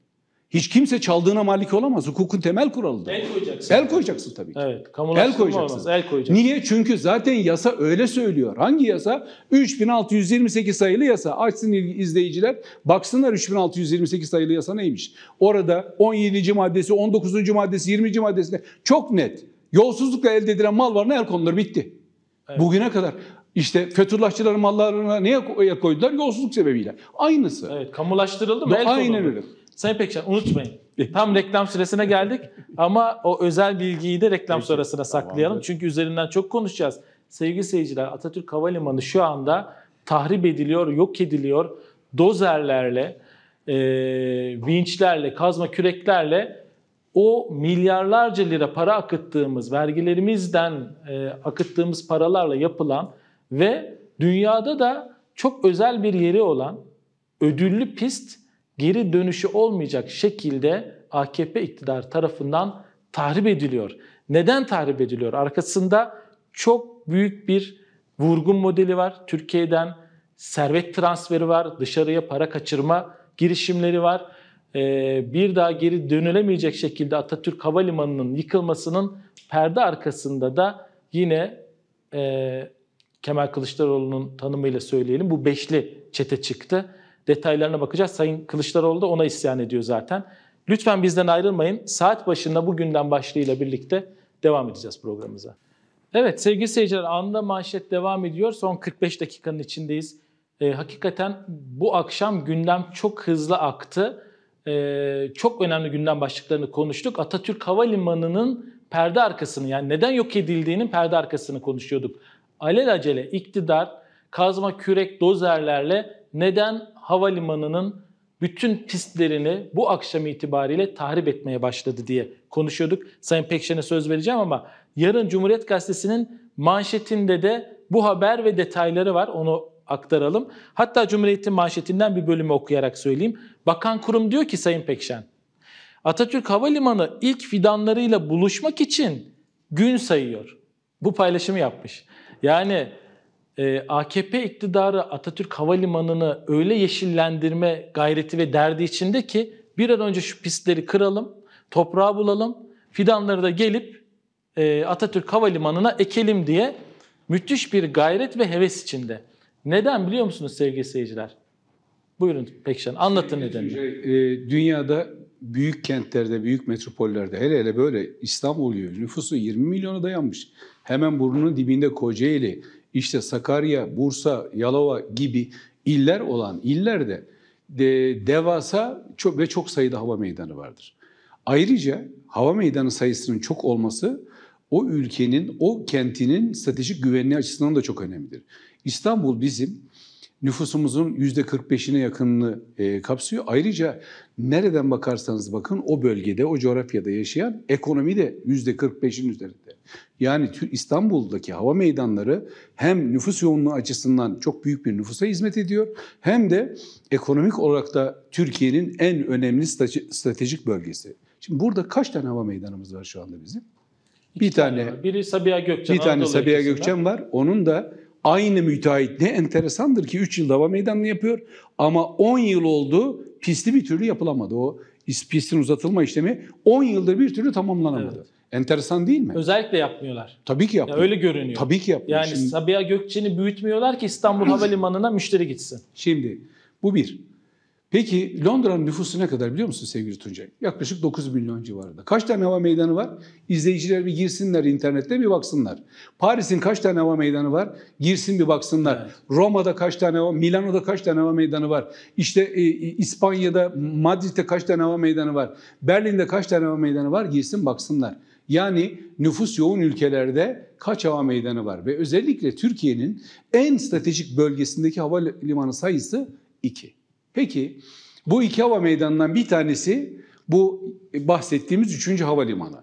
Hiç kimse çaldığına malik olamaz. Hukukun temel kuralıdır. El koyacaksın. El koyacaksın tabii ki. Evet, el koyacaksın. Olmaz, el koyacaksın. Niye? Çünkü zaten yasa öyle söylüyor. Hangi yasa? 3628 sayılı yasa. Açsın izleyiciler, baksınlar 3628 sayılı yasa neymiş. Orada 17. maddesi, 19. maddesi, 20. maddesinde çok net. Yolsuzlukla elde edilen mal varına el konulur. Bitti. Evet. Bugüne kadar işte Fethullahçıların mallarına neye el koydular? Yolsuzluk sebebiyle. Aynısı. Evet, kamulaştırıldı mı? Aynen öyle. Sayın Pekcan unutmayın. Tam reklam süresine geldik ama o özel bilgiyi de reklam Peki, sonrasına saklayalım. Tamamdır. Çünkü üzerinden çok konuşacağız. Sevgili seyirciler Atatürk Havalimanı şu anda tahrip ediliyor, yok ediliyor. Dozerlerle, e, vinçlerle, kazma küreklerle o milyarlarca lira para akıttığımız, vergilerimizden e, akıttığımız paralarla yapılan ve dünyada da çok özel bir yeri olan ödüllü pist geri dönüşü olmayacak şekilde AKP iktidar tarafından tahrip ediliyor. Neden tahrip ediliyor? Arkasında çok büyük bir vurgun modeli var. Türkiye'den servet transferi var, dışarıya para kaçırma girişimleri var. Ee, bir daha geri dönülemeyecek şekilde Atatürk Havalimanı'nın yıkılmasının perde arkasında da yine e, Kemal Kılıçdaroğlu'nun tanımıyla söyleyelim. Bu beşli çete çıktı. Detaylarına bakacağız. Sayın Kılıçdaroğlu da ona isyan ediyor zaten. Lütfen bizden ayrılmayın. Saat başında bugünden başlığıyla birlikte devam edeceğiz programımıza. Evet sevgili seyirciler anında manşet devam ediyor. Son 45 dakikanın içindeyiz. E, hakikaten bu akşam gündem çok hızlı aktı. E, çok önemli gündem başlıklarını konuştuk. Atatürk Havalimanı'nın perde arkasını yani neden yok edildiğinin perde arkasını konuşuyorduk alelacele iktidar kazma kürek dozerlerle neden havalimanının bütün pistlerini bu akşam itibariyle tahrip etmeye başladı diye konuşuyorduk. Sayın Pekşen'e söz vereceğim ama yarın Cumhuriyet Gazetesi'nin manşetinde de bu haber ve detayları var. Onu aktaralım. Hatta Cumhuriyet'in manşetinden bir bölümü okuyarak söyleyeyim. Bakan kurum diyor ki Sayın Pekşen, Atatürk Havalimanı ilk fidanlarıyla buluşmak için gün sayıyor. Bu paylaşımı yapmış. Yani e, AKP iktidarı Atatürk Havalimanı'nı öyle yeşillendirme gayreti ve derdi içinde ki bir an önce şu pistleri kıralım, toprağı bulalım, fidanları da gelip e, Atatürk Havalimanı'na ekelim diye müthiş bir gayret ve heves içinde. Neden biliyor musunuz sevgili seyirciler? Buyurun Pekşen anlatın nedenini. e, dünyada büyük kentlerde, büyük metropollerde hele hele böyle İstanbul gibi nüfusu 20 milyona dayanmış. Hemen burnunun dibinde Kocaeli, işte Sakarya, Bursa, Yalova gibi iller olan illerde de, devasa çok ve çok sayıda hava meydanı vardır. Ayrıca hava meydanı sayısının çok olması o ülkenin, o kentinin stratejik güvenliği açısından da çok önemlidir. İstanbul bizim nüfusumuzun yüzde 45'ine yakınını e, kapsıyor. Ayrıca nereden bakarsanız bakın o bölgede, o coğrafyada yaşayan ekonomi de yüzde 45'in üzerinde. Yani İstanbul'daki hava meydanları hem nüfus yoğunluğu açısından çok büyük bir nüfusa hizmet ediyor hem de ekonomik olarak da Türkiye'nin en önemli stratejik bölgesi. Şimdi burada kaç tane hava meydanımız var şu anda bizim? bir tane, tane biri Sabiha Gökçen. Bir tane Anadolu Sabiha Gökçen var. Onun da Aynı müteahhit ne enteresandır ki 3 yıl dava meydanını yapıyor ama 10 yıl oldu pisli bir türlü yapılamadı. O pistin uzatılma işlemi 10 yıldır bir türlü tamamlanamadı. Evet. Enteresan değil mi? Özellikle yapmıyorlar. Tabii ki yapmıyor. Ya öyle görünüyor. Tabii ki yapmıyor. Yani Şimdi... Sabiha Gökçen'i büyütmüyorlar ki İstanbul Havalimanı'na müşteri gitsin. Şimdi bu bir. Peki Londra'nın nüfusu ne kadar biliyor musun sevgili Tuncay? Yaklaşık 9 milyon civarında. Kaç tane hava meydanı var? İzleyiciler bir girsinler internette bir baksınlar. Paris'in kaç tane hava meydanı var? Girsin bir baksınlar. Evet. Roma'da kaç tane hava, Milano'da kaç tane hava meydanı var? İşte e, e İspanya'da, Madrid'de kaç tane hava meydanı var? Berlin'de kaç tane hava meydanı var? Girsin baksınlar. Yani nüfus yoğun ülkelerde kaç hava meydanı var? Ve özellikle Türkiye'nin en stratejik bölgesindeki havalimanı sayısı 2. Peki bu iki hava meydanından bir tanesi bu bahsettiğimiz 3. Havalimanı.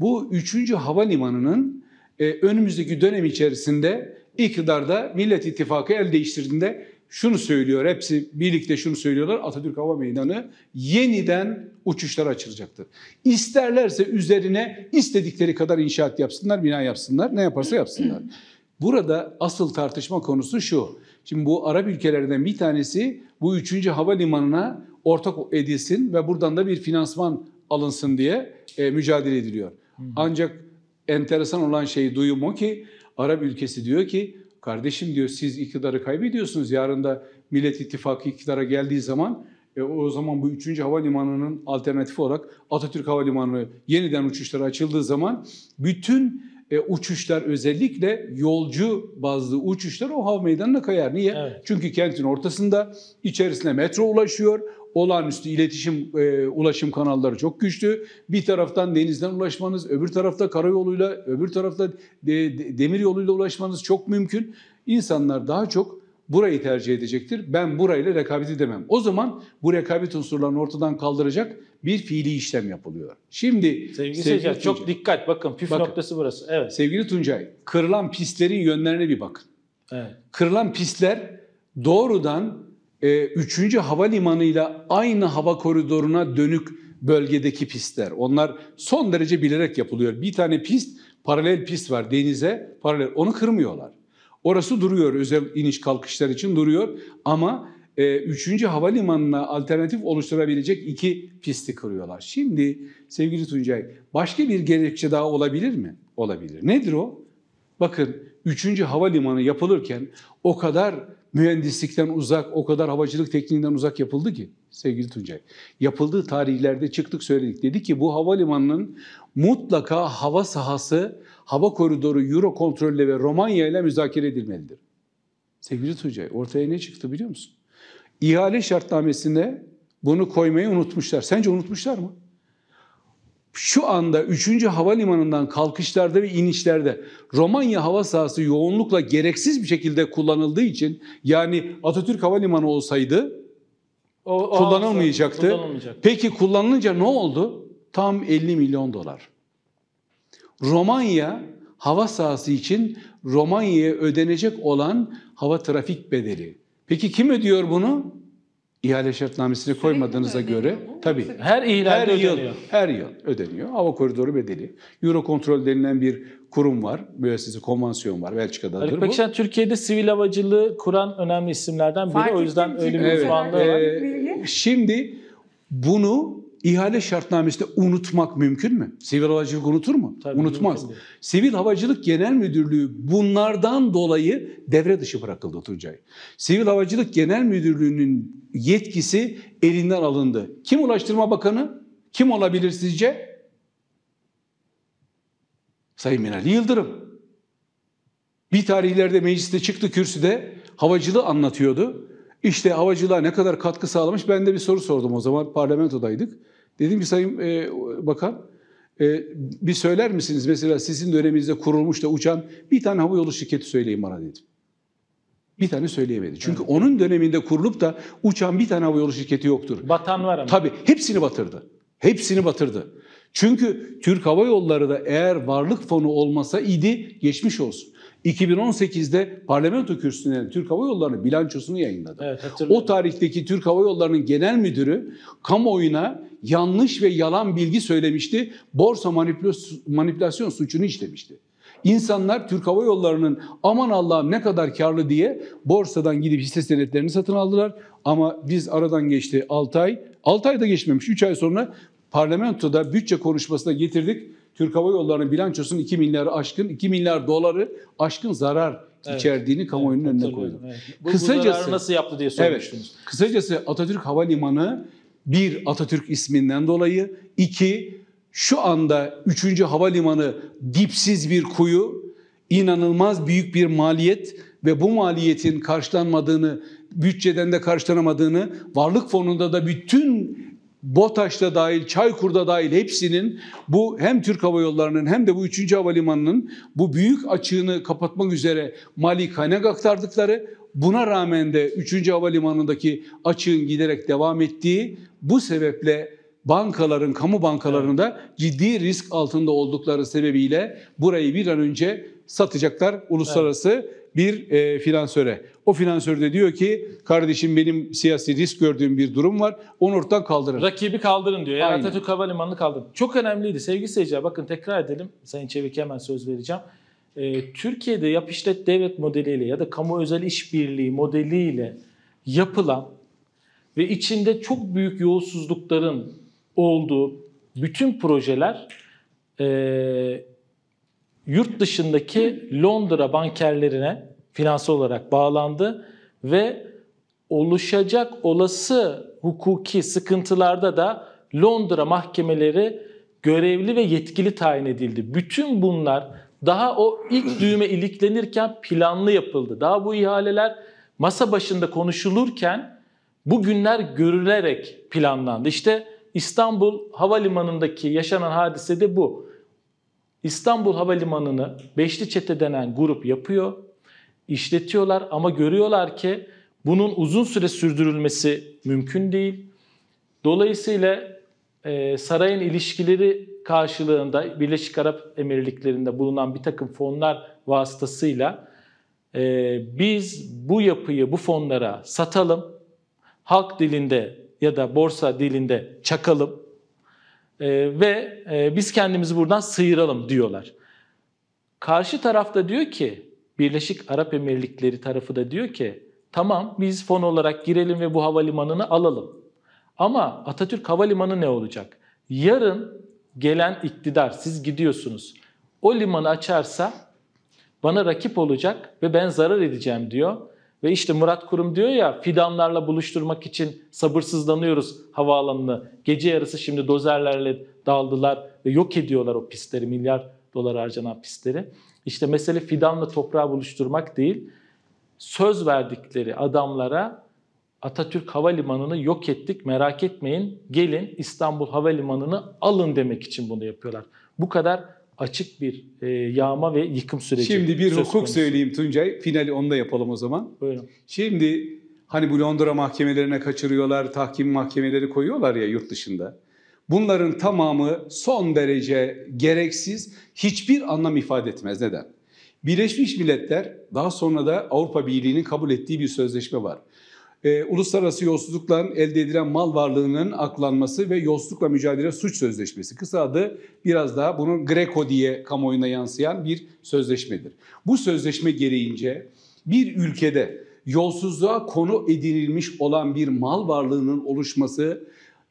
Bu üçüncü Havalimanı'nın e, önümüzdeki dönem içerisinde iktidarda Millet İttifakı el değiştirdiğinde şunu söylüyor, hepsi birlikte şunu söylüyorlar, Atatürk Hava Meydanı yeniden uçuşlara açılacaktır. İsterlerse üzerine istedikleri kadar inşaat yapsınlar, bina yapsınlar, ne yaparsa yapsınlar. Burada asıl tartışma konusu şu, Şimdi bu Arap ülkelerinden bir tanesi bu üçüncü havalimanına ortak edilsin ve buradan da bir finansman alınsın diye e, mücadele ediliyor. Hı Ancak enteresan olan şey duyum o ki Arap ülkesi diyor ki kardeşim diyor siz iktidarı kaybediyorsunuz. Yarın da Millet İttifakı iktidara geldiği zaman e, o zaman bu 3. Havalimanı'nın alternatifi olarak Atatürk Havalimanı yeniden uçuşlara açıldığı zaman bütün e, uçuşlar özellikle yolcu bazlı uçuşlar o hava meydanına kayar. Niye? Evet. Çünkü kentin ortasında içerisine metro ulaşıyor. Olağanüstü iletişim, e, ulaşım kanalları çok güçlü. Bir taraftan denizden ulaşmanız, öbür tarafta karayoluyla, öbür tarafta de, de, demir yoluyla ulaşmanız çok mümkün. İnsanlar daha çok burayı tercih edecektir. Ben burayla rekabet edemem. O zaman bu rekabet unsurlarını ortadan kaldıracak bir fiili işlem yapılıyor. Şimdi sevgili seyirciler çok dikkat bakın püf bakın, noktası burası. Evet. Sevgili Tuncay, kırılan pistlerin yönlerine bir bakın. Evet. Kırılan pistler doğrudan e, 3. havalimanıyla aynı hava koridoruna dönük bölgedeki pistler. Onlar son derece bilerek yapılıyor. Bir tane pist, paralel pist var denize, paralel. Onu kırmıyorlar. Orası duruyor özel iniş kalkışlar için duruyor ama e, 3. havalimanına alternatif oluşturabilecek iki pisti kırıyorlar. Şimdi sevgili Tuncay başka bir gerekçe daha olabilir mi? Olabilir. Nedir o? Bakın 3. havalimanı yapılırken o kadar mühendislikten uzak, o kadar havacılık tekniğinden uzak yapıldı ki sevgili Tuncay. Yapıldığı tarihlerde çıktık söyledik. Dedi ki bu havalimanının mutlaka hava sahası hava koridoru Euro kontrolle ve Romanya ile müzakere edilmelidir. Sevgili Tuncay ortaya ne çıktı biliyor musun? İhale şartnamesine bunu koymayı unutmuşlar. Sence unutmuşlar mı? Şu anda 3. havalimanından kalkışlarda ve inişlerde Romanya hava sahası yoğunlukla gereksiz bir şekilde kullanıldığı için yani Atatürk Havalimanı olsaydı o, o kullanılmayacaktı. kullanılmayacaktı. Peki kullanılınca ne oldu? Tam 50 milyon dolar. Romanya hava sahası için Romanya'ya ödenecek olan hava trafik bedeli. Peki kim ödüyor bunu? İhale şartnamesini Sürekli koymadığınıza göre tabi. tabii Sürekli. her ihlal ödeniyor. her yıl ödeniyor. Hava koridoru bedeli. Eurokontrol denilen bir kurum var. size konvansiyon var. Belçika'da. Haluk bu. Pekşen Türkiye'de sivil havacılığı kuran önemli isimlerden biri. Fark o yüzden öyle bir evet. uzmanlığı var. Ee, şimdi bunu ihale şartnamesinde unutmak mümkün mü? Sivil havacılık unutur mu? Tabii, Unutmaz. Mümkün. Sivil Havacılık Genel Müdürlüğü bunlardan dolayı devre dışı bırakıldı Tuncay. Sivil Havacılık Genel Müdürlüğü'nün yetkisi elinden alındı. Kim Ulaştırma Bakanı? Kim olabilir sizce? Sayın Binali Yıldırım. Bir tarihlerde mecliste çıktı kürsüde havacılığı anlatıyordu. İşte havacılığa ne kadar katkı sağlamış? Ben de bir soru sordum o zaman parlamentodaydık. Dedim ki Sayın e, Bakan, e, bir söyler misiniz mesela sizin döneminizde kurulmuş da uçan bir tane hava yolu şirketi söyleyin bana dedim. Bir tane söyleyemedi. Çünkü evet. onun döneminde kurulup da uçan bir tane hava yolu şirketi yoktur. Batan var ama. Tabii hepsini batırdı. Hepsini batırdı. Çünkü Türk Hava Yolları da eğer varlık fonu olmasa idi geçmiş olsun. 2018'de parlamento kürsüsünden Türk Hava Yolları'nın bilançosunu yayınladı. Evet, o tarihteki Türk Hava Yolları'nın genel müdürü kamuoyuna yanlış ve yalan bilgi söylemişti. Borsa manipülasyon suçunu işlemişti. İnsanlar Türk Hava Yolları'nın aman Allah'ım ne kadar karlı diye borsadan gidip hisse senetlerini satın aldılar. Ama biz aradan geçti 6 ay. 6 ay da geçmemiş 3 ay sonra parlamentoda bütçe konuşmasına getirdik. Türk Hava Yolları'nın bilançosunun 2 milyar aşkın, 2 milyar doları aşkın zarar evet. içerdiğini kamuoyunun evet, önüne koydu. Evet. Bu, kısacası, bu nasıl yaptı diye sormuştunuz. Evet, kısacası Atatürk Havalimanı bir Atatürk isminden dolayı, iki şu anda 3. havalimanı dipsiz bir kuyu, inanılmaz büyük bir maliyet ve bu maliyetin karşılanmadığını, bütçeden de karşılanamadığını, varlık fonunda da bütün BOTAŞ'ta dahil, Çaykur'da dahil hepsinin bu hem Türk Hava Yolları'nın hem de bu 3. Havalimanı'nın bu büyük açığını kapatmak üzere mali kaynak aktardıkları, buna rağmen de 3. Havalimanı'ndaki açığın giderek devam ettiği bu sebeple bankaların, kamu bankalarında ciddi risk altında oldukları sebebiyle burayı bir an önce satacaklar uluslararası evet. bir e, finansöre. O finansör de diyor ki kardeşim benim siyasi risk gördüğüm bir durum var. Onu ortadan kaldırın. Rakibi kaldırın diyor. Yani Atatürk Havalimanı'nı kaldırın. Çok önemliydi sevgili seyirciler. Bakın tekrar edelim. Sayın Çevik'e hemen söz vereceğim. Ee, Türkiye'de yap işlet devlet modeliyle ya da kamu özel işbirliği modeliyle yapılan ve içinde çok büyük yolsuzlukların olduğu bütün projeler e, yurt dışındaki Londra bankerlerine finansal olarak bağlandı ve oluşacak olası hukuki sıkıntılarda da Londra mahkemeleri görevli ve yetkili tayin edildi. Bütün bunlar daha o ilk <clears throat> düğme iliklenirken planlı yapıldı. Daha bu ihaleler masa başında konuşulurken bu günler görülerek planlandı. İşte İstanbul Havalimanı'ndaki yaşanan hadise de bu. İstanbul Havalimanı'nı Beşli Çete denen grup yapıyor işletiyorlar ama görüyorlar ki bunun uzun süre sürdürülmesi mümkün değil. Dolayısıyla e, sarayın ilişkileri karşılığında Birleşik Arap Emirlikleri'nde bulunan bir takım fonlar vasıtasıyla e, biz bu yapıyı bu fonlara satalım, halk dilinde ya da borsa dilinde çakalım e, ve e, biz kendimizi buradan sıyıralım diyorlar. Karşı tarafta diyor ki Birleşik Arap Emirlikleri tarafı da diyor ki tamam biz fon olarak girelim ve bu havalimanını alalım. Ama Atatürk Havalimanı ne olacak? Yarın gelen iktidar, siz gidiyorsunuz. O limanı açarsa bana rakip olacak ve ben zarar edeceğim diyor. Ve işte Murat Kurum diyor ya fidanlarla buluşturmak için sabırsızlanıyoruz havaalanını. Gece yarısı şimdi dozerlerle daldılar ve yok ediyorlar o pistleri, milyar dolar harcanan pistleri. İşte mesele fidanla toprağı buluşturmak değil. Söz verdikleri adamlara Atatürk Havalimanı'nı yok ettik merak etmeyin gelin İstanbul Havalimanı'nı alın demek için bunu yapıyorlar. Bu kadar açık bir e, yağma ve yıkım süreci. Şimdi bir hukuk konusu. söyleyeyim Tuncay. Finali onda yapalım o zaman. Buyurun. Şimdi hani bu Londra mahkemelerine kaçırıyorlar, tahkim mahkemeleri koyuyorlar ya yurt dışında. Bunların tamamı son derece gereksiz, hiçbir anlam ifade etmez. Neden? Birleşmiş Milletler, daha sonra da Avrupa Birliği'nin kabul ettiği bir sözleşme var. Ee, uluslararası yolsuzlukla elde edilen mal varlığının aklanması ve yolsuzlukla mücadele suç sözleşmesi. Kısa adı biraz daha bunun Greco diye kamuoyuna yansıyan bir sözleşmedir. Bu sözleşme gereğince bir ülkede yolsuzluğa konu edinilmiş olan bir mal varlığının oluşması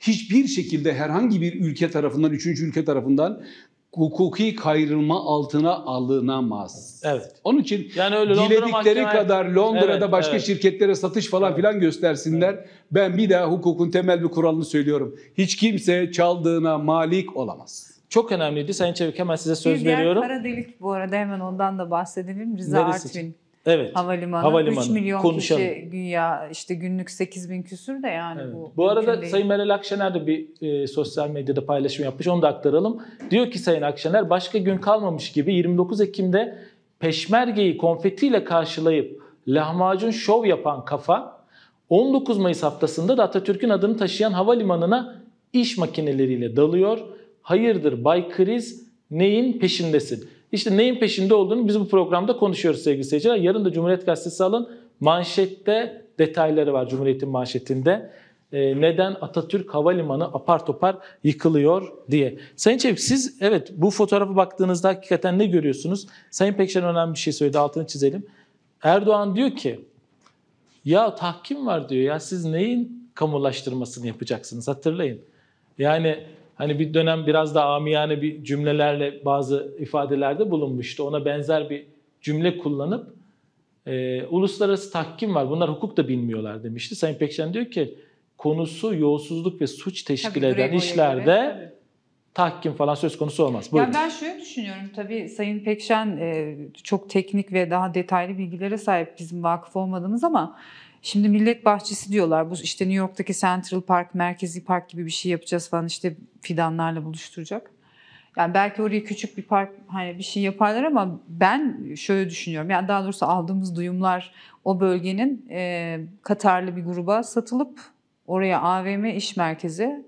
hiçbir şekilde herhangi bir ülke tarafından, üçüncü ülke tarafından hukuki kayırılma altına alınamaz. Evet. Onun için yani öyle diledikleri mahkeme... kadar Londra'da evet, başka evet. şirketlere satış falan evet. filan göstersinler. Evet. Ben bir daha hukukun temel bir kuralını söylüyorum. Hiç kimse çaldığına malik olamaz. Çok önemliydi. Sayın Çevik hemen size söz bir veriyorum. Bir para delik bu arada hemen ondan da bahsedelim. Rıza Neresi? Artvin. Evet. Havalimanı. Havalimanı. 3 milyon Konuşalım. kişi güya işte günlük 8 bin küsür de yani evet. bu. Bu arada Sayın Meral Akşener de bir e, sosyal medyada paylaşım yapmış. Onu da aktaralım. Diyor ki Sayın Akşener başka gün kalmamış gibi 29 Ekim'de peşmergeyi konfetiyle karşılayıp lahmacun şov yapan kafa 19 Mayıs haftasında da Atatürk'ün adını taşıyan havalimanına iş makineleriyle dalıyor. Hayırdır Bay Kriz neyin peşindesin? İşte neyin peşinde olduğunu biz bu programda konuşuyoruz sevgili seyirciler. Yarın da Cumhuriyet Gazetesi alın. Manşette detayları var Cumhuriyet'in manşetinde. Ee, neden Atatürk Havalimanı apar topar yıkılıyor diye. Sayın Çevik siz evet bu fotoğrafa baktığınızda hakikaten ne görüyorsunuz? Sayın Pekşen önemli bir şey söyledi altını çizelim. Erdoğan diyor ki ya tahkim var diyor ya siz neyin kamulaştırmasını yapacaksınız hatırlayın. Yani hani bir dönem biraz da amiyane bir cümlelerle bazı ifadelerde bulunmuştu. Ona benzer bir cümle kullanıp e, uluslararası tahkim var. Bunlar hukuk da bilmiyorlar demişti. Sayın Pekşen diyor ki konusu yolsuzluk ve suç teşkil tabii, eden işlerde göre. tahkim falan söz konusu olmaz. Buyurun. Ya ben şöyle düşünüyorum tabii Sayın Pekşen e, çok teknik ve daha detaylı bilgilere sahip bizim vakıf olmadığımız ama Şimdi millet bahçesi diyorlar. Bu işte New York'taki Central Park, merkezi park gibi bir şey yapacağız falan işte fidanlarla buluşturacak. Yani belki oraya küçük bir park hani bir şey yaparlar ama ben şöyle düşünüyorum. Yani daha doğrusu aldığımız duyumlar o bölgenin e, Katarlı bir gruba satılıp oraya AVM iş merkezi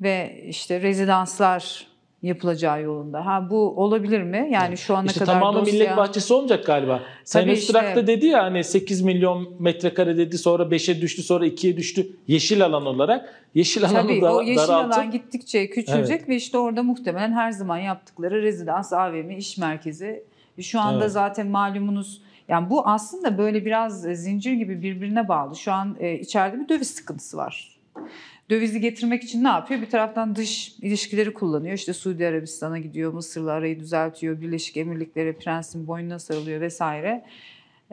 ve işte rezidanslar yapılacağı yolunda. Ha bu olabilir mi? Yani şu ana işte kadar tamamı dosya... millet bahçesi olmayacak galiba. sen Öztürk işte... dedi ya hani 8 milyon metrekare dedi sonra 5'e düştü sonra 2'ye düştü yeşil alan olarak. Yeşil alanı Tabii, da, o yeşil daraltı. alan gittikçe küçülecek evet. ve işte orada muhtemelen her zaman yaptıkları rezidans, AVM, iş merkezi. E, şu anda evet. zaten malumunuz yani bu aslında böyle biraz e, zincir gibi birbirine bağlı. Şu an e, içeride bir döviz sıkıntısı var dövizi getirmek için ne yapıyor? Bir taraftan dış ilişkileri kullanıyor. İşte Suudi Arabistan'a gidiyor, Mısır'la arayı düzeltiyor, Birleşik Emirliklere prensin boynuna sarılıyor vesaire.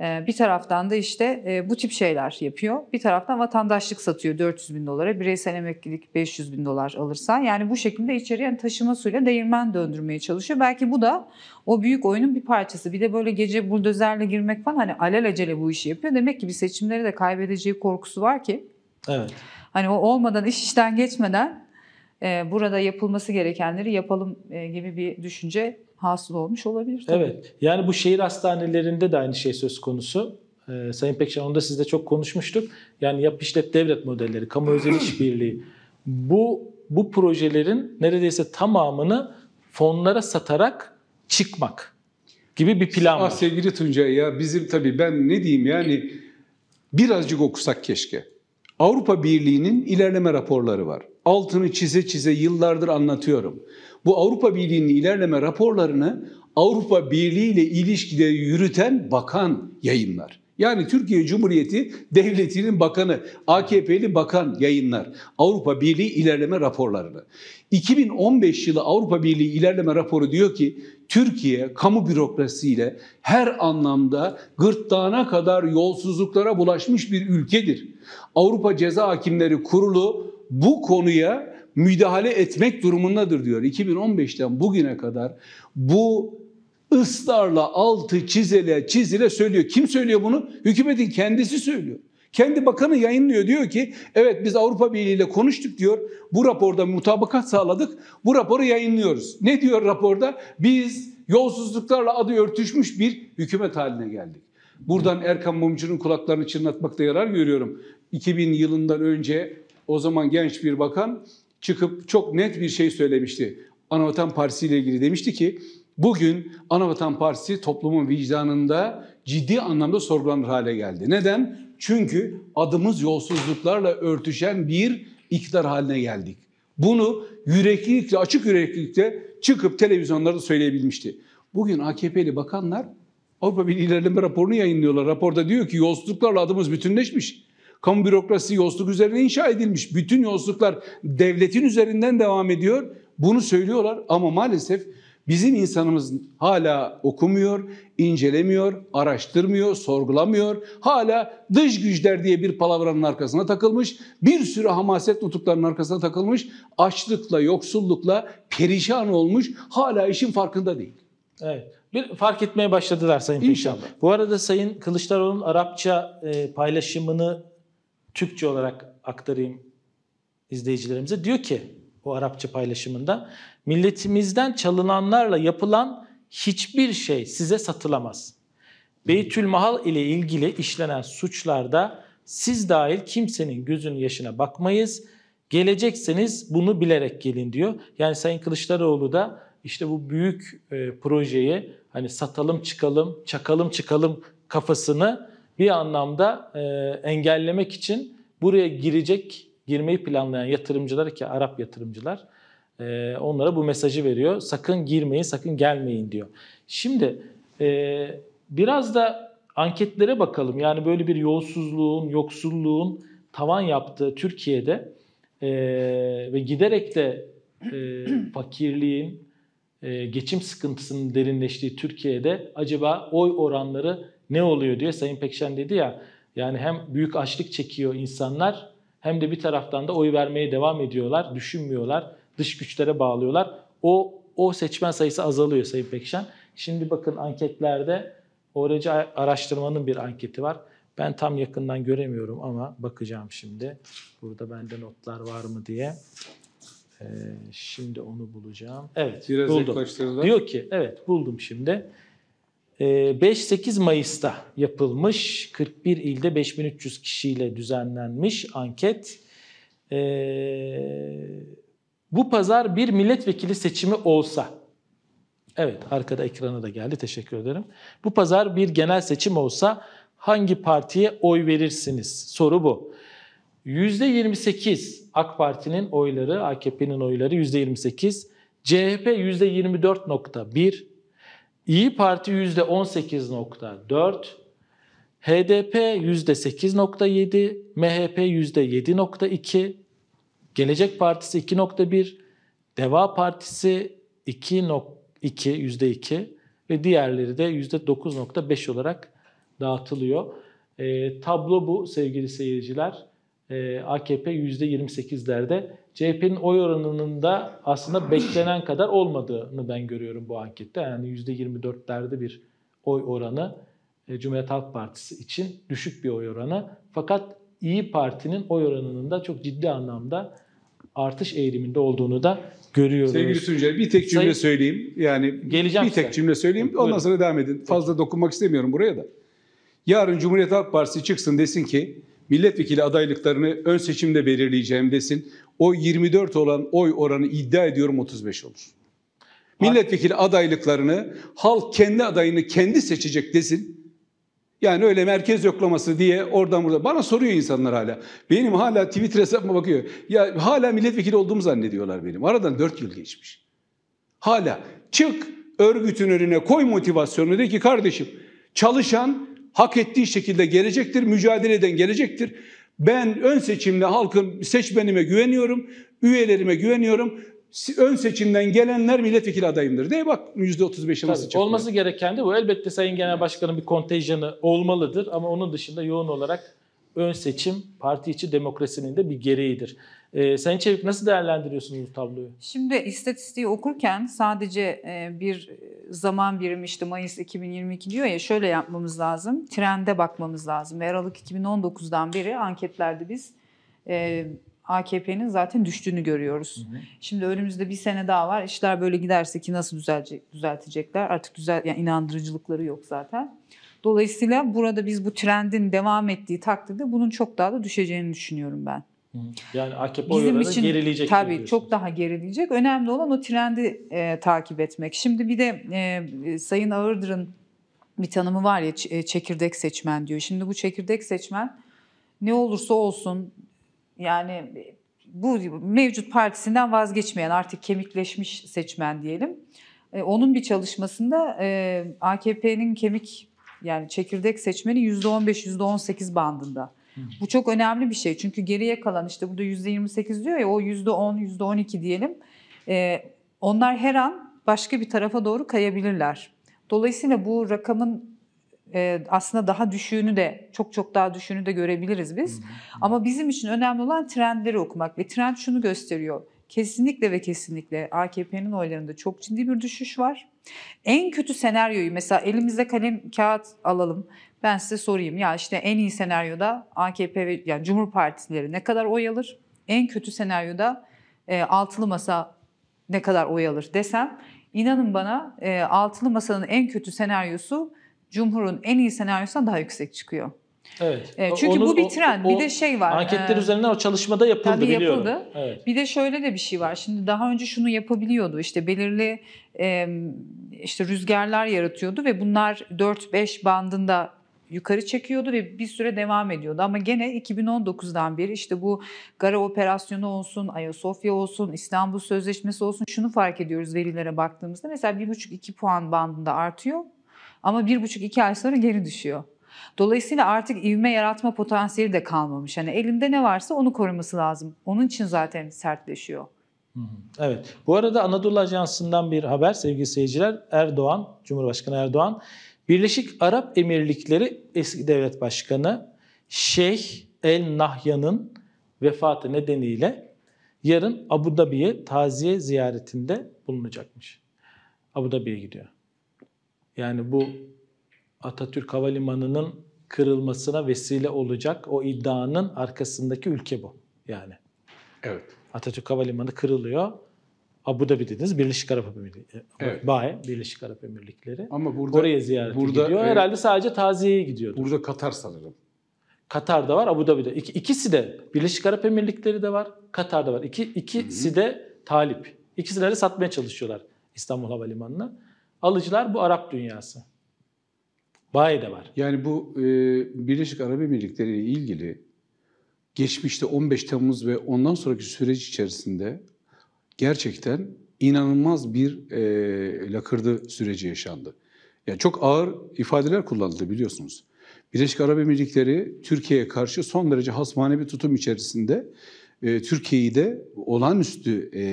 Ee, bir taraftan da işte e, bu tip şeyler yapıyor. Bir taraftan vatandaşlık satıyor 400 bin dolara. Bireysel emeklilik 500 bin dolar alırsa. Yani bu şekilde içeriye taşıma suyla değirmen döndürmeye çalışıyor. Belki bu da o büyük oyunun bir parçası. Bir de böyle gece buldozerle girmek falan hani alelacele bu işi yapıyor. Demek ki bir seçimleri de kaybedeceği korkusu var ki. Evet. Hani o olmadan, iş işten geçmeden e, burada yapılması gerekenleri yapalım e, gibi bir düşünce hasıl olmuş olabilir. Tabii. Evet. Yani bu şehir hastanelerinde de aynı şey söz konusu. Ee, Sayın Pekşen onu da sizle çok konuşmuştuk. Yani yap işlet devlet modelleri, kamu özel işbirliği. Bu bu projelerin neredeyse tamamını fonlara satarak çıkmak gibi bir plan ah, var. Ah sevgili Tuncay ya bizim tabii ben ne diyeyim yani birazcık okusak keşke. Avrupa Birliği'nin ilerleme raporları var. Altını çize çize yıllardır anlatıyorum. Bu Avrupa Birliği'nin ilerleme raporlarını Avrupa Birliği ile ilişkileri yürüten bakan yayınlar. Yani Türkiye Cumhuriyeti Devleti'nin bakanı, AKP'li bakan yayınlar Avrupa Birliği ilerleme raporlarını. 2015 yılı Avrupa Birliği ilerleme raporu diyor ki Türkiye kamu bürokrasisiyle her anlamda gırtlağına kadar yolsuzluklara bulaşmış bir ülkedir. Avrupa Ceza Hakimleri Kurulu bu konuya müdahale etmek durumundadır diyor. 2015'ten bugüne kadar bu ıslarla altı çizile çizile söylüyor. Kim söylüyor bunu? Hükümetin kendisi söylüyor. Kendi bakanı yayınlıyor diyor ki evet biz Avrupa Birliği ile konuştuk diyor. Bu raporda mutabakat sağladık. Bu raporu yayınlıyoruz. Ne diyor raporda? Biz yolsuzluklarla adı örtüşmüş bir hükümet haline geldik. Buradan Erkan Mumcu'nun kulaklarını çınlatmakta yarar görüyorum. 2000 yılından önce o zaman genç bir bakan çıkıp çok net bir şey söylemişti. Anavatan Partisi ile ilgili demişti ki bugün Anavatan Partisi toplumun vicdanında ciddi anlamda sorgulanır hale geldi. Neden? Çünkü adımız yolsuzluklarla örtüşen bir iktidar haline geldik. Bunu yüreklilikle, açık yüreklilikle çıkıp televizyonlarda söyleyebilmişti. Bugün AKP'li bakanlar Avrupa Birliği ilerleme raporunu yayınlıyorlar. Raporda diyor ki yolsuzluklarla adımız bütünleşmiş. Kamu bürokrasisi yolsuzluk üzerine inşa edilmiş. Bütün yolsuzluklar devletin üzerinden devam ediyor. Bunu söylüyorlar ama maalesef Bizim insanımız hala okumuyor, incelemiyor, araştırmıyor, sorgulamıyor. Hala dış güçler diye bir palavranın arkasına takılmış. Bir sürü hamaset nutuklarının arkasına takılmış. Açlıkla, yoksullukla perişan olmuş. Hala işin farkında değil. Evet. Bir fark etmeye başladılar Sayın İnşallah. Peşin. Bu arada Sayın Kılıçdaroğlu'nun Arapça e, paylaşımını Türkçe olarak aktarayım izleyicilerimize. Diyor ki o Arapça paylaşımında Milletimizden çalınanlarla yapılan hiçbir şey size satılamaz. Beytül Mahal ile ilgili işlenen suçlarda siz dahil kimsenin gözünün yaşına bakmayız. Gelecekseniz bunu bilerek gelin diyor. Yani Sayın Kılıçdaroğlu da işte bu büyük e, projeyi hani satalım çıkalım, çakalım çıkalım kafasını bir anlamda e, engellemek için buraya girecek, girmeyi planlayan yatırımcılar ki Arap yatırımcılar ee, onlara bu mesajı veriyor. Sakın girmeyin, sakın gelmeyin diyor. Şimdi e, biraz da anketlere bakalım. Yani böyle bir yolsuzluğun, yoksulluğun tavan yaptığı Türkiye'de e, ve giderek de e, <clears throat> fakirliğin, geçim sıkıntısının derinleştiği Türkiye'de acaba oy oranları ne oluyor diye Sayın Pekşen dedi ya. Yani hem büyük açlık çekiyor insanlar hem de bir taraftan da oy vermeye devam ediyorlar, düşünmüyorlar dış güçlere bağlıyorlar. O o seçmen sayısı azalıyor Sayın Pekşen. Şimdi bakın anketlerde ORC araştırmanın bir anketi var. Ben tam yakından göremiyorum ama bakacağım şimdi. Burada bende notlar var mı diye. Ee, şimdi onu bulacağım. Evet Biraz buldum. Diyor ki evet buldum şimdi. Ee, 5-8 Mayıs'ta yapılmış 41 ilde 5300 kişiyle düzenlenmiş anket. Ee, bu pazar bir milletvekili seçimi olsa, evet arkada ekrana da geldi teşekkür ederim. Bu pazar bir genel seçim olsa hangi partiye oy verirsiniz? Soru bu. %28 AK Parti'nin oyları, AKP'nin oyları %28, CHP %24.1, İyi Parti %18.4, HDP %8.7, MHP %7.2, Gelecek Partisi 2.1, Deva Partisi 2.2, %2 ve diğerleri de %9.5 olarak dağıtılıyor. E, tablo bu sevgili seyirciler. E, AKP %28'lerde. CHP'nin oy oranının da aslında <clears throat> beklenen kadar olmadığını ben görüyorum bu ankette. Yani %24'lerde bir oy oranı e, Cumhuriyet Halk Partisi için düşük bir oy oranı. Fakat İyi Parti'nin oy oranının da çok ciddi anlamda artış eğiliminde olduğunu da görüyoruz. Sevgili Tuncay bir tek cümle Sayın, söyleyeyim. Yani geleceğim bir tek size. cümle söyleyeyim. Ondan Buyurun. sonra devam edin. Fazla dokunmak istemiyorum buraya da. Yarın Cumhuriyet Halk Partisi çıksın desin ki milletvekili adaylıklarını ön seçimde belirleyeceğim desin. O 24 olan oy oranı iddia ediyorum 35 olur. Milletvekili adaylıklarını halk kendi adayını kendi seçecek desin. Yani öyle merkez yoklaması diye oradan burada. Bana soruyor insanlar hala. Benim hala Twitter hesabıma bakıyor. Ya hala milletvekili olduğumu zannediyorlar benim. Aradan dört yıl geçmiş. Hala çık örgütün önüne koy motivasyonunu de ki kardeşim çalışan hak ettiği şekilde gelecektir, mücadele eden gelecektir. Ben ön seçimle halkın seçmenime güveniyorum, üyelerime güveniyorum ön seçimden gelenler milletvekili adayımdır diye bak %35'e nasıl çıkıyor. Olması gereken de bu. Elbette Sayın Genel Başkan'ın bir kontenjanı olmalıdır ama onun dışında yoğun olarak ön seçim parti içi demokrasinin de bir gereğidir. Ee, Sayın Çevik nasıl değerlendiriyorsunuz bu tabloyu? Şimdi istatistiği okurken sadece e, bir e, zaman birimi işte Mayıs 2022 diyor ya şöyle yapmamız lazım. Trende bakmamız lazım. Aralık 2019'dan beri anketlerde biz e, AKP'nin zaten düştüğünü görüyoruz. Hı hı. Şimdi önümüzde bir sene daha var. İşler böyle giderse ki nasıl düzelecek, düzeltecekler? Artık düzel, yani inandırıcılıkları yok zaten. Dolayısıyla burada biz bu trendin devam ettiği takdirde bunun çok daha da düşeceğini düşünüyorum ben. Yani AKP bizim için, gerileyecek. Tabii çok daha gerileyecek. Önemli olan o trendi e, takip etmek. Şimdi bir de e, Sayın Ağırdır'ın bir tanımı var ya e, çekirdek seçmen diyor. Şimdi bu çekirdek seçmen ne olursa olsun yani bu mevcut partisinden vazgeçmeyen artık kemikleşmiş seçmen diyelim. E, onun bir çalışmasında e, AKP'nin kemik yani çekirdek seçmeni %15-18 bandında. Bu çok önemli bir şey çünkü geriye kalan işte burada %28 diyor ya o %10, %12 diyelim. E, onlar her an başka bir tarafa doğru kayabilirler. Dolayısıyla bu rakamın e, aslında daha düşüğünü de çok çok daha düşüğünü de görebiliriz biz. Hı hı. Ama bizim için önemli olan trendleri okumak ve trend şunu gösteriyor. Kesinlikle ve kesinlikle AKP'nin oylarında çok ciddi bir düşüş var. En kötü senaryoyu mesela elimizde kalem kağıt alalım. Ben size sorayım ya işte en iyi senaryoda AKP ve yani Cumhur Partileri ne kadar oy alır? En kötü senaryoda e, altılı masa ne kadar oy alır desem inanın bana e, altılı masanın en kötü senaryosu Cumhur'un en iyi senaryosuna daha yüksek çıkıyor. Evet. Ee, çünkü Onu, bu bir trend. O, o, bir de şey var. Anketler e, üzerinden o çalışmada yapıldı tabii biliyorum. Yapıldı. Evet. Bir de şöyle de bir şey var. Şimdi daha önce şunu yapabiliyordu. İşte belirli e, işte rüzgarlar yaratıyordu ve bunlar 4-5 bandında yukarı çekiyordu ve bir süre devam ediyordu. Ama gene 2019'dan beri işte bu Gara operasyonu olsun, Ayasofya olsun, İstanbul Sözleşmesi olsun şunu fark ediyoruz verilere baktığımızda. Mesela 1,5-2 puan bandında artıyor. Ama bir buçuk iki ay sonra geri düşüyor. Dolayısıyla artık ivme yaratma potansiyeli de kalmamış. Hani elinde ne varsa onu koruması lazım. Onun için zaten sertleşiyor. Evet. Bu arada Anadolu Ajansı'ndan bir haber sevgili seyirciler. Erdoğan, Cumhurbaşkanı Erdoğan, Birleşik Arap Emirlikleri eski devlet başkanı Şeyh El Nahyan'ın vefatı nedeniyle yarın Abu Dhabi'ye taziye ziyaretinde bulunacakmış. Abu Dhabi'ye gidiyor. Yani bu Atatürk Havalimanı'nın kırılmasına vesile olacak o iddianın arkasındaki ülke bu yani. Evet. Atatürk Havalimanı kırılıyor. Abu Dhabi dediniz Birleşik Arap Emirlikleri. Evet. BAE Birleşik Arap Emirlikleri. Ama burada oraya ziyaret burada, gidiyor. Herhalde sadece taziyeye gidiyor. Burada Katar sanırım. Katar'da var, Abu Dhabi'de. İki, ikisi de Birleşik Arap Emirlikleri de var, Katar'da var. İki, ikisi Hı-hı. de talip. İkisini de satmaya çalışıyorlar İstanbul Havalimanı'na. Alıcılar bu Arap dünyası. Bayi de var. Yani bu e, Birleşik Arap Emirlikleri ile ilgili geçmişte 15 Temmuz ve ondan sonraki süreç içerisinde gerçekten inanılmaz bir e, lakırdı süreci yaşandı. Yani çok ağır ifadeler kullanıldı biliyorsunuz. Birleşik Arap Emirlikleri Türkiye'ye karşı son derece hasmane bir tutum içerisinde e, Türkiye'yi de olağanüstü e,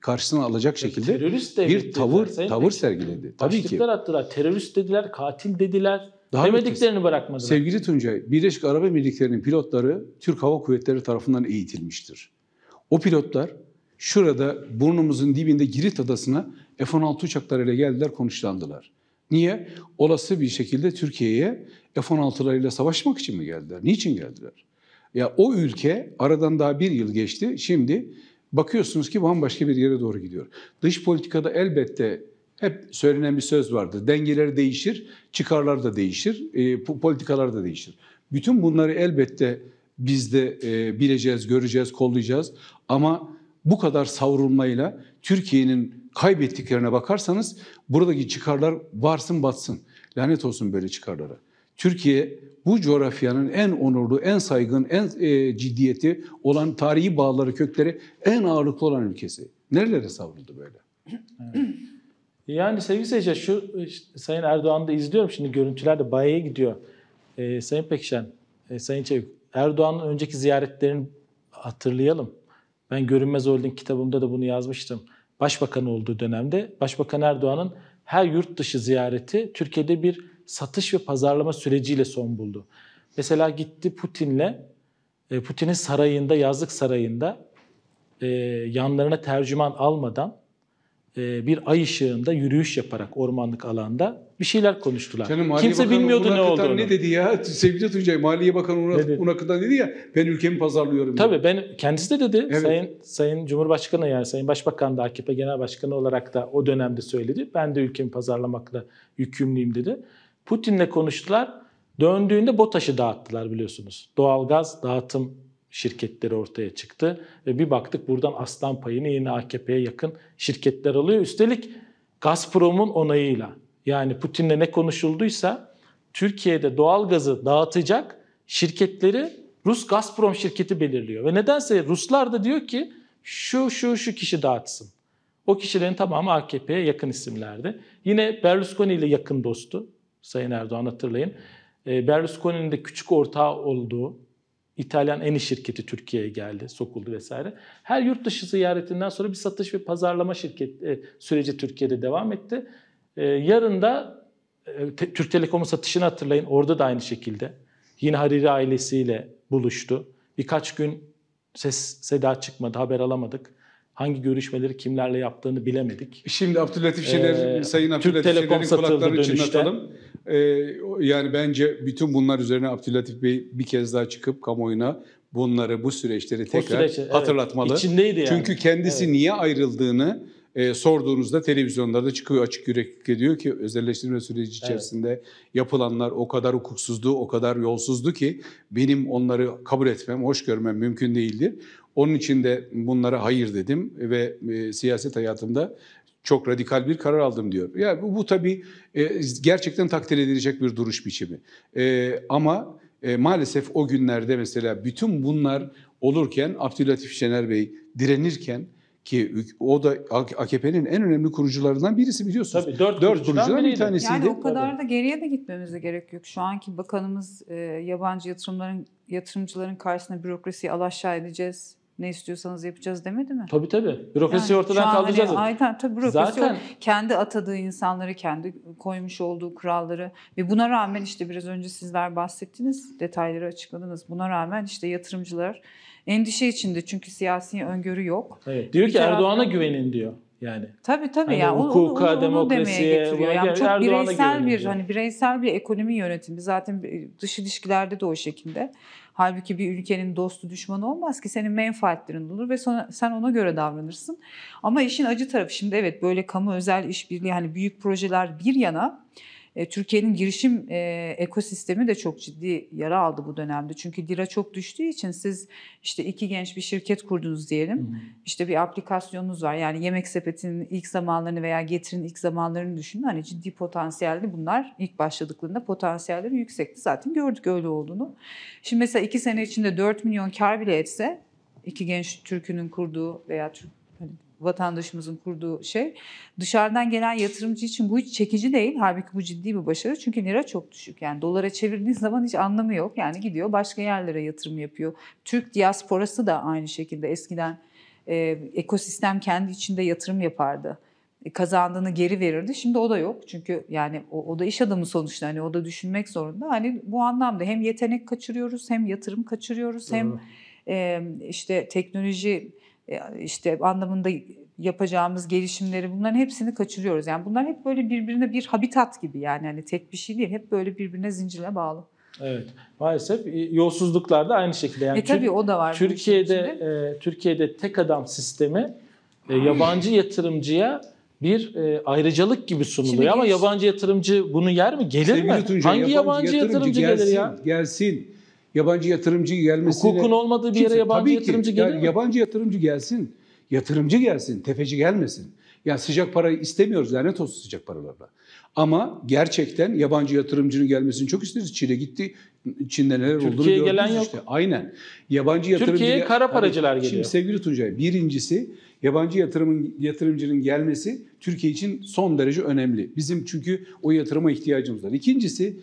karşısına alacak şekilde terörist bir tavır dediler, tavır Bey. sergiledi. Tabii ki. attılar. Terörist dediler, katil dediler. Daha Demediklerini bırakmadılar. Sevgili Tuncay, Birleşik Arap Emirlikleri'nin pilotları Türk Hava Kuvvetleri tarafından eğitilmiştir. O pilotlar şurada burnumuzun dibinde Girit Adası'na F-16 uçaklarıyla geldiler, konuşlandılar. Niye? Olası bir şekilde Türkiye'ye F-16'larıyla savaşmak için mi geldiler? Niçin geldiler? Ya o ülke aradan daha bir yıl geçti. Şimdi bakıyorsunuz ki bambaşka bir yere doğru gidiyor. Dış politikada elbette hep söylenen bir söz vardır. Dengeler değişir, çıkarlar da değişir, e, politikalar da değişir. Bütün bunları elbette biz de e, bileceğiz, göreceğiz, kollayacağız. Ama bu kadar savrulmayla Türkiye'nin kaybettiklerine bakarsanız buradaki çıkarlar varsın batsın. Lanet olsun böyle çıkarlara. Türkiye bu coğrafyanın en onurlu, en saygın, en e, ciddiyeti olan tarihi bağları, kökleri en ağırlıklı olan ülkesi. Nerelere savruldu böyle? Yani sevgili seyirciler şu Sayın Erdoğan'ı da izliyorum şimdi görüntüler de bayağı gidiyor. Ee, Sayın Pekişen, e, Sayın Çevik, Erdoğan'ın önceki ziyaretlerini hatırlayalım. Ben Görünmez Holding kitabımda da bunu yazmıştım. Başbakan olduğu dönemde Başbakan Erdoğan'ın her yurt dışı ziyareti Türkiye'de bir satış ve pazarlama süreciyle son buldu. Mesela gitti Putin'le, e, Putin'in sarayında, yazlık sarayında e, yanlarına tercüman almadan e, bir ay ışığında yürüyüş yaparak ormanlık alanda bir şeyler konuştular. Canım, Kimse Bakanı bilmiyordu ne olduğunu. Ne dedi ya sevgili Tuncay Maliye Bakanı Murat dedi? Unakı'dan dedi ya ben ülkemi pazarlıyorum. Tabii dedi. ben kendisi de dedi. Evet. Sayın Sayın Cumhurbaşkanı yani Sayın Başbakan da AKP Genel Başkanı olarak da o dönemde söyledi. Ben de ülkemi pazarlamakla yükümlüyüm dedi. Putin'le konuştular. Döndüğünde BOTAŞ'ı dağıttılar biliyorsunuz. Doğalgaz dağıtım şirketleri ortaya çıktı. Ve bir baktık buradan aslan payını yine AKP'ye yakın şirketler alıyor. Üstelik Gazprom'un onayıyla. Yani Putin'le ne konuşulduysa Türkiye'de doğalgazı dağıtacak şirketleri Rus Gazprom şirketi belirliyor. Ve nedense Ruslar da diyor ki şu şu şu kişi dağıtsın. O kişilerin tamamı AKP'ye yakın isimlerdi. Yine Berlusconi ile yakın dostu. Sayın Erdoğan hatırlayın. Ee, Berlusconi'nin de küçük ortağı olduğu İtalyan eni şirketi Türkiye'ye geldi, sokuldu vesaire. Her yurt dışı ziyaretinden sonra bir satış ve pazarlama şirket e, süreci Türkiye'de devam etti. Ee, yarın da e, Türk Telekom'un satışını hatırlayın. Orada da aynı şekilde. Yine Hariri ailesiyle buluştu. Birkaç gün ses seda çıkmadı, haber alamadık. Hangi görüşmeleri kimlerle yaptığını bilemedik. Şimdi Abdülhatif Şener, ee, Sayın Abdülhatif Şener'in kulaklarını dönüşte. çınlatalım. Ee, yani bence bütün bunlar üzerine Abdülatif Bey bir kez daha çıkıp kamuoyuna bunları, bu süreçleri tekrar süreci, evet. hatırlatmalı. İçindeydi yani. Çünkü kendisi evet. niye ayrıldığını e, sorduğunuzda televizyonlarda çıkıyor açık yürekli diyor ki özelleştirme süreci içerisinde evet. yapılanlar o kadar hukuksuzdu, o kadar yolsuzdu ki benim onları kabul etmem, hoş görmem mümkün değildir. Onun için de bunlara hayır dedim ve e, siyaset hayatımda çok radikal bir karar aldım diyor. Ya yani bu, bu tabii e, gerçekten takdir edilecek bir duruş biçimi. E, ama e, maalesef o günlerde mesela bütün bunlar olurken Abdülatif Şener Bey direnirken ki o da AKP'nin en önemli kurucularından birisi biliyorsunuz. Tabii dört, dört kurucudan, bir tanesiydi. Yani o kadar da geriye de gitmemize gerek yok. Şu anki bakanımız e, yabancı yatırımların yatırımcıların karşısına bürokrasiyi alaşağı edeceğiz ne istiyorsanız yapacağız demedi mi? Tabii tabii. Bürokrasiyi yani, ortadan hani kaldıracağız. Hani, aynen tabii bürokrasi Zaten... kendi atadığı insanları, kendi koymuş olduğu kuralları ve buna rağmen işte biraz önce sizler bahsettiniz, detayları açıkladınız. Buna rağmen işte yatırımcılar endişe içinde çünkü siyasi öngörü yok. Evet, diyor ki Erdoğan'a güvenin diyor. Yani tabii tabii hani ya yani hukuka, onu, onu, demokrasiye getiriyor. Yani çok bireysel bir hani bireysel bir ekonomi yönetimi zaten dış ilişkilerde de o şekilde. Halbuki bir ülkenin dostu düşmanı olmaz ki senin menfaatlerin olur ve sonra, sen ona göre davranırsın. Ama işin acı tarafı şimdi evet böyle kamu özel işbirliği hani büyük projeler bir yana e, Türkiye'nin girişim e, ekosistemi de çok ciddi yara aldı bu dönemde. Çünkü lira çok düştüğü için siz işte iki genç bir şirket kurdunuz diyelim. Hmm. İşte bir aplikasyonunuz var. Yani yemek sepetinin ilk zamanlarını veya getirin ilk zamanlarını düşünün. Hani ciddi potansiyelli bunlar ilk başladıklarında potansiyelleri yüksekti. Zaten gördük öyle olduğunu. Şimdi mesela iki sene içinde 4 milyon kar bile etse iki genç Türk'ünün kurduğu veya Türk vatandaşımızın kurduğu şey. Dışarıdan gelen yatırımcı için bu hiç çekici değil. Halbuki bu ciddi bir başarı. Çünkü lira çok düşük. Yani dolara çevirdiğiniz zaman hiç anlamı yok. Yani gidiyor başka yerlere yatırım yapıyor. Türk diasporası da aynı şekilde eskiden e, ekosistem kendi içinde yatırım yapardı e, kazandığını geri verirdi. Şimdi o da yok. Çünkü yani o, o da iş adamı sonuçta hani o da düşünmek zorunda. Hani bu anlamda hem yetenek kaçırıyoruz hem yatırım kaçırıyoruz Doğru. hem e, işte teknoloji işte anlamında yapacağımız gelişimleri bunların hepsini kaçırıyoruz. Yani bunlar hep böyle birbirine bir habitat gibi yani hani tek bir şey değil. Hep böyle birbirine zincirle bağlı. Evet. Maalesef e, yolsuzluklar da aynı şekilde. Yani e tabii o da var. Türkiye'de e, Türkiye'de tek adam sistemi e, yabancı yatırımcıya bir e, ayrıcalık gibi sunuluyor Şimdi ama geç... yabancı yatırımcı bunu yer mi? Gelir Sevgili mi? Tunca, Hangi yabancı, yabancı yatırımcı, yatırımcı gelsin, gelir ya? Gelsin yabancı yatırımcı gelmesiyle... Hukukun olmadığı bir yere kimse, yabancı yatırımcı gelir ya, Yabancı yatırımcı gelsin. Yatırımcı gelsin, tefeci gelmesin. Ya sıcak parayı istemiyoruz lanet olsun sıcak paralarla. Ama gerçekten yabancı yatırımcının gelmesini çok isteriz. Çin'e gitti. Çin'de neler Türkiye olduğunu gördünüz gelen yok. Aynen. Yabancı yatırımcı Türkiye'ye kara paracılar hani, geliyor. Şimdi sevgili Tuncay, birincisi yabancı yatırımın yatırımcının gelmesi Türkiye için son derece önemli. Bizim çünkü o yatırıma ihtiyacımız var. İkincisi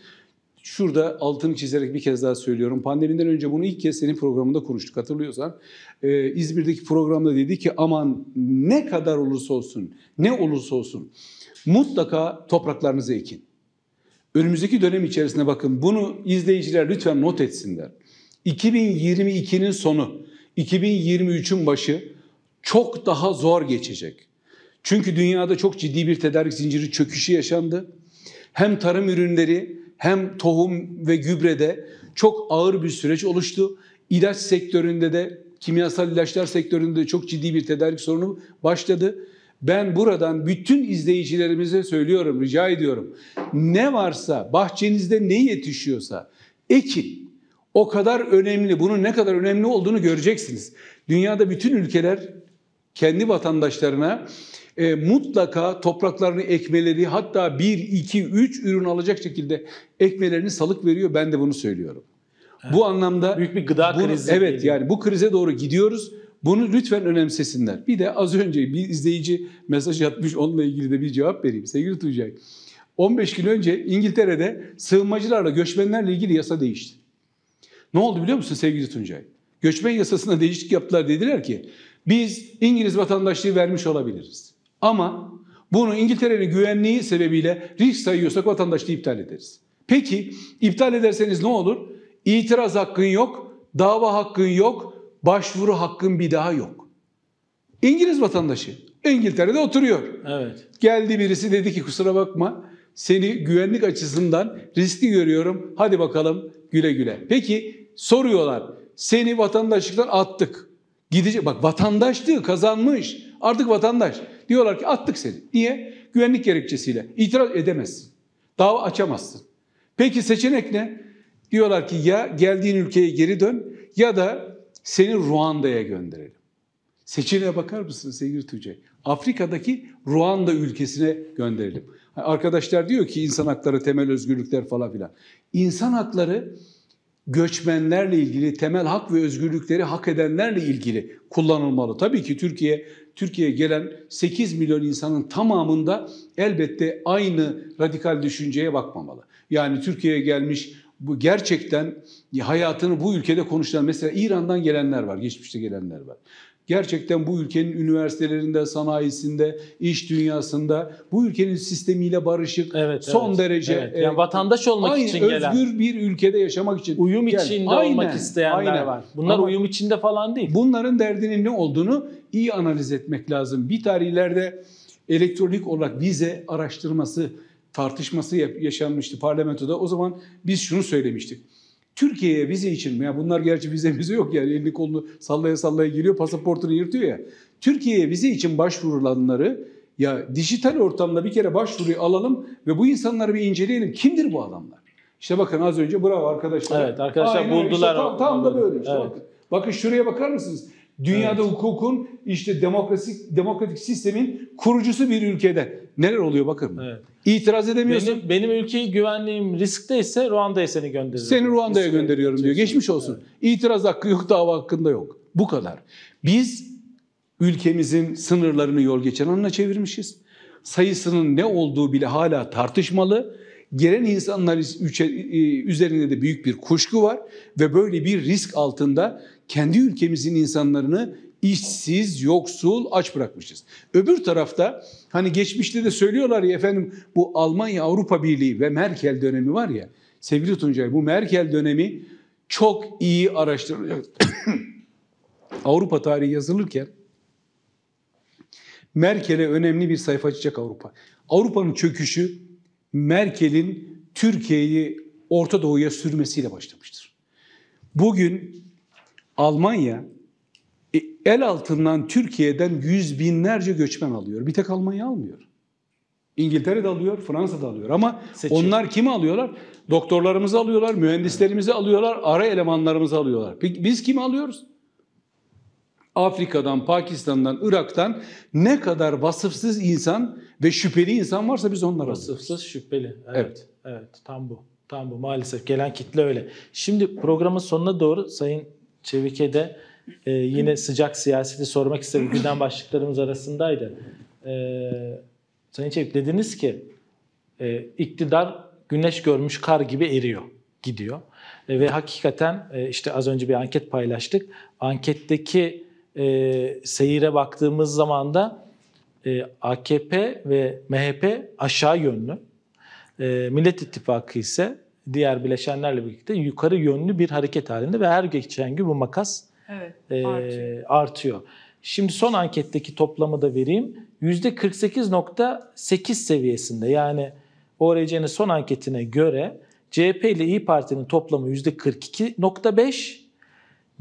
Şurada altını çizerek bir kez daha söylüyorum. Pandemiden önce bunu ilk kez senin programında konuştuk hatırlıyorsan. Ee, İzmir'deki programda dedi ki aman ne kadar olursa olsun, ne olursa olsun mutlaka topraklarınızı ekin. Önümüzdeki dönem içerisinde bakın bunu izleyiciler lütfen not etsinler. 2022'nin sonu, 2023'ün başı çok daha zor geçecek. Çünkü dünyada çok ciddi bir tedarik zinciri çöküşü yaşandı. Hem tarım ürünleri hem tohum ve gübrede çok ağır bir süreç oluştu. İlaç sektöründe de kimyasal ilaçlar sektöründe çok ciddi bir tedarik sorunu başladı. Ben buradan bütün izleyicilerimize söylüyorum, rica ediyorum. Ne varsa, bahçenizde ne yetişiyorsa ekin. O kadar önemli, bunun ne kadar önemli olduğunu göreceksiniz. Dünyada bütün ülkeler kendi vatandaşlarına e, mutlaka topraklarını ekmeleri hatta 1, 2, 3 ürün alacak şekilde ekmelerini salık veriyor. Ben de bunu söylüyorum. Evet. Bu anlamda büyük bir gıda bunu, krizi. Evet geliyor. yani bu krize doğru gidiyoruz. Bunu lütfen önemsesinler. Bir de az önce bir izleyici mesaj atmış onunla ilgili de bir cevap vereyim sevgili Tuğçe. 15 gün önce İngiltere'de sığınmacılarla göçmenlerle ilgili yasa değişti. Ne oldu biliyor musun sevgili Tuncay? Göçmen yasasına değişiklik yaptılar dediler ki biz İngiliz vatandaşlığı vermiş olabiliriz. Ama bunu İngiltere'nin güvenliği sebebiyle risk sayıyorsak vatandaşlığı iptal ederiz. Peki iptal ederseniz ne olur? İtiraz hakkın yok, dava hakkın yok, başvuru hakkın bir daha yok. İngiliz vatandaşı İngiltere'de oturuyor. Evet. Geldi birisi dedi ki kusura bakma seni güvenlik açısından riskli görüyorum. Hadi bakalım güle güle. Peki soruyorlar seni vatandaşlıktan attık. Gidecek bak vatandaşlığı kazanmış. Artık vatandaş. Diyorlar ki attık seni. Niye? Güvenlik gerekçesiyle. İtiraz edemezsin. Dava açamazsın. Peki seçenek ne? Diyorlar ki ya geldiğin ülkeye geri dön ya da seni Ruanda'ya gönderelim. Seçeneğe bakar mısın sevgili Tuğçe? Afrika'daki Ruanda ülkesine gönderelim. Arkadaşlar diyor ki insan hakları, temel özgürlükler falan filan. İnsan hakları göçmenlerle ilgili, temel hak ve özgürlükleri hak edenlerle ilgili kullanılmalı. Tabii ki Türkiye Türkiye'ye gelen 8 milyon insanın tamamında elbette aynı radikal düşünceye bakmamalı. Yani Türkiye'ye gelmiş bu gerçekten hayatını bu ülkede konuşan mesela İran'dan gelenler var, geçmişte gelenler var gerçekten bu ülkenin üniversitelerinde, sanayisinde, iş dünyasında bu ülkenin sistemiyle barışık, evet, son evet, derece evet. Yani e, vatandaş olmak aynı, için özgür gelen, özgür bir ülkede yaşamak için uyum yani, içinde aynen, olmak isteyenler aynen. var. Bunlar Ama uyum içinde falan değil. Bunların derdinin ne olduğunu iyi analiz etmek lazım. Bir tarihlerde elektronik olarak vize araştırması tartışması yaşanmıştı parlamentoda. O zaman biz şunu söylemiştik. Türkiye'ye vize için ya bunlar gerçi vize vize yok yani elini kolunu sallaya sallaya geliyor pasaportunu yırtıyor ya. Türkiye'ye vize için başvurulanları ya dijital ortamda bir kere başvuruyu alalım ve bu insanları bir inceleyelim. Kimdir bu adamlar? İşte bakın az önce bravo arkadaşlar. Evet arkadaşlar Aynen, buldular. Işte, tam, tam da böyle işte evet. bakın. Bakın şuraya bakar mısınız? Dünyada evet. hukukun işte demokratik demokratik sistemin kurucusu bir ülkede neler oluyor bakın. Evet. İtiraz edemiyorsun. Benim, benim ülkeyi güvenliğim riskteyse Ruanda'ya seni gönderiyorum. Seni Ruanda'ya gönderiyorum diyor. Geçmiş olsun. Evet. İtiraz hakkı yok, dava hakkında yok. Bu kadar. Biz ülkemizin sınırlarını yol geçen anına çevirmişiz. Sayısının ne olduğu bile hala tartışmalı. Gelen insanlar e, üzerinde de büyük bir kuşku var ve böyle bir risk altında kendi ülkemizin insanlarını işsiz, yoksul, aç bırakmışız. Öbür tarafta hani geçmişte de söylüyorlar ya efendim bu Almanya Avrupa Birliği ve Merkel dönemi var ya. Sevgili Tuncay bu Merkel dönemi çok iyi araştırılacak. <coughs> Avrupa tarihi yazılırken Merkel'e önemli bir sayfa açacak Avrupa. Avrupa'nın çöküşü Merkel'in Türkiye'yi Orta Doğu'ya sürmesiyle başlamıştır. Bugün Almanya el altından Türkiye'den yüz binlerce göçmen alıyor. Bir tek Almanya almıyor. İngiltere de alıyor, Fransa da alıyor ama Seçim. onlar kimi alıyorlar? Doktorlarımızı alıyorlar, mühendislerimizi alıyorlar, ara elemanlarımızı alıyorlar. Peki biz kimi alıyoruz? Afrika'dan, Pakistan'dan, Irak'tan ne kadar vasıfsız insan ve şüpheli insan varsa biz onları alıyoruz. Vasıfsız, şüpheli. Evet, evet. Evet, tam bu. Tam bu maalesef gelen kitle öyle. Şimdi programın sonuna doğru Sayın Çevike'de e, yine sıcak siyaseti sormak istediğim gündem başlıklarımız arasındaydı. E, Sayın Çevik dediniz ki e, iktidar güneş görmüş kar gibi eriyor, gidiyor. E, ve hakikaten e, işte az önce bir anket paylaştık. Anketteki e, seyire baktığımız zaman da e, AKP ve MHP aşağı yönlü. E, Millet İttifakı ise diğer bileşenlerle birlikte yukarı yönlü bir hareket halinde ve her geçen gün bu makas evet, e, artıyor. Şimdi son anketteki toplamı da vereyim. %48.8 seviyesinde yani ORC'nin son anketine göre CHP ile İyi Parti'nin toplamı %42.5.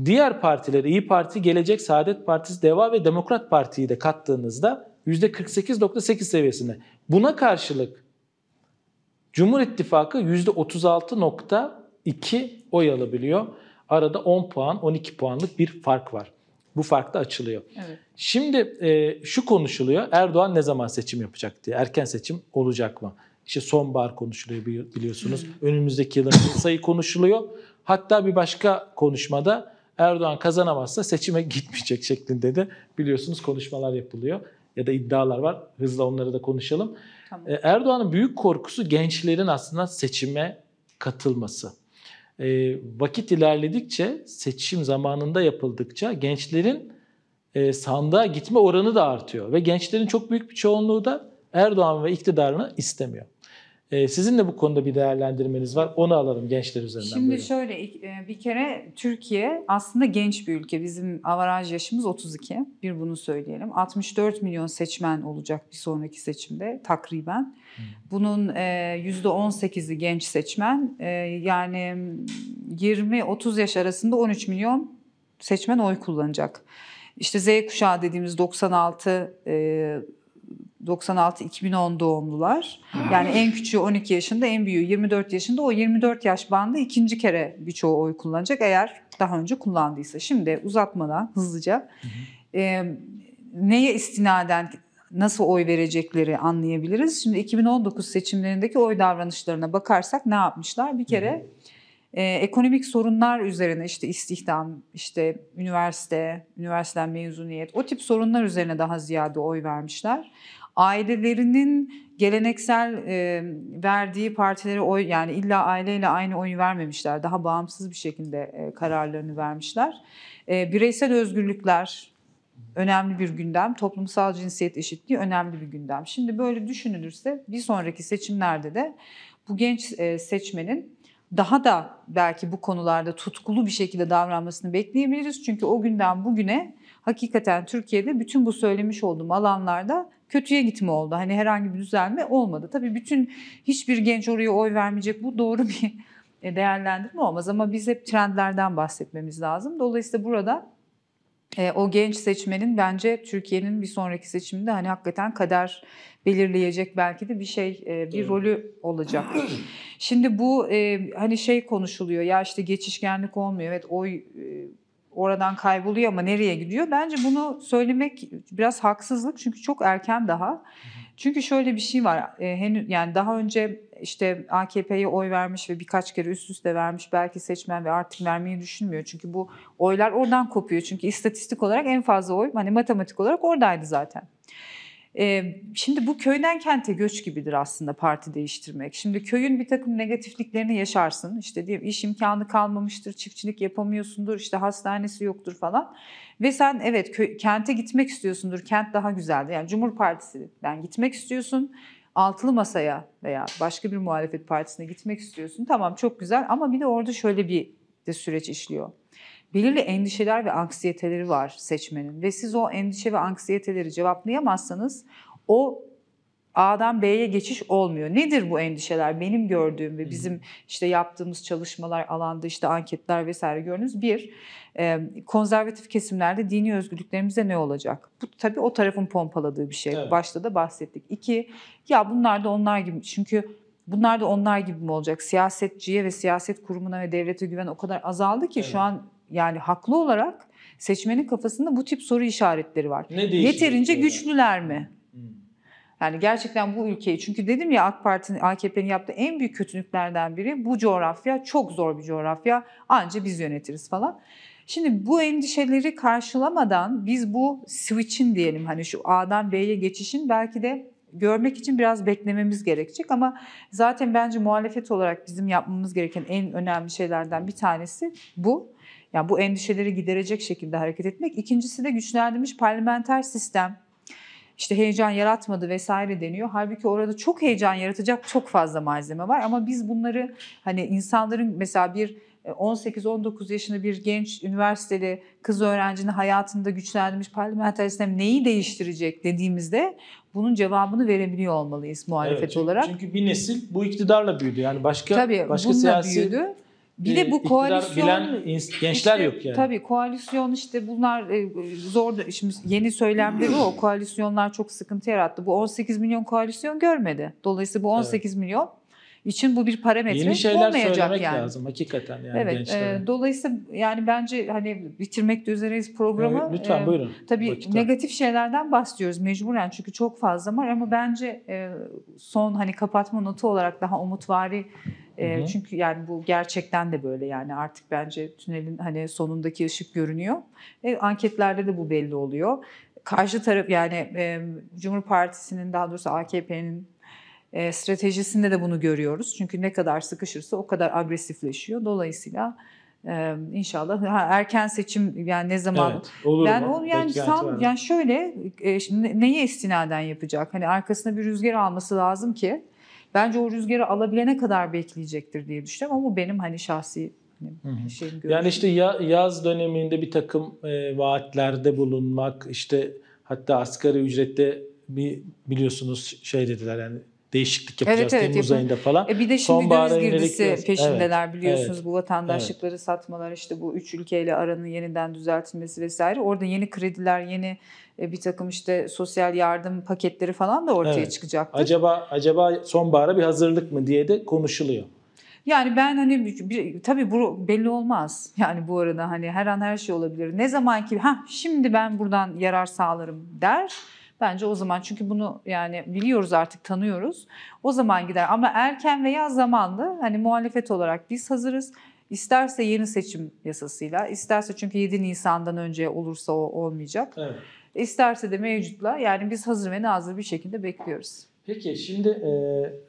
Diğer partileri İyi Parti, Gelecek Saadet Partisi, Deva ve Demokrat Parti'yi de kattığınızda %48.8 seviyesinde. Buna karşılık Cumhur İttifakı %36.2 oy alabiliyor. Arada 10 puan, 12 puanlık bir fark var. Bu fark da açılıyor. Evet. Şimdi e, şu konuşuluyor. Erdoğan ne zaman seçim yapacak diye. Erken seçim olacak mı? İşte sonbahar konuşuluyor biliyorsunuz. Hı. Hmm. Önümüzdeki yılın sayı konuşuluyor. Hatta bir başka konuşmada Erdoğan kazanamazsa seçime gitmeyecek şeklinde de biliyorsunuz konuşmalar yapılıyor. Ya da iddialar var. Hızla onları da konuşalım. Tamam. E, Erdoğan'ın büyük korkusu gençlerin aslında seçime katılması e, vakit ilerledikçe, seçim zamanında yapıldıkça gençlerin e, sandığa gitme oranı da artıyor. Ve gençlerin çok büyük bir çoğunluğu da Erdoğan ve iktidarını istemiyor. E, sizin de bu konuda bir değerlendirmeniz var. Onu alalım gençler üzerinden. Şimdi buyurun. şöyle e, bir kere Türkiye aslında genç bir ülke. Bizim avaraj yaşımız 32. Bir bunu söyleyelim. 64 milyon seçmen olacak bir sonraki seçimde takriben. Bunun e, yüzde %18'i genç seçmen. E, yani 20-30 yaş arasında 13 milyon seçmen oy kullanacak. İşte Z kuşağı dediğimiz 96 96-2010 e, doğumlular. Ah. Yani en küçüğü 12 yaşında, en büyüğü 24 yaşında. O 24 yaş bandı ikinci kere birçoğu oy kullanacak eğer daha önce kullandıysa. Şimdi uzatmadan hızlıca hı hı. e, neye istinaden nasıl oy verecekleri anlayabiliriz. Şimdi 2019 seçimlerindeki oy davranışlarına bakarsak ne yapmışlar? Bir kere e, ekonomik sorunlar üzerine işte istihdam, işte üniversite, üniversiteden mezuniyet o tip sorunlar üzerine daha ziyade oy vermişler. Ailelerinin geleneksel e, verdiği partilere oy yani illa aileyle aynı oyu vermemişler. Daha bağımsız bir şekilde e, kararlarını vermişler. E, bireysel özgürlükler önemli bir gündem. Toplumsal cinsiyet eşitliği önemli bir gündem. Şimdi böyle düşünülürse bir sonraki seçimlerde de bu genç e, seçmenin daha da belki bu konularda tutkulu bir şekilde davranmasını bekleyebiliriz. Çünkü o günden bugüne hakikaten Türkiye'de bütün bu söylemiş olduğum alanlarda kötüye gitme oldu. Hani herhangi bir düzelme olmadı. Tabii bütün hiçbir genç oraya oy vermeyecek bu doğru bir e, değerlendirme olmaz ama biz hep trendlerden bahsetmemiz lazım. Dolayısıyla burada e, o genç seçmenin bence Türkiye'nin bir sonraki seçiminde hani hakikaten kader belirleyecek belki de bir şey e, bir evet. rolü olacak. Şimdi bu e, hani şey konuşuluyor ya işte geçişkenlik olmuyor evet oy e, oradan kayboluyor ama nereye gidiyor? Bence bunu söylemek biraz haksızlık çünkü çok erken daha. Çünkü şöyle bir şey var. E, henüz yani daha önce işte AKP'ye oy vermiş ve birkaç kere üst üste vermiş belki seçmen ve artık vermeyi düşünmüyor. Çünkü bu oylar oradan kopuyor. Çünkü istatistik olarak en fazla oy hani matematik olarak oradaydı zaten. E, şimdi bu köyden kente göç gibidir aslında parti değiştirmek. Şimdi köyün bir takım negatifliklerini yaşarsın. İşte diyeyim iş imkanı kalmamıştır, çiftçilik yapamıyorsundur, işte hastanesi yoktur falan. Ve sen evet köy, kente gitmek istiyorsundur, kent daha güzeldi. Yani Cumhur Partisi'den gitmek istiyorsun. Altılı Masa'ya veya başka bir muhalefet partisine gitmek istiyorsun. Tamam çok güzel ama bir de orada şöyle bir de süreç işliyor belirli endişeler ve anksiyeteleri var seçmenin ve siz o endişe ve anksiyeteleri cevaplayamazsanız o A'dan B'ye geçiş olmuyor. Nedir bu endişeler? Benim gördüğüm ve bizim işte yaptığımız çalışmalar alanda işte anketler vesaire gördüğünüz bir konservatif kesimlerde dini özgürlüklerimize ne olacak? Bu tabii o tarafın pompaladığı bir şey. Evet. Başta da bahsettik. İki, ya bunlar da onlar gibi. Çünkü bunlar da onlar gibi mi olacak? Siyasetçiye ve siyaset kurumuna ve devlete güven o kadar azaldı ki evet. şu an yani haklı olarak seçmenin kafasında bu tip soru işaretleri var. Ne Yeterince güçlüler mi? Hmm. Yani gerçekten bu ülkeyi çünkü dedim ya AK Parti'nin AKP'nin yaptığı en büyük kötülüklerden biri bu coğrafya çok zor bir coğrafya anca biz yönetiriz falan. Şimdi bu endişeleri karşılamadan biz bu switch'in diyelim hani şu A'dan B'ye geçişin belki de görmek için biraz beklememiz gerekecek ama zaten bence muhalefet olarak bizim yapmamız gereken en önemli şeylerden bir tanesi bu yani bu endişeleri giderecek şekilde hareket etmek. İkincisi de güçlendirilmiş parlamenter sistem işte heyecan yaratmadı vesaire deniyor. Halbuki orada çok heyecan yaratacak çok fazla malzeme var ama biz bunları hani insanların mesela bir 18-19 e, yaşında bir genç üniversiteli kız öğrencinin hayatında güçlendirilmiş parlamenter sistem neyi değiştirecek dediğimizde bunun cevabını verebiliyor olmalıyız muhalefet evet, çünkü, olarak. Çünkü bir nesil bu iktidarla büyüdü. Yani başka Tabii, başka siyasi büyüdü bir de ee, bu koalisyon bilen gençler işte, yok yani. Tabii koalisyon işte bunlar e, zor şimdi yeni söylemleri o <clears throat> koalisyonlar çok sıkıntı yarattı. Bu 18 milyon koalisyon görmedi. Dolayısıyla bu 18 evet. milyon için bu bir parametre Yeni şeyler olmayacak söylemek yani. lazım hakikaten yani evet, E, dolayısıyla yani bence hani bitirmek de üzereyiz programı. Yani, lütfen e, buyurun. Tabii vakit negatif şeylerden bahsediyoruz mecburen çünkü çok fazla var ama bence e, son hani kapatma notu olarak daha umutvari e, hı hı. Çünkü yani bu gerçekten de böyle yani artık bence tünelin hani sonundaki ışık görünüyor. E, anketlerde de bu belli oluyor. Karşı taraf yani e, Cumhur Partisi'nin daha doğrusu AKP'nin e, stratejisinde de bunu görüyoruz. Çünkü ne kadar sıkışırsa o kadar agresifleşiyor. Dolayısıyla ee, inşallah ha, erken seçim yani ne zaman evet, olur ben mu? onu yani san, yani şöyle e, neye istinaden yapacak hani arkasına bir rüzgar alması lazım ki Bence o rüzgarı alabilene kadar bekleyecektir diye düşünüyorum ama bu benim hani şahsi hani, şeyim. Yani işte yaz döneminde bir takım e, vaatlerde bulunmak işte hatta asgari ücrette bir biliyorsunuz şey dediler yani değişiklik yapacağız evet, evet, Temmuz yapın. ayında falan. E bir de şimdi Sonbahara döviz girdisi peşindeler evet, biliyorsunuz evet, bu vatandaşlıkları evet. satmalar işte bu üç ülkeyle aranın yeniden düzeltilmesi vesaire. Orada yeni krediler, yeni e, bir takım işte sosyal yardım paketleri falan da ortaya evet. çıkacaktır. Acaba acaba sonbahara bir hazırlık mı diye de konuşuluyor. Yani ben hani bir, tabii bu belli olmaz. Yani bu arada hani her an her şey olabilir. Ne zaman ki ha şimdi ben buradan yarar sağlarım der. Bence o zaman çünkü bunu yani biliyoruz artık tanıyoruz. O zaman gider ama erken veya zamanlı hani muhalefet olarak biz hazırız. İsterse yeni seçim yasasıyla, isterse çünkü 7 Nisan'dan önce olursa o olmayacak. Evet. İsterse de mevcutla yani biz hazır ve nazır bir şekilde bekliyoruz. Peki şimdi e,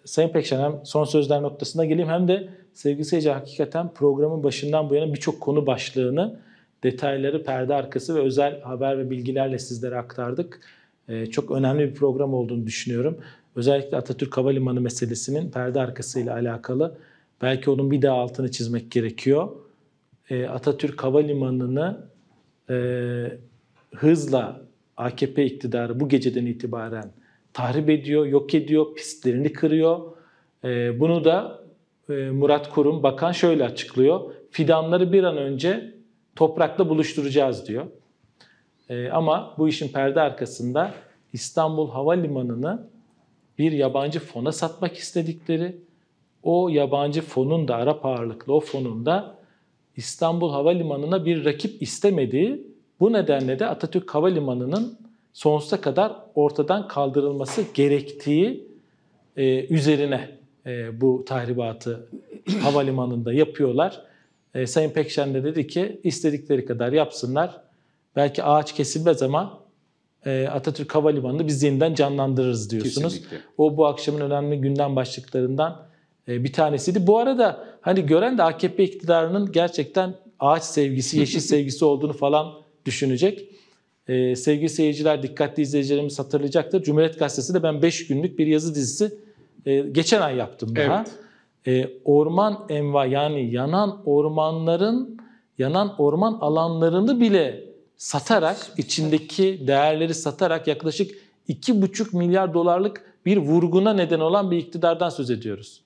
Sayın Pekşen hem son sözler noktasına geleyim hem de sevgili seyirci hakikaten programın başından bu yana birçok konu başlığını detayları perde arkası ve özel haber ve bilgilerle sizlere aktardık. E, çok önemli bir program olduğunu düşünüyorum. Özellikle Atatürk Havalimanı meselesinin perde arkasıyla alakalı belki onun bir daha altını çizmek gerekiyor. E, Atatürk Havalimanı'nı e, hızla AKP iktidarı bu geceden itibaren tahrip ediyor, yok ediyor, pistlerini kırıyor. Ee, bunu da e, Murat Kurum bakan şöyle açıklıyor. Fidanları bir an önce toprakla buluşturacağız diyor. Ee, ama bu işin perde arkasında İstanbul Havalimanı'nı bir yabancı fona satmak istedikleri, o yabancı fonun da Arap ağırlıklı o fonun da İstanbul Havalimanı'na bir rakip istemediği bu nedenle de Atatürk Havalimanı'nın sonsuza kadar ortadan kaldırılması gerektiği e, üzerine e, bu tahribatı havalimanında yapıyorlar. E, Sayın Pekşen de dedi ki istedikleri kadar yapsınlar. Belki ağaç kesilmez ama e, Atatürk Havalimanı'nı biz yeniden canlandırırız diyorsunuz. Kesinlikle. O bu akşamın önemli gündem başlıklarından e, bir tanesiydi. Bu arada hani gören de AKP iktidarının gerçekten ağaç sevgisi, yeşil <laughs> sevgisi olduğunu falan düşünecek. Ee, sevgili seyirciler, dikkatli izleyicilerimiz hatırlayacaktır. Cumhuriyet Gazetesi de ben 5 günlük bir yazı dizisi e, geçen ay yaptım daha. Evet. E, orman enva yani yanan ormanların, yanan orman alanlarını bile satarak, içindeki değerleri satarak yaklaşık 2,5 milyar dolarlık bir vurguna neden olan bir iktidardan söz ediyoruz.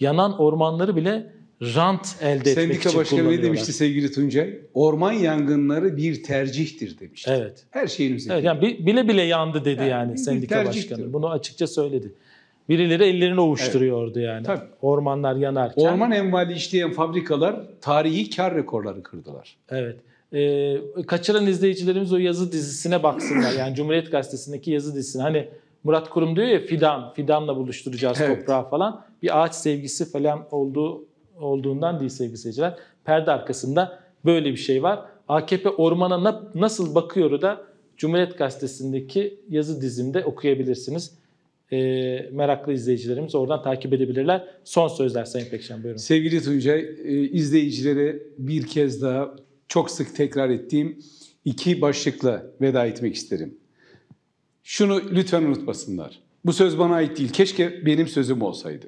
Yanan ormanları bile rant elde Sendika etmek için kullanıyorlar. Sendika başkanı ne demişti sevgili Tuncay? Orman yangınları bir tercihtir demişti. Evet. Her şeyin üzerinde. Evet, yani bile bile yandı dedi yani, yani sendika başkanı. Bunu açıkça söyledi. Birileri ellerini ovuşturuyordu evet. yani. Tabii. Ormanlar yanarken. Orman envali işleyen fabrikalar tarihi kar rekorları kırdılar. Evet. Ee, kaçıran izleyicilerimiz o yazı dizisine baksınlar. Yani Cumhuriyet Gazetesi'ndeki yazı dizisine. Hani Murat Kurum diyor ya fidan, fidanla buluşturacağız evet. toprağı falan. Bir ağaç sevgisi falan olduğu olduğundan değil sevgili seyirciler. Perde arkasında böyle bir şey var. AKP ormana nasıl bakıyor da Cumhuriyet Gazetesi'ndeki yazı dizimde okuyabilirsiniz. E, meraklı izleyicilerimiz oradan takip edebilirler. Son sözler Sayın Pekşen buyurun. Sevgili Tuncay, e, izleyicilere bir kez daha çok sık tekrar ettiğim iki başlıkla veda etmek isterim. Şunu lütfen unutmasınlar. Bu söz bana ait değil. Keşke benim sözüm olsaydı.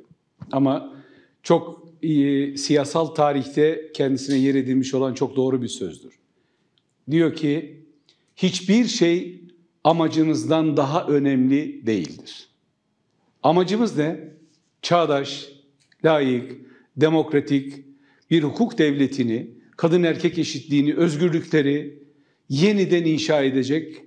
Ama çok e, siyasal tarihte kendisine yer edilmiş olan çok doğru bir sözdür. Diyor ki hiçbir şey amacınızdan daha önemli değildir. Amacımız ne? Çağdaş, layık, demokratik bir hukuk devletini, kadın erkek eşitliğini, özgürlükleri yeniden inşa edecek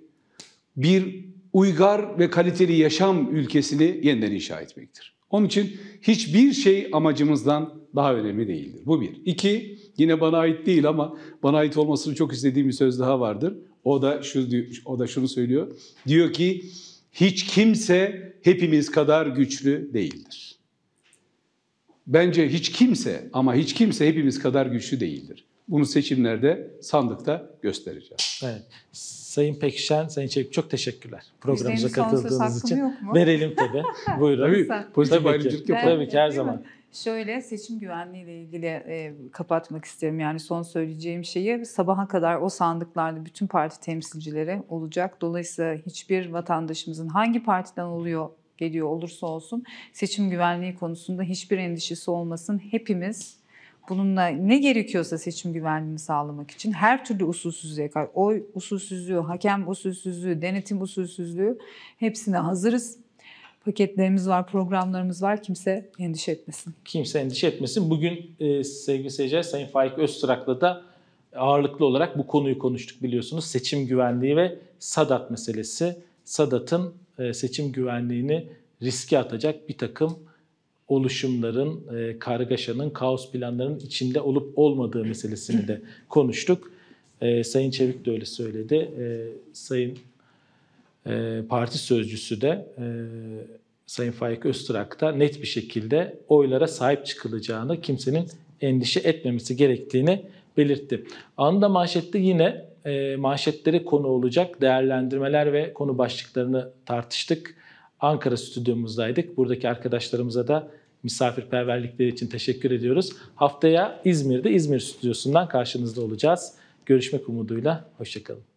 bir uygar ve kaliteli yaşam ülkesini yeniden inşa etmektir. Onun için hiçbir şey amacımızdan daha önemli değildir. Bu bir. İki, yine bana ait değil ama bana ait olmasını çok istediğim bir söz daha vardır. O da şu o da şunu söylüyor. Diyor ki hiç kimse hepimiz kadar güçlü değildir. Bence hiç kimse ama hiç kimse hepimiz kadar güçlü değildir. Bunu seçimlerde sandıkta göstereceğiz. Evet. Sayın Pekşen, Sayın Çevik çok teşekkürler programımıza katıldığınız için. Verelim tabii. <laughs> Buyurun. Tabii, pozitif ayrımcılık yapalım. Tabii ki her zaman. Şöyle seçim güvenliğiyle ilgili e, kapatmak isterim. Yani son söyleyeceğim şeyi sabaha kadar o sandıklarda bütün parti temsilcileri olacak. Dolayısıyla hiçbir vatandaşımızın hangi partiden oluyor geliyor olursa olsun seçim güvenliği konusunda hiçbir endişesi olmasın. Hepimiz bununla ne gerekiyorsa seçim güvenliğini sağlamak için her türlü usulsüzlüğe karşı oy usulsüzlüğü, hakem usulsüzlüğü, denetim usulsüzlüğü hepsine hazırız paketlerimiz var, programlarımız var. Kimse endişe etmesin. Kimse endişe etmesin. Bugün e, sevgili seyirciler Sayın Faik Öztrak'la da ağırlıklı olarak bu konuyu konuştuk biliyorsunuz. Seçim güvenliği ve Sadat meselesi. Sadat'ın e, seçim güvenliğini riske atacak bir takım oluşumların, e, kargaşanın, kaos planlarının içinde olup olmadığı meselesini de konuştuk. E, Sayın Çevik de öyle söyledi. E, Sayın e, parti sözcüsü de e, Sayın Faik Öztürk da net bir şekilde oylara sahip çıkılacağını kimsenin endişe etmemesi gerektiğini belirtti. Anında manşette yine e, manşetlere konu olacak değerlendirmeler ve konu başlıklarını tartıştık. Ankara stüdyomuzdaydık. Buradaki arkadaşlarımıza da misafirperverlikleri için teşekkür ediyoruz. Haftaya İzmir'de İzmir stüdyosundan karşınızda olacağız. Görüşmek umuduyla, hoşçakalın.